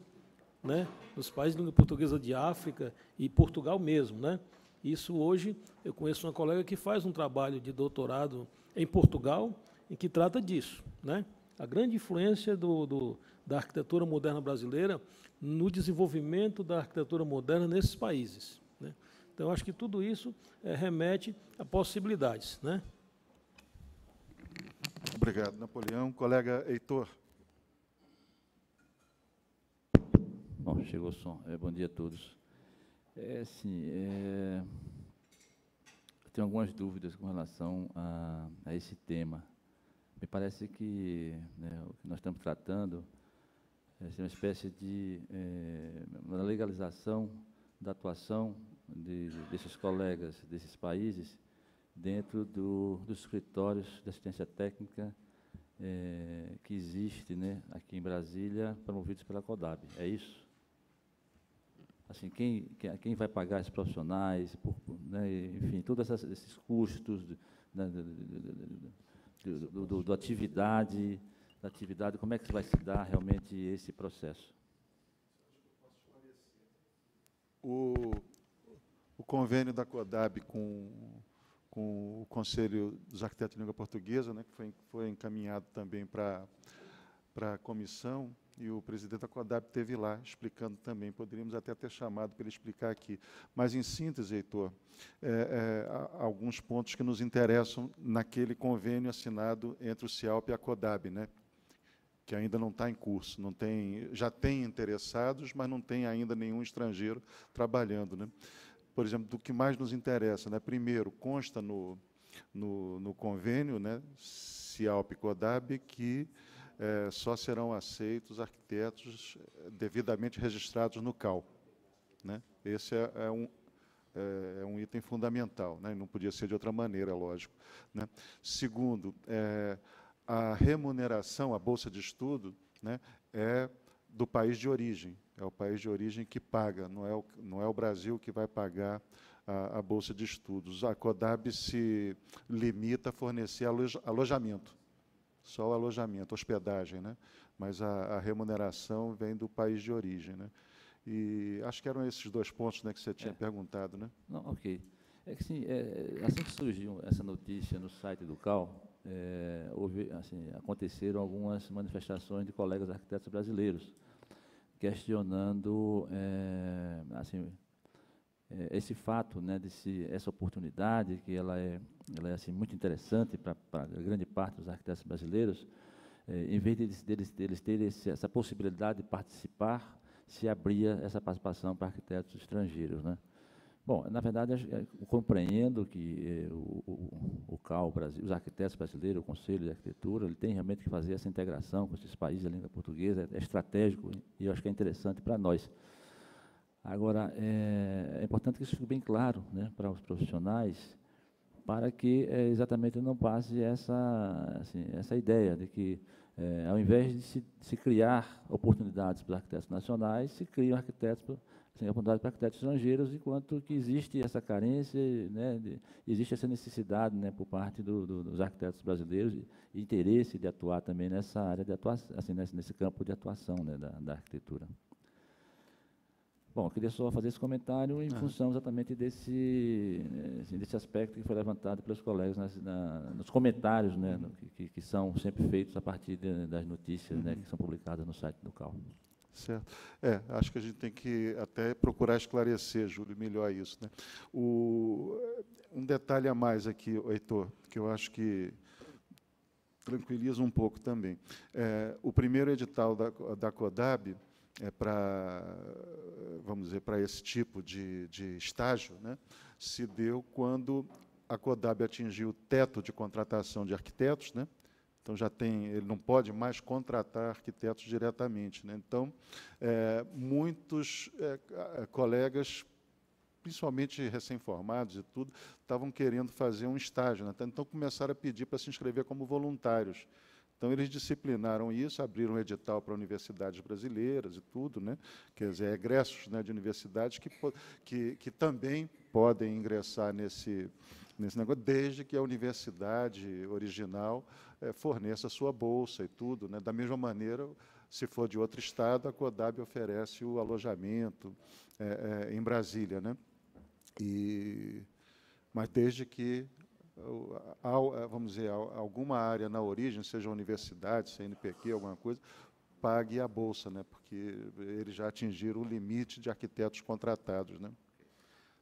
né? nos países de língua portuguesa de África e Portugal mesmo. Né? Isso hoje, eu conheço uma colega que faz um trabalho de doutorado em Portugal, em que trata disso. Né? A grande influência do, do da arquitetura moderna brasileira no desenvolvimento da arquitetura moderna nesses países. Né? Então, acho que tudo isso é, remete a possibilidades. Né? Obrigado, Napoleão. Colega Heitor. Bom, chegou o som. É, bom dia a todos. É, sim, é, tenho algumas dúvidas com relação a, a esse tema. Me parece que né, o que nós estamos tratando é, uma espécie de é, uma legalização da atuação de, desses colegas desses países dentro do, dos escritórios de assistência técnica é, que existe né, aqui em Brasília, promovidos pela CODAB. É isso? Assim, quem, quem vai pagar esses profissionais, por, né, enfim, todos esses custos da né, do, atividade atividade, como é que vai se dar realmente esse processo? O, o convênio da CODAB com, com o Conselho dos Arquitetos de Língua Portuguesa, né, que foi, foi encaminhado também para a comissão, e o presidente da CODAB esteve lá explicando também. Poderíamos até ter chamado para ele explicar aqui. Mas, em síntese, Heitor, é, é, alguns pontos que nos interessam naquele convênio assinado entre o CIALP e a CODAB, né? que ainda não está em curso, não tem, já tem interessados, mas não tem ainda nenhum estrangeiro trabalhando. Né? Por exemplo, do que mais nos interessa, né? primeiro, consta no, no, no convênio, né? CIALP e CODAB, que é, só serão aceitos arquitetos eh, devidamente registrados no CAL. Né? Esse é, é um, é, é, um item fundamental, né? não podia ser de outra maneira, é lógico. Né? Segundo, é, a remuneração, a bolsa de estudo, né, é do país de origem. É o país de origem que paga, não é o, não é o Brasil que vai pagar a, a bolsa de estudos. A CODAB se limita a fornecer alojamento, só o alojamento, hospedagem, né? mas a, a remuneração vem do país de origem. Né? E acho que eram esses dois pontos né, que você tinha é. perguntado. Né? Não, ok. É que, sim, é, assim que surgiu essa notícia no site do CAL, é, houve, assim, aconteceram algumas manifestações de colegas arquitetos brasileiros questionando é, assim, eh, esse fato, né, de se, essa oportunidade, que ela é, ela é assim, muito interessante para grande parte dos arquitetos brasileiros, é, em vez deles, deles, deles terem essa possibilidade de participar, se abria essa participação para arquitetos estrangeiros. Né? Bom, na verdade, é, eu compreendo que é, o, o, o CAL, Brasil, os arquitetos brasileiros, o Conselho de Arquitetura, ele tem realmente que fazer essa integração com esses países da língua portuguesa, é, é estratégico e eu acho que é interessante para nós. Agora, é, é, importante que isso fique bem claro né, para os profissionais, para que é, exatamente não passe essa, assim, essa ideia de que, é, ao invés de se, de se criar oportunidades para arquitetos nacionais, se criam arquitetos sem oportunidade para arquitetos estrangeiros, enquanto que existe essa carência, né, de, existe essa necessidade né, por parte do, do, dos arquitetos brasileiros e interesse de atuar também nessa área de atuação, assim, nesse, nesse campo de atuação né, da, da, arquitetura. Bom, queria só fazer esse comentário em ah. função exatamente desse, assim, desse aspecto que foi levantado pelos colegas nas, na, nos comentários, né, uhum. no, que, que, são sempre feitos a partir de, das notícias né, uhum. que são publicadas no site do CAL. Certo. É, acho que a gente tem que até procurar esclarecer, Júlio, melhor isso. Né? O, um detalhe a mais aqui, Heitor, que eu acho que tranquiliza um pouco também. É, o primeiro edital da, da CODAB é para, vamos dizer, para esse tipo de, de estágio, né, se deu quando a CODAB atingiu o teto de contratação de arquitetos, né, então já tem, ele não pode mais contratar arquitetos diretamente. Né? Então, é, muitos é, colegas, principalmente recém-formados e tudo, estavam querendo fazer um estágio. Né? Então começaram a pedir para se inscrever como voluntários. Então, eles disciplinaram isso, abriram um edital para universidades brasileiras e tudo, né? quer dizer, egressos né, de universidades que, que, que também podem ingressar nesse, nesse negócio, desde que a universidade original é, forneça a sua bolsa e tudo. Né? Da mesma maneira, se for de outro estado, a CODAB oferece o alojamento é, é, em Brasília. Né? E, mas desde que, vamos dizer, alguma área na origem, seja universidade, CNPq, alguma coisa, pague a bolsa, né? porque eles já atingiram o limite de arquitetos contratados. Né?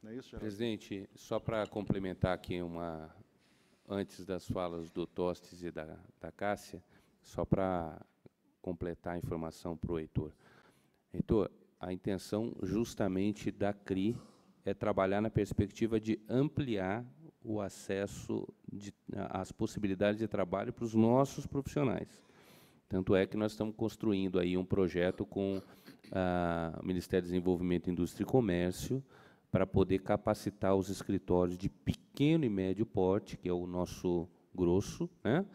Não é isso, Geraldo? Presidente, só para complementar aqui uma antes das falas do Tostes e da, da Cássia, só para completar a informação para o Heitor. Heitor, a intenção justamente da CRI é trabalhar na perspectiva de ampliar o acesso às possibilidades de trabalho para os nossos profissionais. Tanto é que nós estamos construindo aí um projeto com o ah, Ministério do Desenvolvimento, Indústria e Comércio, para poder capacitar os escritórios de pequeno e médio porte, que é o nosso grosso, né,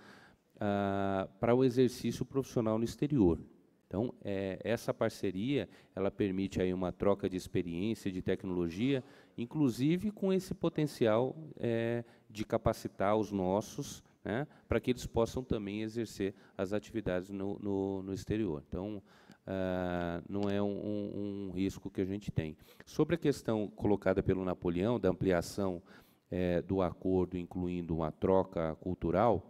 ah, para o exercício profissional no exterior. Então, é, essa parceria ela permite aí uma troca de experiência, de tecnologia, inclusive com esse potencial é, de capacitar os nossos né, para que eles possam também exercer as atividades no, no, no exterior. Então, Uh, não é um, um, um, risco que a gente tem. Sobre a questão colocada pelo Napoleão, da ampliação é, do acordo, incluindo uma troca cultural,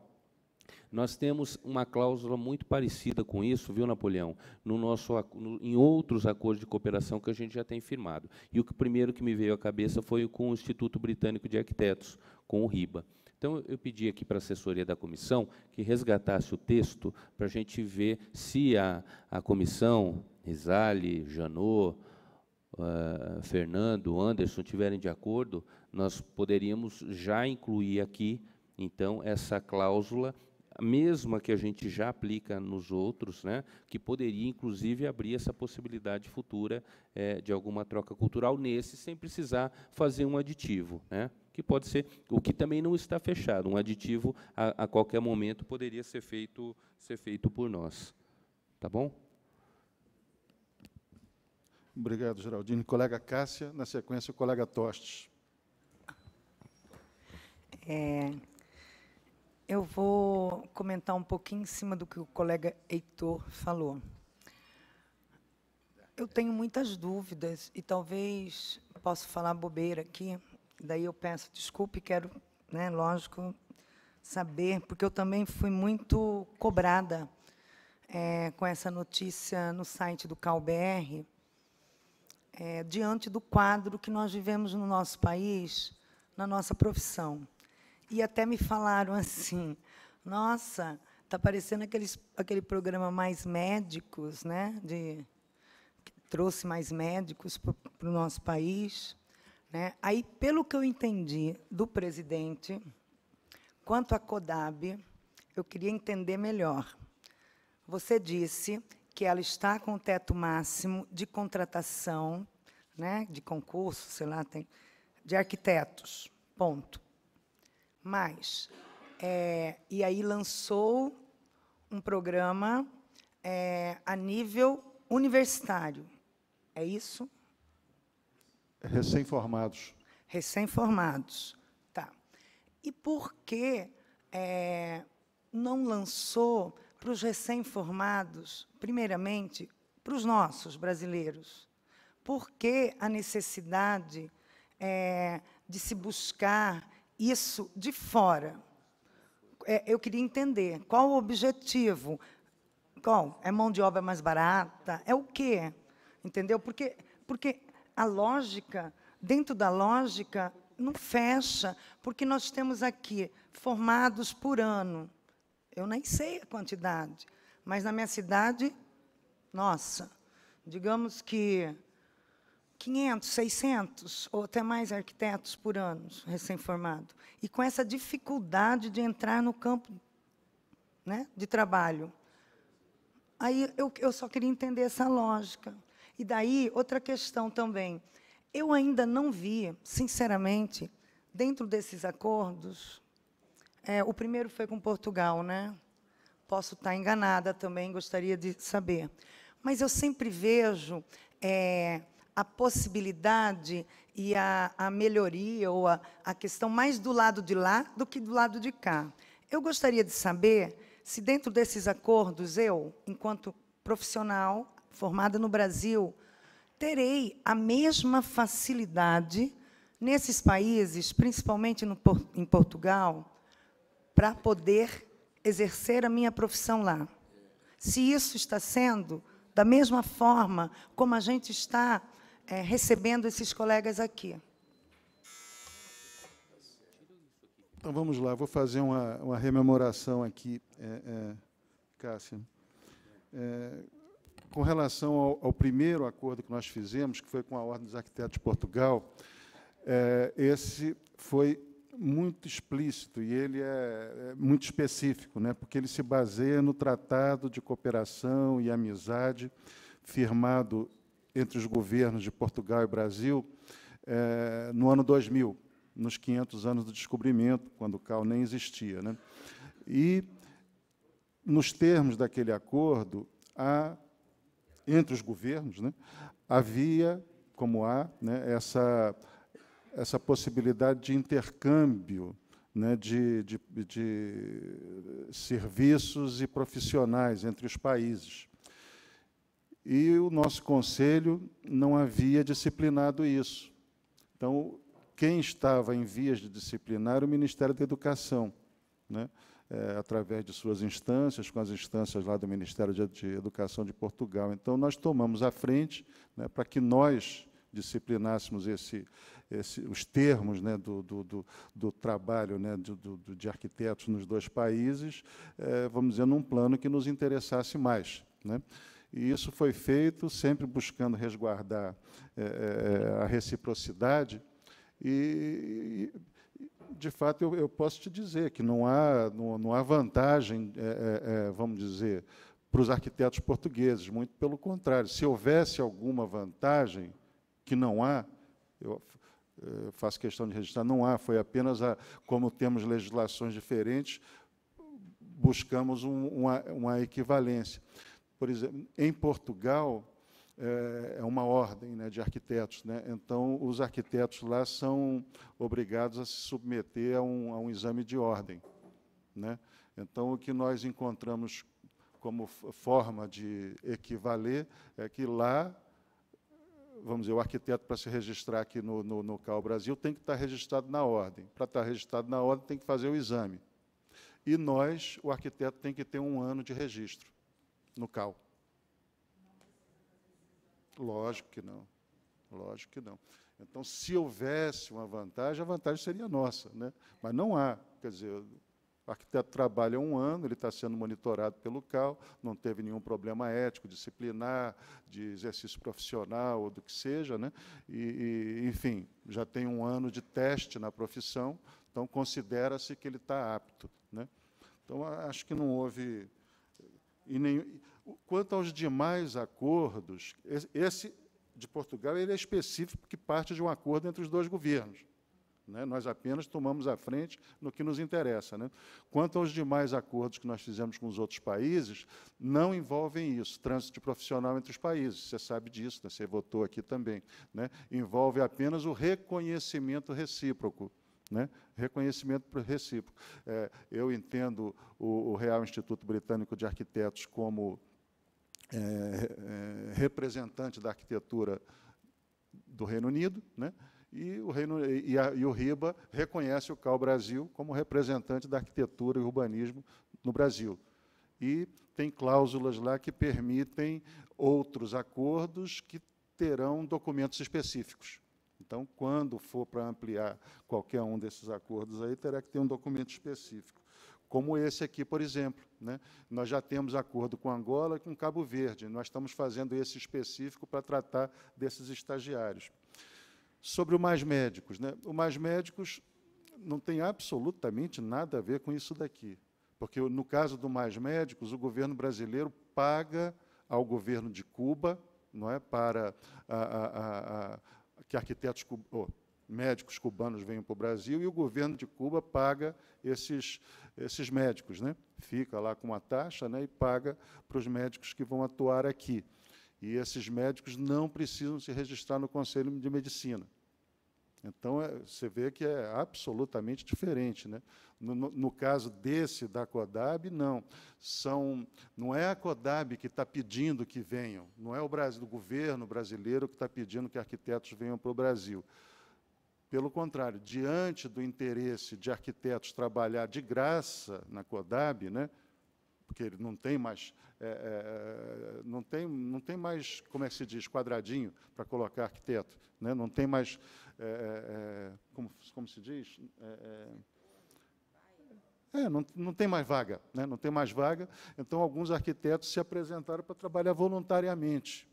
nós temos uma cláusula muito parecida com isso, viu, Napoleão, no nosso, no, em outros acordos de cooperação que a gente já tem firmado. E o que, primeiro que me veio à cabeça foi com o Instituto Britânico de Arquitetos, com o RIBA. Então, eu pedi aqui para a assessoria da comissão que resgatasse o texto para a gente ver se a, a comissão, Rizali, Janot, uh, Fernando, Anderson, tiverem de acordo, nós poderíamos já incluir aqui, então, essa cláusula a mesma que a gente já aplica nos outros, né, que poderia, inclusive, abrir essa possibilidade futura é, de alguma troca cultural nesse, sem precisar fazer um aditivo, né, que pode ser, o que também não está fechado, um aditivo a, a qualquer momento poderia ser feito, ser feito por nós. Tá bom? Obrigado, Geraldine. Colega Cássia, na sequência, o colega Tostes. É, eu vou comentar um pouquinho em cima do que o colega Heitor falou. Eu tenho muitas dúvidas e talvez possa falar bobeira aqui, daí eu peço desculpa e quero, né, lógico, saber, porque eu também fui muito cobrada é, com essa notícia no site do CalBR, é, diante do quadro que nós vivemos no nosso país, na nossa profissão. E até me falaram assim: nossa, está parecendo aqueles, aquele programa Mais Médicos, né? De, que trouxe mais médicos para o nosso país. Né? Aí, pelo que eu entendi do presidente, quanto à CODAB, eu queria entender melhor. Você disse que ela está com o teto máximo de contratação, né, de concurso, sei lá, tem, de arquitetos, ponto. Mas, é, e aí lançou um programa é, a nível universitário. É isso? Recém-formados. Recém-formados. Tá. E por que é, não lançou para os recém-formados, primeiramente, para os nossos brasileiros? Por que a necessidade é, de se buscar isso de fora. É, eu queria entender qual o objetivo. Qual? É mão de obra mais barata? É o quê? Entendeu? Porque, porque a lógica, dentro da lógica, não fecha, porque nós temos aqui formados por ano. Eu nem sei a quantidade, mas na minha cidade, nossa, digamos que 500, 600 ou até mais arquitetos por ano recém-formado. E com essa dificuldade de entrar no campo né, de trabalho. Aí eu, eu só queria entender essa lógica. E daí, outra questão também. Eu ainda não vi, sinceramente, dentro desses acordos, é, o primeiro foi com Portugal, né? Posso estar enganada também, gostaria de saber. Mas eu sempre vejo é, a possibilidade e a, a melhoria, ou a, a questão mais do lado de lá do que do lado de cá. Eu gostaria de saber se, dentro desses acordos, eu, enquanto profissional formada no Brasil, terei a mesma facilidade nesses países, principalmente no, em Portugal, para poder exercer a minha profissão lá. Se isso está sendo da mesma forma como a gente está é, recebendo esses colegas aqui. Então vamos lá, vou fazer uma, uma rememoração aqui, é, é, Cássia. É, com relação ao, ao, primeiro acordo que nós fizemos, que foi com a Ordem dos Arquitetos de Portugal, é, esse foi muito explícito e ele é, é, muito específico, né, porque ele se baseia no Tratado de Cooperação e Amizade firmado entre os governos de Portugal e Brasil é, no ano 2000, nos 500 anos do descobrimento, quando o CAL nem existia. Né? E, nos termos daquele acordo, há, entre os governos, né, havia, como há, né, essa, essa possibilidade de intercâmbio né, de, de, de serviços e profissionais entre os países. E o nosso conselho não havia disciplinado isso. Então, quem estava em vias de disciplinar o Ministério da Educação, né? É, através de suas instâncias, com as instâncias lá do Ministério de, Educação de Portugal. Então, nós tomamos à frente né, para que nós disciplinássemos esse, esse, os termos né, do, do, do, do, trabalho né, de arquitetos nos dois países, é, vamos dizer, num plano que nos interessasse mais. Né? E isso foi feito sempre buscando resguardar é, a reciprocidade. E, de fato, eu, eu, posso te dizer que não há, não, não há vantagem, é, é, vamos dizer, para os arquitetos portugueses, muito pelo contrário. Se houvesse alguma vantagem, que não há, eu faço questão de registrar, não há, foi apenas a, como temos legislações diferentes, buscamos um, uma, uma equivalência por exemplo, em Portugal eh, é uma ordem né, de arquitetos, né? então os arquitetos lá são obrigados a se submeter a um, a um exame de ordem. Né? Então o que nós encontramos como forma de equivaler é que lá vamos dizer, o arquiteto para se registrar aqui no, no, no CAL Brasil tem que estar tá registrado na ordem. Para estar tá registrado na ordem, tem que fazer o exame. E nós, o arquiteto, tem que ter um ano de registro no cal. Lógico que não. Lógico que não. Então, se houvesse uma vantagem, a vantagem seria nossa. Né? Mas não há. Quer dizer, o arquiteto trabalha um ano, ele está sendo monitorado pelo CAL, não teve nenhum problema ético, disciplinar, de exercício profissional ou do que seja. Né? E, e enfim, já tem um ano de teste na profissão, então considera-se que ele está apto. Né? Então, acho que não houve nem... Quanto aos demais acordos, esse de Portugal ele é específico que parte de um acordo entre os dois governos. Né? Nós apenas tomamos a frente no que nos interessa. Né? Quanto aos demais acordos que nós fizemos com os outros países, não envolvem isso, trânsito profissional entre os países, você sabe disso, né? você votou aqui também. Né? Envolve apenas o reconhecimento recíproco né? Reconhecimento recíproco. É, eu entendo o, o, Real Instituto Britânico de Arquitetos como é, é, representante da arquitetura do Reino Unido, né? e, o Reino, e, a, e o RIBA reconhece o CAL Brasil como representante da arquitetura e urbanismo no Brasil. E tem cláusulas lá que permitem outros acordos que terão documentos específicos. Então, quando for para ampliar qualquer um desses acordos aí, terá que ter um documento específico. Como esse aqui, por exemplo. Né? Nós já temos acordo com Angola e com Cabo Verde. Nós estamos fazendo esse específico para tratar desses estagiários. Sobre o Mais Médicos. Né? O Mais Médicos não tem absolutamente nada a ver com isso daqui. Porque, no caso do Mais Médicos, o governo brasileiro paga ao governo de Cuba não é, para a, a, a que arquitetos oh, médicos cubanos venham para o Brasil e o governo de Cuba paga esses, esses médicos. Né? Fica lá com uma taxa né, e paga para os médicos que vão atuar aqui. E esses médicos não precisam se registrar no Conselho de Medicina. Então, é, você vê que é absolutamente diferente. Né? No, no, no caso desse da CODAB, não. São, não é a CODAB que está pedindo que venham, não é o, Brasil, o governo brasileiro que está pedindo que arquitetos venham para o Brasil. Pelo contrário, diante do interesse de arquitetos trabalhar de graça na CODAB, né, porque ele não tem mais, é, é, é, não, tem, não tem mais, como é que se diz, quadradinho para colocar arquiteto, né? não tem mais, é, é, é como, como se diz? É, não, não tem mais vaga, né? não tem mais vaga. Então, alguns arquitetos se apresentaram para trabalhar voluntariamente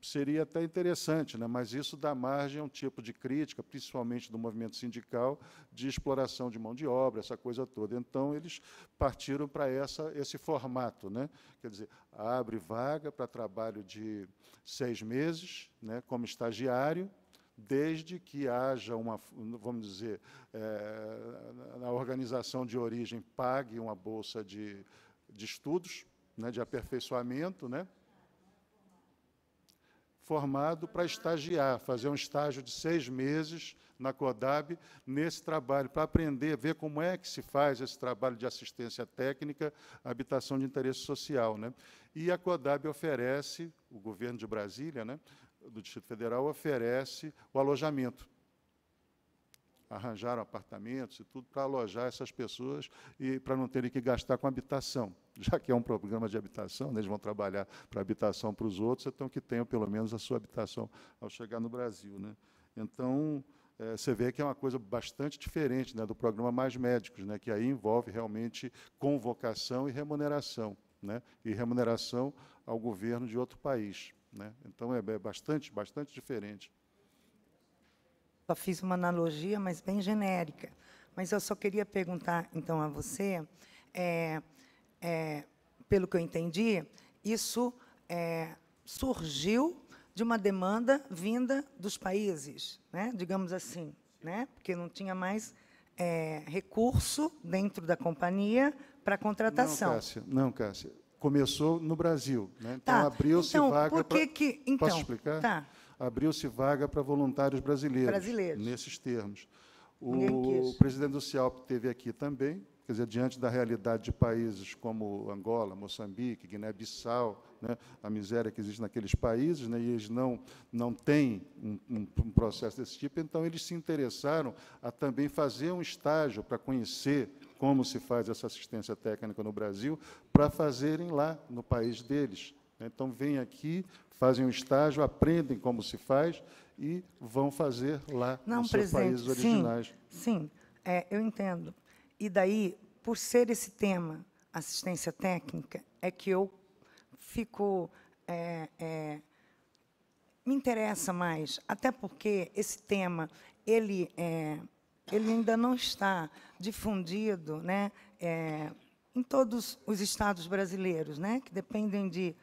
seria até interessante, né? mas isso dá margem a um tipo de crítica, principalmente do movimento sindical, de exploração de mão de obra, essa coisa toda. Então, eles partiram para essa, esse formato. Né? Quer dizer, abre vaga para trabalho de seis meses, né, como estagiário, desde que haja uma, vamos dizer, é, organização de origem pague uma bolsa de, de estudos, né, de aperfeiçoamento, né, formado para estagiar, fazer um estágio de seis meses na CODAB nesse trabalho, para aprender, ver como é que se faz esse trabalho de assistência técnica à habitação de interesse social. Né? E a CODAB oferece, o governo de Brasília, né, do Distrito Federal, oferece o alojamento arranjaram apartamentos e tudo para alojar essas pessoas e para não terem que gastar com habitação já que é um programa de habitação, né, eles vão trabalhar para habitação para os outros, então que tenham pelo menos a sua habitação ao chegar no Brasil. Né? Então, é, você vê que é uma coisa bastante diferente né, do programa Mais Médicos, né, que aí envolve realmente convocação e remuneração, né, e remuneração ao governo de outro país. Né? Então, é, é bastante, bastante diferente. Só fiz uma analogia, mas bem genérica. Mas eu só queria perguntar, então, a você... É, é, pelo que eu entendi, isso é, surgiu de uma demanda vinda dos países, né? digamos assim, né? porque não tinha mais é, recurso dentro da companhia para contratação. Não, Cássia, não, Cássia. Começou no Brasil. Né? Tá. Então, abriu-se então, vaga... para... que que... Então, Posso explicar? Tá. Abriu-se vaga para voluntários brasileiros, brasileiros, nesses termos. O, o presidente do CIALP esteve aqui também, Quer dizer, diante da realidade de países como Angola, Moçambique, Guiné-Bissau, né, a miséria que existe naqueles países, né, e eles não, não têm um, um, um, processo desse tipo, então eles se interessaram a também fazer um estágio para conhecer como se faz essa assistência técnica no Brasil, para fazerem lá, no país deles. Então, vêm aqui, fazem um estágio, aprendem como se faz e vão fazer lá nos seus países originais. Sim, sim é, eu entendo. E daí, por ser esse tema, assistência técnica, é que eu fico. É, é, me interessa mais, até porque esse tema ele, é, ele ainda não está difundido né, é, em todos os estados brasileiros, né, que dependem de,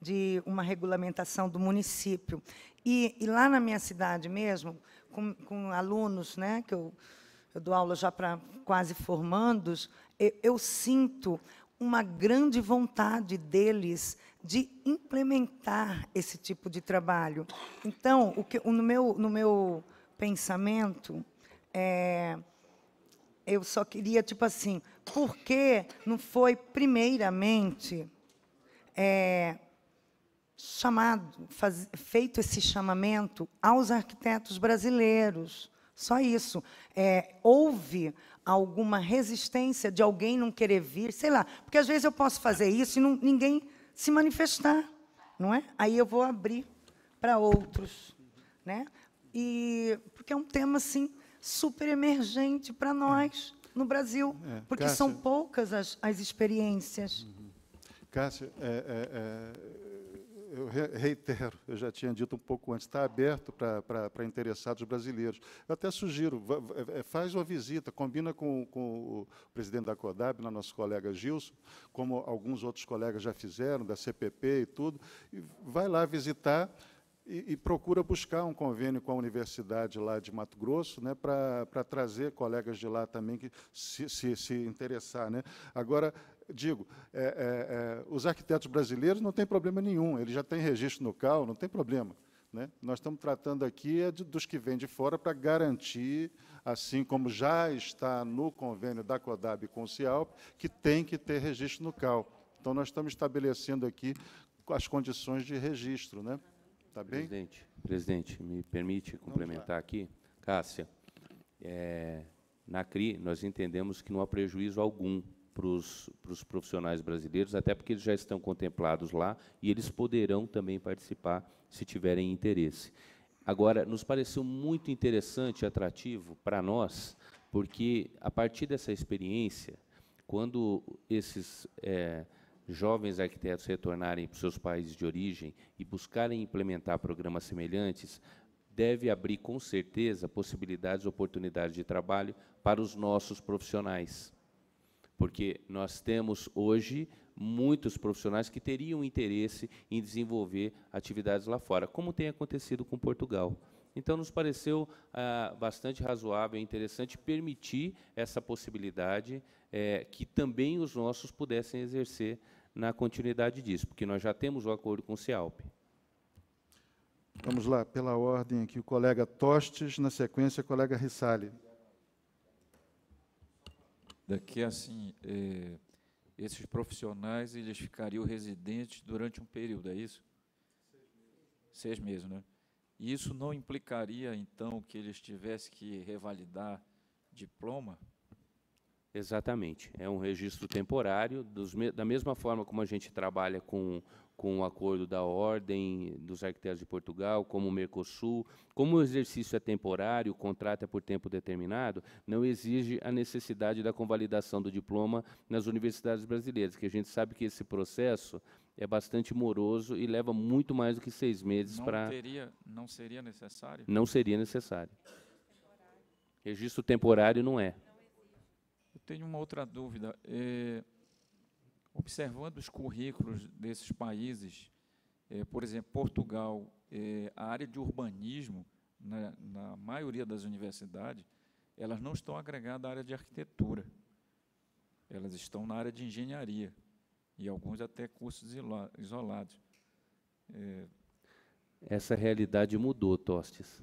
de uma regulamentação do município. E, e lá na minha cidade mesmo, com, com alunos né, que eu eu dou aula já para quase formandos, eu, eu sinto uma grande vontade deles de implementar esse tipo de trabalho. Então, o que, no, meu, no meu pensamento, é, eu só queria, tipo assim, por que não foi primeiramente é, chamado, faz, feito esse chamamento aos arquitetos brasileiros? Só isso. É, houve alguma resistência de alguém não querer vir, sei lá. Porque às vezes eu posso fazer isso e não, ninguém se manifestar, não é? Aí eu vou abrir para outros, né? E porque é um tema assim super emergente para nós no Brasil, é, porque Cássia, são poucas as, as experiências. Uhum. Cássia, é, é, é eu reitero, eu já tinha dito um pouco antes, está aberto para interessados brasileiros. Eu até sugiro, é, é, faz uma visita, combina com, com o presidente da CODAB, nosso colega Gilson, como alguns outros colegas já fizeram, da CPP e tudo, e vai lá visitar e, e procura buscar um convênio com a universidade lá de Mato Grosso, né, para trazer colegas de lá também que se, se, se interessar. Né. Agora, digo, é, é, é, os arquitetos brasileiros não tem problema nenhum, eles já têm registro no CAL, não tem problema. Né? Nós estamos tratando aqui é de, dos que vêm de fora para garantir, assim como já está no convênio da CODAB com o CIALP, que tem que ter registro no CAL. Então, nós estamos estabelecendo aqui as condições de registro. Né? Tá bem? Presidente, presidente, me permite complementar aqui? Cássia, é, na CRI, nós entendemos que não há prejuízo algum para os, profissionais brasileiros, até porque eles já estão contemplados lá e eles poderão também participar se tiverem interesse. Agora, nos pareceu muito interessante e atrativo para nós, porque a partir dessa experiência, quando esses é, jovens arquitetos retornarem para os seus países de origem e buscarem implementar programas semelhantes, deve abrir com certeza possibilidades e oportunidades de trabalho para os nossos profissionais porque nós temos hoje muitos profissionais que teriam interesse em desenvolver atividades lá fora, como tem acontecido com Portugal. Então, nos pareceu ah, bastante razoável e interessante permitir essa possibilidade eh, que também os nossos pudessem exercer na continuidade disso, porque nós já temos o acordo com o CIALP. Vamos lá, pela ordem aqui, o colega Tostes, na sequência, o colega Rissali daqui assim, é, esses profissionais eles ficariam residentes durante um período, é isso? Seis meses. Seis meses, né? E isso não implicaria, então, que eles tivessem que revalidar diploma? Exatamente. É um registro temporário, dos, da mesma forma como a gente trabalha com com o acordo da Ordem dos Arquitetos de Portugal, como o Mercosul, como o exercício é temporário, o contrato é por tempo determinado, não exige a necessidade da convalidação do diploma nas universidades brasileiras, que a gente sabe que esse processo é bastante moroso e leva muito mais do que seis meses para... Não seria necessário? Não seria necessário. Registro temporário não é. Eu tenho uma outra dúvida. É... Observando os currículos desses países, é, por exemplo, Portugal, é, a área de urbanismo, na, né, na, maioria das universidades, elas não estão agregadas à área de arquitetura. Elas estão na área de engenharia, e alguns até cursos isolados. É... Essa realidade mudou, Tostes,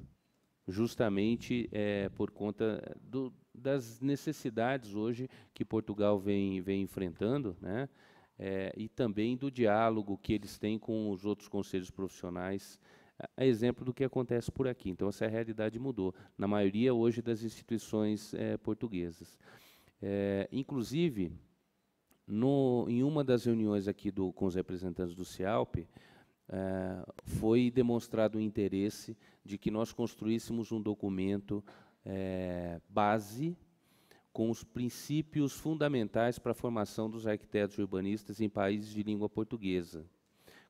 justamente é, por conta do, das necessidades hoje que Portugal vem, vem enfrentando, né? É, e também do diálogo que eles têm com os outros conselhos profissionais, a exemplo do que acontece por aqui. Então, essa realidade mudou, na maioria hoje das instituições é, portuguesas. É, inclusive, no, em uma das reuniões aqui do, com os representantes do CIALP, é, foi demonstrado o interesse de que nós construíssemos um documento é, base com os princípios fundamentais para a formação dos arquitetos urbanistas em países de língua portuguesa,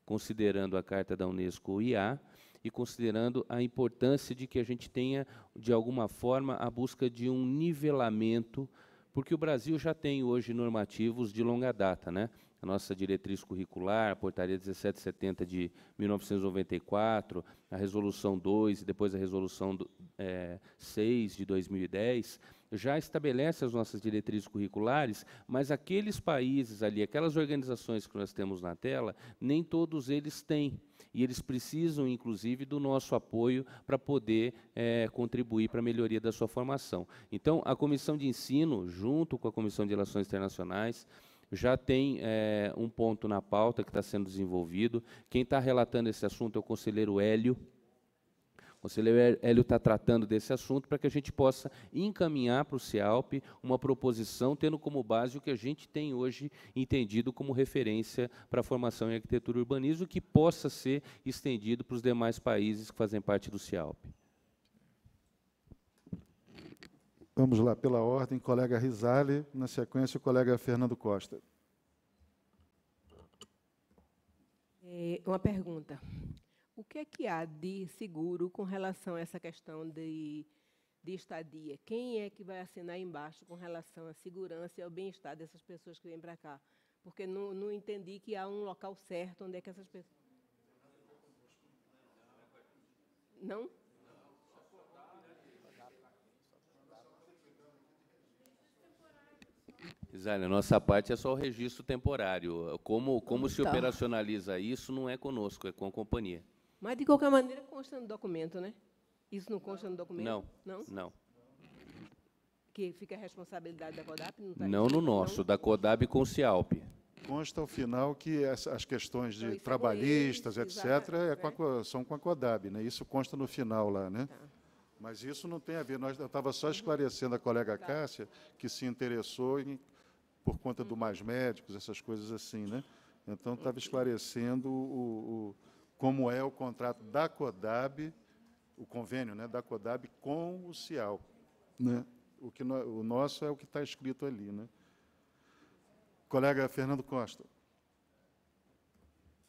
considerando a Carta da Unesco IA e considerando a importância de que a gente tenha, de alguma forma, a busca de um nivelamento, porque o Brasil já tem hoje normativos de longa data, né? a nossa diretriz curricular, a portaria 1770 de 1994, a resolução 2 e depois a resolução do, é, 6 de 2010, já estabelece as nossas diretrizes curriculares, mas aqueles países ali, aquelas organizações que nós temos na tela, nem todos eles têm. E eles precisam, inclusive, do nosso apoio para poder é, contribuir para a melhoria da sua formação. Então, a Comissão de Ensino, junto com a Comissão de Relações Internacionais, já tem é, um ponto na pauta que está sendo desenvolvido. Quem está relatando esse assunto é o conselheiro Hélio. O conselheiro Hélio está tratando desse assunto para que a gente possa encaminhar para o CEALP uma proposição tendo como base o que a gente tem hoje entendido como referência para a formação em arquitetura e urbanismo, que possa ser estendido para os demais países que fazem parte do CEALP. Vamos lá, pela ordem, colega Risale, na sequência, o colega Fernando Costa. É, uma pergunta. O que é que há de seguro com relação a essa questão de, de estadia? Quem é que vai assinar embaixo com relação à segurança e ao bem-estar dessas pessoas que vêm para cá? Porque não, não entendi que há um local certo onde é que essas pessoas. Não? Isabel, a nossa parte é só o registro temporário. Como, como se então. operacionaliza isso não é conosco, é com a companhia. Mas, de qualquer maneira, consta no documento, né? Isso não consta no documento? Não. Não? Não. Que fica a responsabilidade da CODAP? Não, tá não no nosso, não? da CODAB com o CIALP. Consta, ao final, que as, as questões de então, é trabalhistas, eles, etc., é com a, é. são com a CODAB. Né? Isso consta no final lá. Né? Tá. Mas isso não tem a ver. Nós, eu estava só esclarecendo a colega tá. Cássia, que se interessou em por conta do uhum. Mais Médicos, essas coisas assim, né? Então, estava esclarecendo o, o, como é o contrato da CODAB, o convênio né, da CODAB com o CIAL. Né? O, que no, o nosso é o que está escrito ali. Né? Colega Fernando Costa.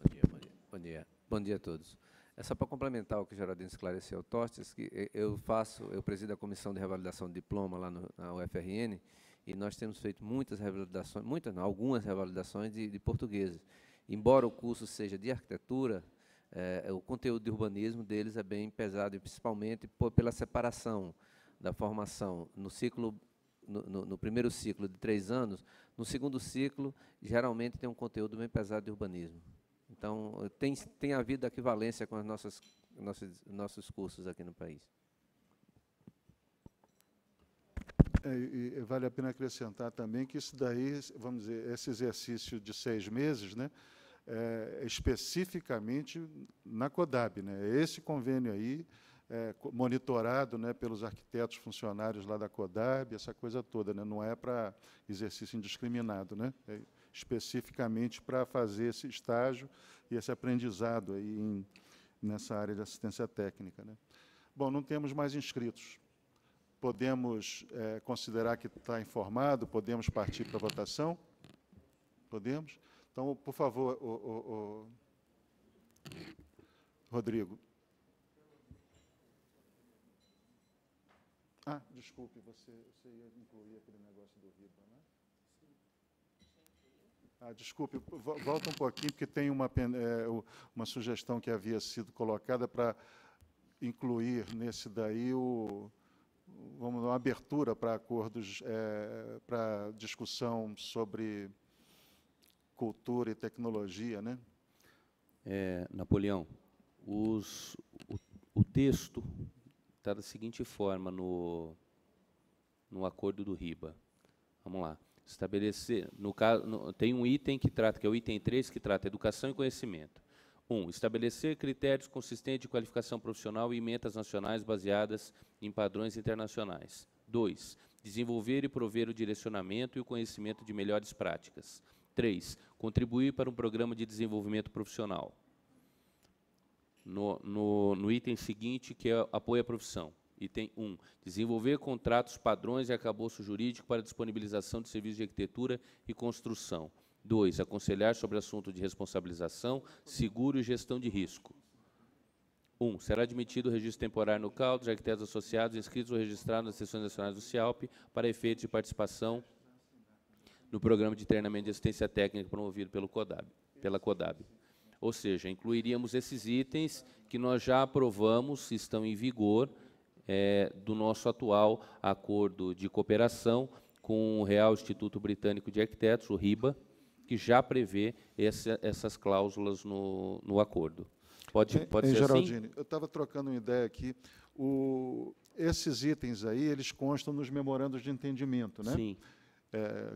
Bom dia, bom dia. Bom dia, bom dia a todos. É só para complementar o que o Geraldino esclareceu, Tostes, que eu faço, eu presido a comissão de revalidação de diploma lá no, na UFRN, e nós temos feito muitas revalidações, muitas não, algumas revalidações de, de portugueses. Embora o curso seja de arquitetura, é, o conteúdo de urbanismo deles é bem pesado, principalmente por, pela separação da formação no ciclo no, no, no, primeiro ciclo de três anos, no segundo ciclo, geralmente tem um conteúdo bem pesado de urbanismo. Então, tem, tem havido equivalência com as nossas, nossos, nossos cursos aqui no país. É, e vale a pena acrescentar também que isso daí, vamos dizer, esse exercício de seis meses, né, é, é especificamente na CODAB. Né, é esse convênio aí, é, monitorado né, pelos arquitetos funcionários lá da CODAB, essa coisa toda, né, não é para exercício indiscriminado, né, é especificamente para fazer esse estágio e esse aprendizado aí em, nessa área de assistência técnica. Né. Bom, não temos mais inscritos podemos é, considerar que está informado, podemos partir para a votação? Podemos? Então, por favor, o, o, o... Rodrigo. Ah, desculpe, você, você ia incluir aquele negócio do RIBA, né? Ah, desculpe, volta um pouquinho, porque tem uma, é, uma sugestão que havia sido colocada para incluir nesse daí o, vamos uma abertura para acordos, é, para discussão sobre cultura e tecnologia, né? É, Napoleão, os, o, o texto está da seguinte forma no, no acordo do RIBA. Vamos lá. Estabelecer, no caso, no, tem um item que trata, que é o item 3, que trata educação e conhecimento. 1. Um, estabelecer critérios consistentes de qualificação profissional e metas nacionais baseadas em padrões internacionais. 2. Desenvolver e prover o direcionamento e o conhecimento de melhores práticas. 3. Contribuir para um programa de desenvolvimento profissional. No, no, no item seguinte, que é apoio à profissão. Item 1. Um, desenvolver contratos, padrões e acabouço jurídico para disponibilização de serviços de arquitetura e construção. 2. Aconselhar sobre assunto de responsabilização, seguro e gestão de risco. 1. Um, será admitido o registro temporário no CAL dos arquitetos associados inscritos ou registrados nas sessões nacionais do CIALP para efeitos de participação no programa de treinamento de assistência técnica promovido pelo CODAB, pela CODAB. Ou seja, incluiríamos esses itens que nós já aprovamos, estão em vigor, é, do nosso atual acordo de cooperação com o Real Instituto Britânico de Arquitetos, o RIBA, que já prevê essa, essas cláusulas no, no acordo. Pode, pode em, ser assim? Geraldine, assim? eu estava trocando uma ideia aqui. O, esses itens aí, eles constam nos memorandos de entendimento, né? Sim. É,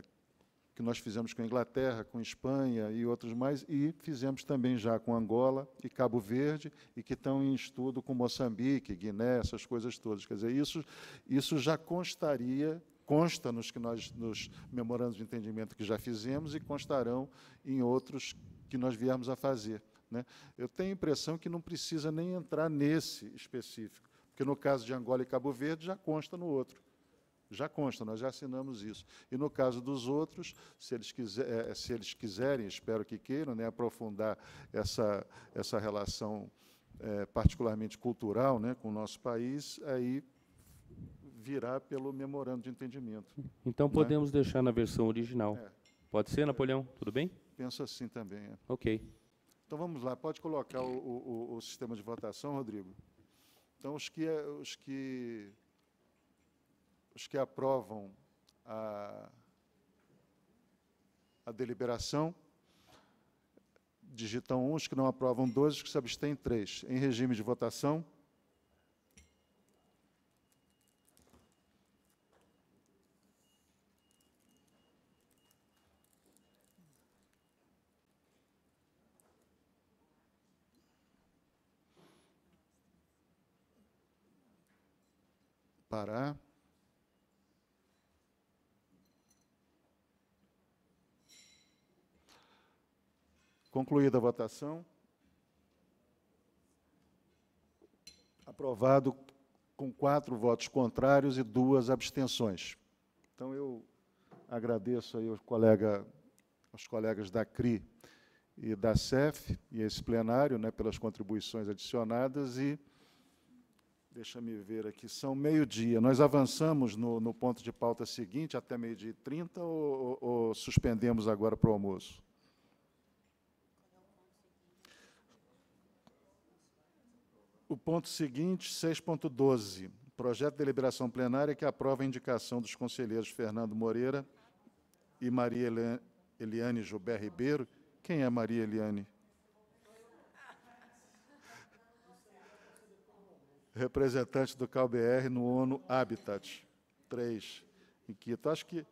que nós fizemos com a Inglaterra, com a Espanha e outros mais, e fizemos também já com Angola e Cabo Verde, e que estão em estudo com Moçambique, Guiné, essas coisas todas. Quer dizer, isso, isso já constaria consta nos que nós nos memorandos de entendimento que já fizemos e constarão em outros que nós viemos a fazer. Né? Eu tenho a impressão que não precisa nem entrar nesse específico, porque no caso de Angola e Cabo Verde já consta no outro. Já consta, nós já assinamos isso. E no caso dos outros, se eles, quiser, é, é, se eles quiserem, espero que queiram, né, aprofundar essa, essa relação é, particularmente cultural né, com o nosso país, aí virá pelo memorando de entendimento. Então né? podemos deixar na versão original. É. Pode ser, Napoleão? Tudo bem? Penso assim também. É. Ok. Então vamos lá, pode colocar o, o, o, sistema de votação, Rodrigo. Então os que os que os que aprovam a, a deliberação digitam um, os que não aprovam dois, os que se abstêm três. Em regime de votação, Pará. Concluída a votação. Aprovado com quatro votos contrários e duas abstenções. Então, eu agradeço aí aos, colega, aos colegas da CRI e da CEF e esse plenário né, pelas contribuições adicionadas e Deixa-me ver aqui, são meio-dia. Nós avançamos no, no, ponto de pauta seguinte até meio-dia e 30 ou, ou, suspendemos agora para o almoço? O ponto seguinte, 6.12, projeto de deliberação plenária que aprova a indicação dos conselheiros Fernando Moreira e Maria Eliane Gilberto Ribeiro. Quem é Maria Eliane? representante do CalBR no ONU Habitat. Três, em Quito. Acho que.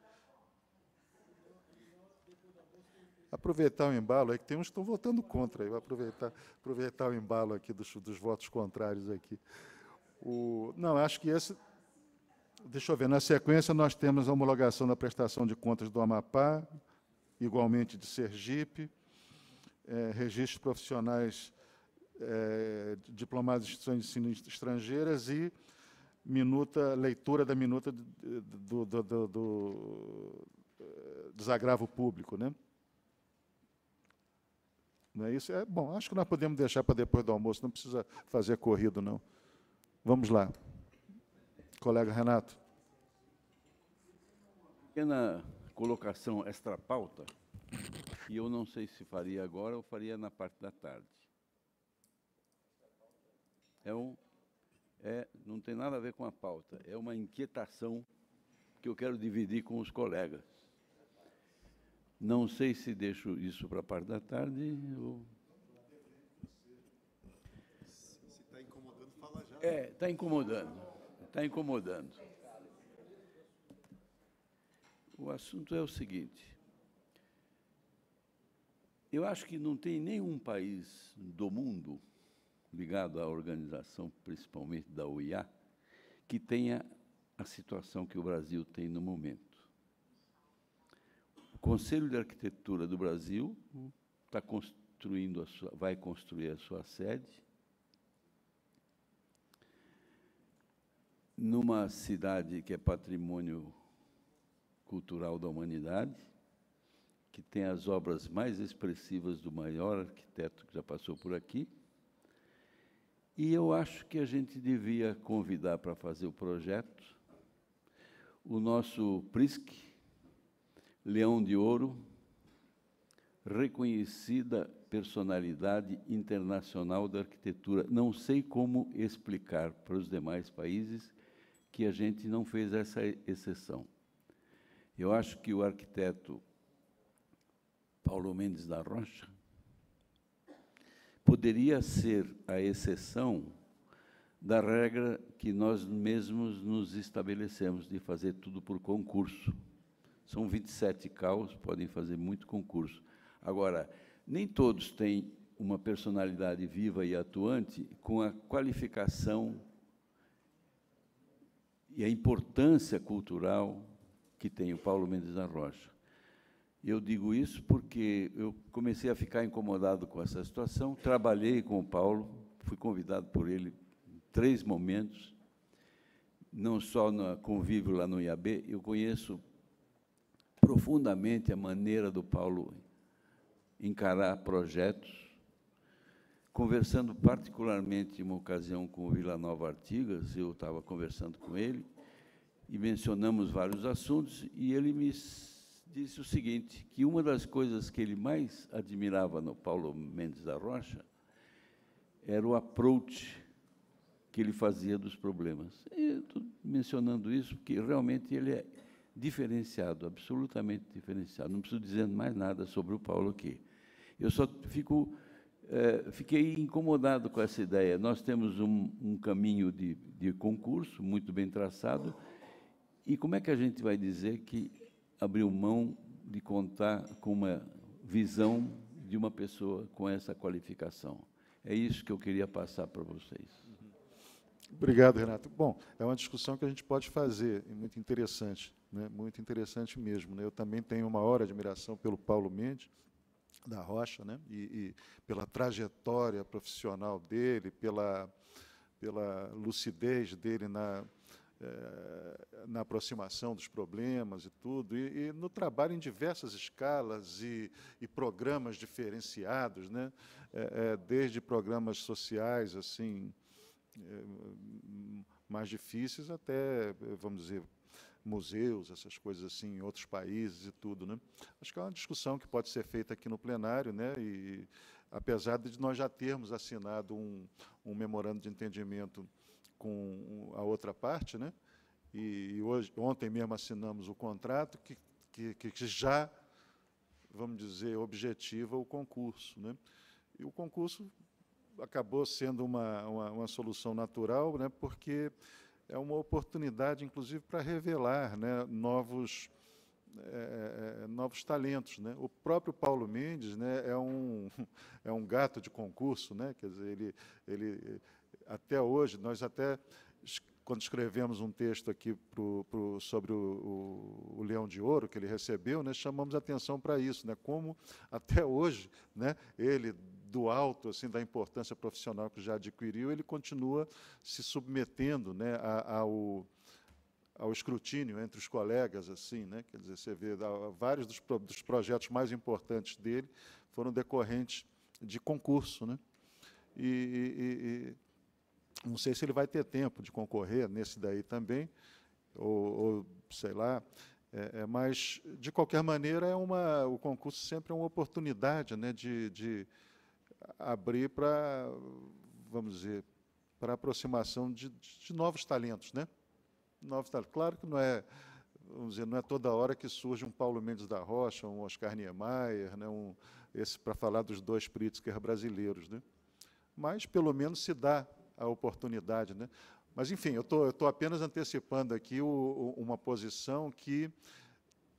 Aproveitar o embalo, é que tem uns que estão votando contra, eu aproveitar, aproveitar o embalo aqui dos, dos votos contrários aqui. O, não, acho que esse. Deixa eu ver, na sequência nós temos a homologação da prestação de contas do Amapá, igualmente de Sergipe, é, registros profissionais é, diplomados de instituições de ensino estrangeiras e minuta, leitura da minuta do, do, do, do eh, desagravo público. Né? Não é isso? É, bom, acho que nós podemos deixar para depois do almoço, não precisa fazer corrido, não. Vamos lá. Colega Renato. Pequena colocação extra pauta, e eu não sei se faria agora ou faria na parte da tarde é um, é, não tem nada a ver com a pauta, é uma inquietação que eu quero dividir com os colegas. Não sei se deixo isso para a parte da tarde ou... Se está incomodando, fala já. É, está incomodando, está incomodando. O assunto é o seguinte... Eu acho que não tem nenhum país do mundo ligado à organização, principalmente da OIA, que tenha a situação que o Brasil tem no momento. O Conselho de Arquitetura do Brasil está construindo sua, vai construir a sua sede numa cidade que é patrimônio cultural da humanidade, que tem as obras mais expressivas do maior arquiteto que já passou por aqui, e eu acho que a gente devia convidar para fazer o projeto o nosso PRISC, Leão de Ouro, reconhecida personalidade internacional da arquitetura. Não sei como explicar para os demais países que a gente não fez essa exceção. Eu acho que o arquiteto Paulo Mendes da Rocha poderia ser a exceção da regra que nós mesmos nos estabelecemos de fazer tudo por concurso. São 27 caos, podem fazer muito concurso. Agora, nem todos têm uma personalidade viva e atuante com a qualificação e a importância cultural que tem o Paulo Mendes da Rocha. Eu digo isso porque eu comecei a ficar incomodado com essa situação, trabalhei com o Paulo, fui convidado por ele em três momentos, não só no convívio lá no IAB, eu conheço profundamente a maneira do Paulo encarar projetos, conversando particularmente em uma ocasião com o Vila Nova Artigas, eu estava conversando com ele, e mencionamos vários assuntos, e ele me disse o seguinte, que uma das coisas que ele mais admirava no Paulo Mendes da Rocha era o approach que ele fazia dos problemas. estou mencionando isso porque realmente ele é diferenciado, absolutamente diferenciado. Não preciso dizer mais nada sobre o Paulo aqui. Eu só fico, é, fiquei incomodado com essa ideia. Nós temos um, um caminho de, de concurso muito bem traçado, e como é que a gente vai dizer que abriu mão de contar com uma visão de uma pessoa com essa qualificação. É isso que eu queria passar para vocês. Obrigado, Renato. Bom, é uma discussão que a gente pode fazer, e muito interessante, né? muito interessante mesmo. Né? Eu também tenho uma maior admiração pelo Paulo Mendes, da Rocha, né? E, e, pela trajetória profissional dele, pela, pela lucidez dele na eh, na aproximação dos problemas e tudo, e, e no trabalho em diversas escalas e, e programas diferenciados, né? É, é, desde programas sociais assim mais difíceis até, vamos dizer, museus, essas coisas assim, em outros países e tudo. Né? Acho que é uma discussão que pode ser feita aqui no plenário, né? e apesar de nós já termos assinado um, um memorando de entendimento com a outra parte, né? E, e hoje, ontem mesmo assinamos o contrato que, que, que já, vamos dizer, objetiva o concurso, né? E o concurso acabou sendo uma, uma, uma solução natural, né? Porque é uma oportunidade, inclusive, para revelar né, novos, é, é novos talentos. Né? O próprio Paulo Mendes né, é, um, é um gato de concurso, né? quer dizer, ele, ele, até hoje, nós até, quando escrevemos um texto aqui pro, pro, sobre o, o, o, Leão de Ouro que ele recebeu, né, chamamos atenção para isso, né, como até hoje né, ele, do alto assim da importância profissional que já adquiriu, ele continua se submetendo né, a, ao ao escrutínio entre os colegas, assim, né? Quer dizer, você vê vários dos, dos projetos mais importantes dele foram decorrentes de concurso, né? e, e, e não sei se ele vai ter tempo de concorrer nesse daí também, ou, ou sei lá. É, é, mas, de qualquer maneira, é uma, o concurso sempre é uma oportunidade né, de, de abrir para, vamos dizer, para aproximação de, de, novos talentos. Né? Novos talentos. Claro que não é, vamos dizer, não é toda hora que surge um Paulo Mendes da Rocha, um Oscar Niemeyer, né, um, esse para falar dos dois Pritzker brasileiros. Né? Mas, pelo menos, se dá a oportunidade. Né? Mas, enfim, eu estou apenas antecipando aqui o, o, uma posição que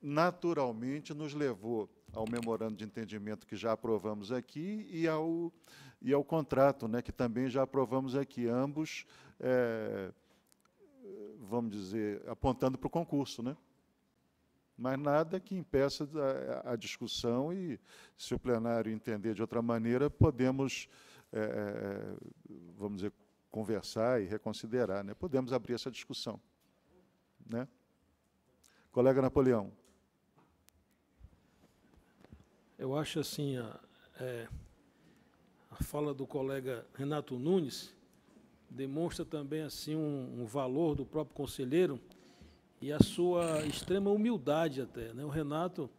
naturalmente nos levou ao memorando de entendimento que já aprovamos aqui e ao, e ao contrato, né, que também já aprovamos aqui, ambos, é, vamos dizer, apontando para o concurso. Né? Mas nada que impeça a, a, discussão e, se o plenário entender de outra maneira, podemos, é, é vamos dizer, conversar e reconsiderar. Né? Podemos abrir essa discussão. Né? Colega Napoleão. Eu acho assim, a, é, a fala do colega Renato Nunes demonstra também assim um, um, valor do próprio conselheiro e a sua extrema humildade até. Né? O Renato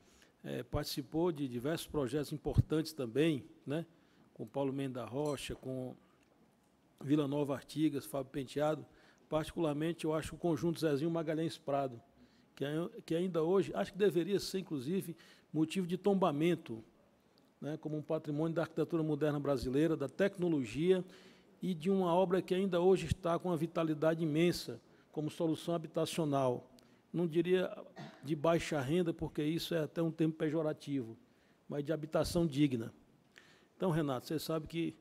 é, participou de diversos projetos importantes também, né? com Paulo Mendes da Rocha, com Vila Nova Artigas, Fábio Penteado. Particularmente, eu acho o conjunto Zezinho Magalhães Prado, que, é, que ainda hoje, acho que deveria ser, inclusive, motivo de tombamento, né, como um patrimônio da arquitetura moderna brasileira, da tecnologia e de uma obra que ainda hoje está com uma vitalidade imensa, como solução habitacional. Não diria de baixa renda, porque isso é até um termo pejorativo, mas de habitação digna. Então, Renato, você sabe que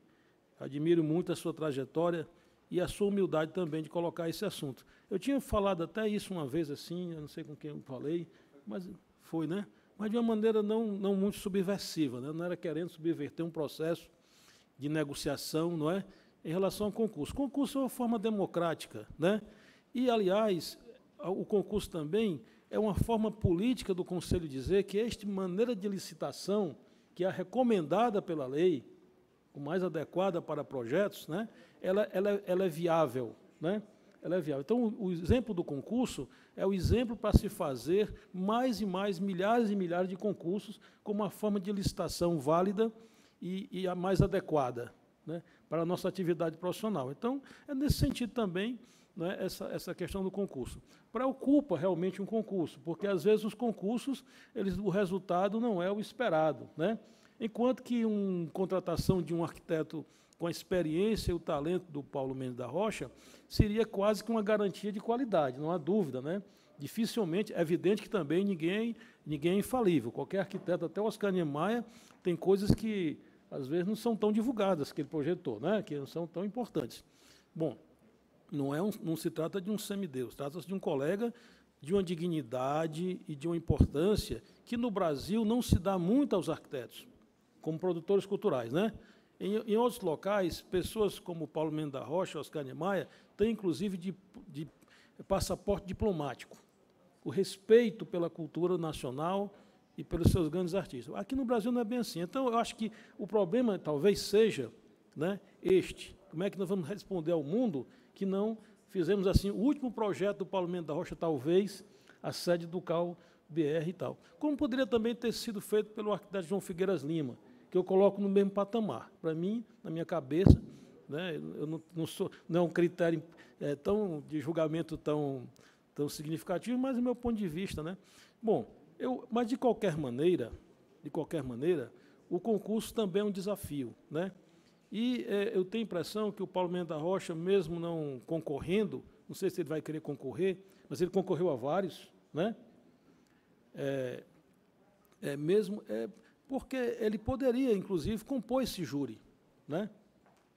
Admiro muito a sua trajetória e a sua humildade também de colocar esse assunto. Eu tinha falado até isso uma vez assim, eu não sei com quem eu falei, mas foi, né? Mas de uma maneira não, não muito subversiva, né? não era querendo subverter um processo de negociação, não é? Em relação ao concurso. Concurso é uma forma democrática, né? E, aliás, o concurso também é uma forma política do Conselho dizer que esta maneira de licitação, que é recomendada pela lei, o mais adequada para projetos, né, ela, ela, ela é viável. Né? Ela é viável. Então, o, o exemplo do concurso é o exemplo para se fazer mais e mais milhares e milhares de concursos como uma forma de licitação válida e, e a mais adequada né, para a nossa atividade profissional. Então, é nesse sentido também né, essa, essa questão do concurso. Preocupa realmente um concurso, porque às vezes os concursos, eles, o resultado não é o esperado. Né? Enquanto que uma contratação de um arquiteto com a experiência e o talento do Paulo Mendes da Rocha seria quase que uma garantia de qualidade, não há dúvida, né? Dificilmente, é evidente que também ninguém, ninguém é infalível. Qualquer arquiteto, até o Oscar Niemeyer, tem coisas que às vezes não são tão divulgadas que ele projetou, né? Que não são tão importantes. Bom, não é um, não se trata de um semideus, trata-se de um colega de uma dignidade e de uma importância que no Brasil não se dá muito aos arquitetos como produtores culturais. Né? Em, em outros locais, pessoas como Paulo Mendes Rocha, Oscar Niemeyer, têm inclusive de, de passaporte diplomático. O respeito pela cultura nacional e pelos seus grandes artistas. Aqui no Brasil não é bem assim. Então, eu acho que o problema talvez seja né, este. Como é que nós vamos responder ao mundo que não fizemos assim? O último projeto do Paulo Mendes da Rocha, talvez, a sede do CAL BR e tal. Como poderia também ter sido feito pelo arquiteto João Figueiras Lima, que eu coloco no mesmo patamar. Para mim, na minha cabeça, né, eu não, não, sou, não é um critério é, tão, de julgamento tão, tão significativo, mas o meu ponto de vista. Né? Bom, eu, mas de qualquer maneira, de qualquer maneira, o concurso também é um desafio. Né? E é, eu tenho a impressão que o Paulo Mendes da Rocha, mesmo não concorrendo, não sei se ele vai querer concorrer, mas ele concorreu a vários, né? É, é mesmo, é, porque ele poderia, inclusive, compor esse júri. Né?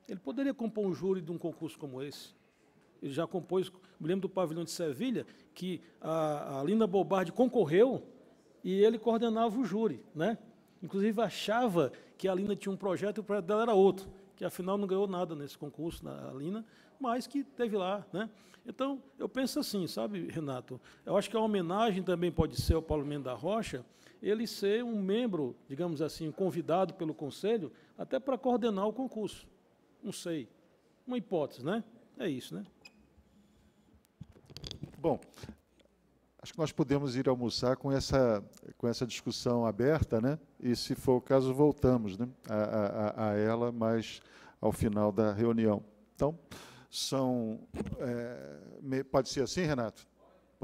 Ele poderia compor um júri de um concurso como esse. Ele já compôs, me lembro do pavilhão de Sevilha, que a, a Linda Bobardi concorreu e ele coordenava o júri. Né? Inclusive, achava que a Lina tinha um projeto e o projeto dela era outro, que afinal não ganhou nada nesse concurso, na Lina, mas que teve lá. Né? Então, eu penso assim, sabe, Renato? Eu acho que a homenagem também pode ser ao Paulo Mendes da Rocha, ele ser um membro, digamos assim, convidado pelo conselho, até para coordenar o concurso. Não sei. Uma hipótese, né? É isso, né? Bom, acho que nós podemos ir almoçar com essa, com essa discussão aberta, né? E, se for o caso, voltamos né? a, a, a ela, mas ao final da reunião. Então, são. É, pode ser assim, Renato?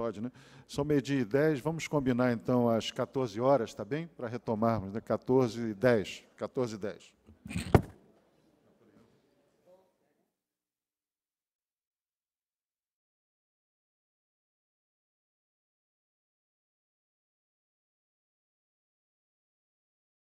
pode, né? São meio 10, vamos combinar então às 14 horas, tá bem? Para retomarmos, né? 14 e 10. 14 e 10.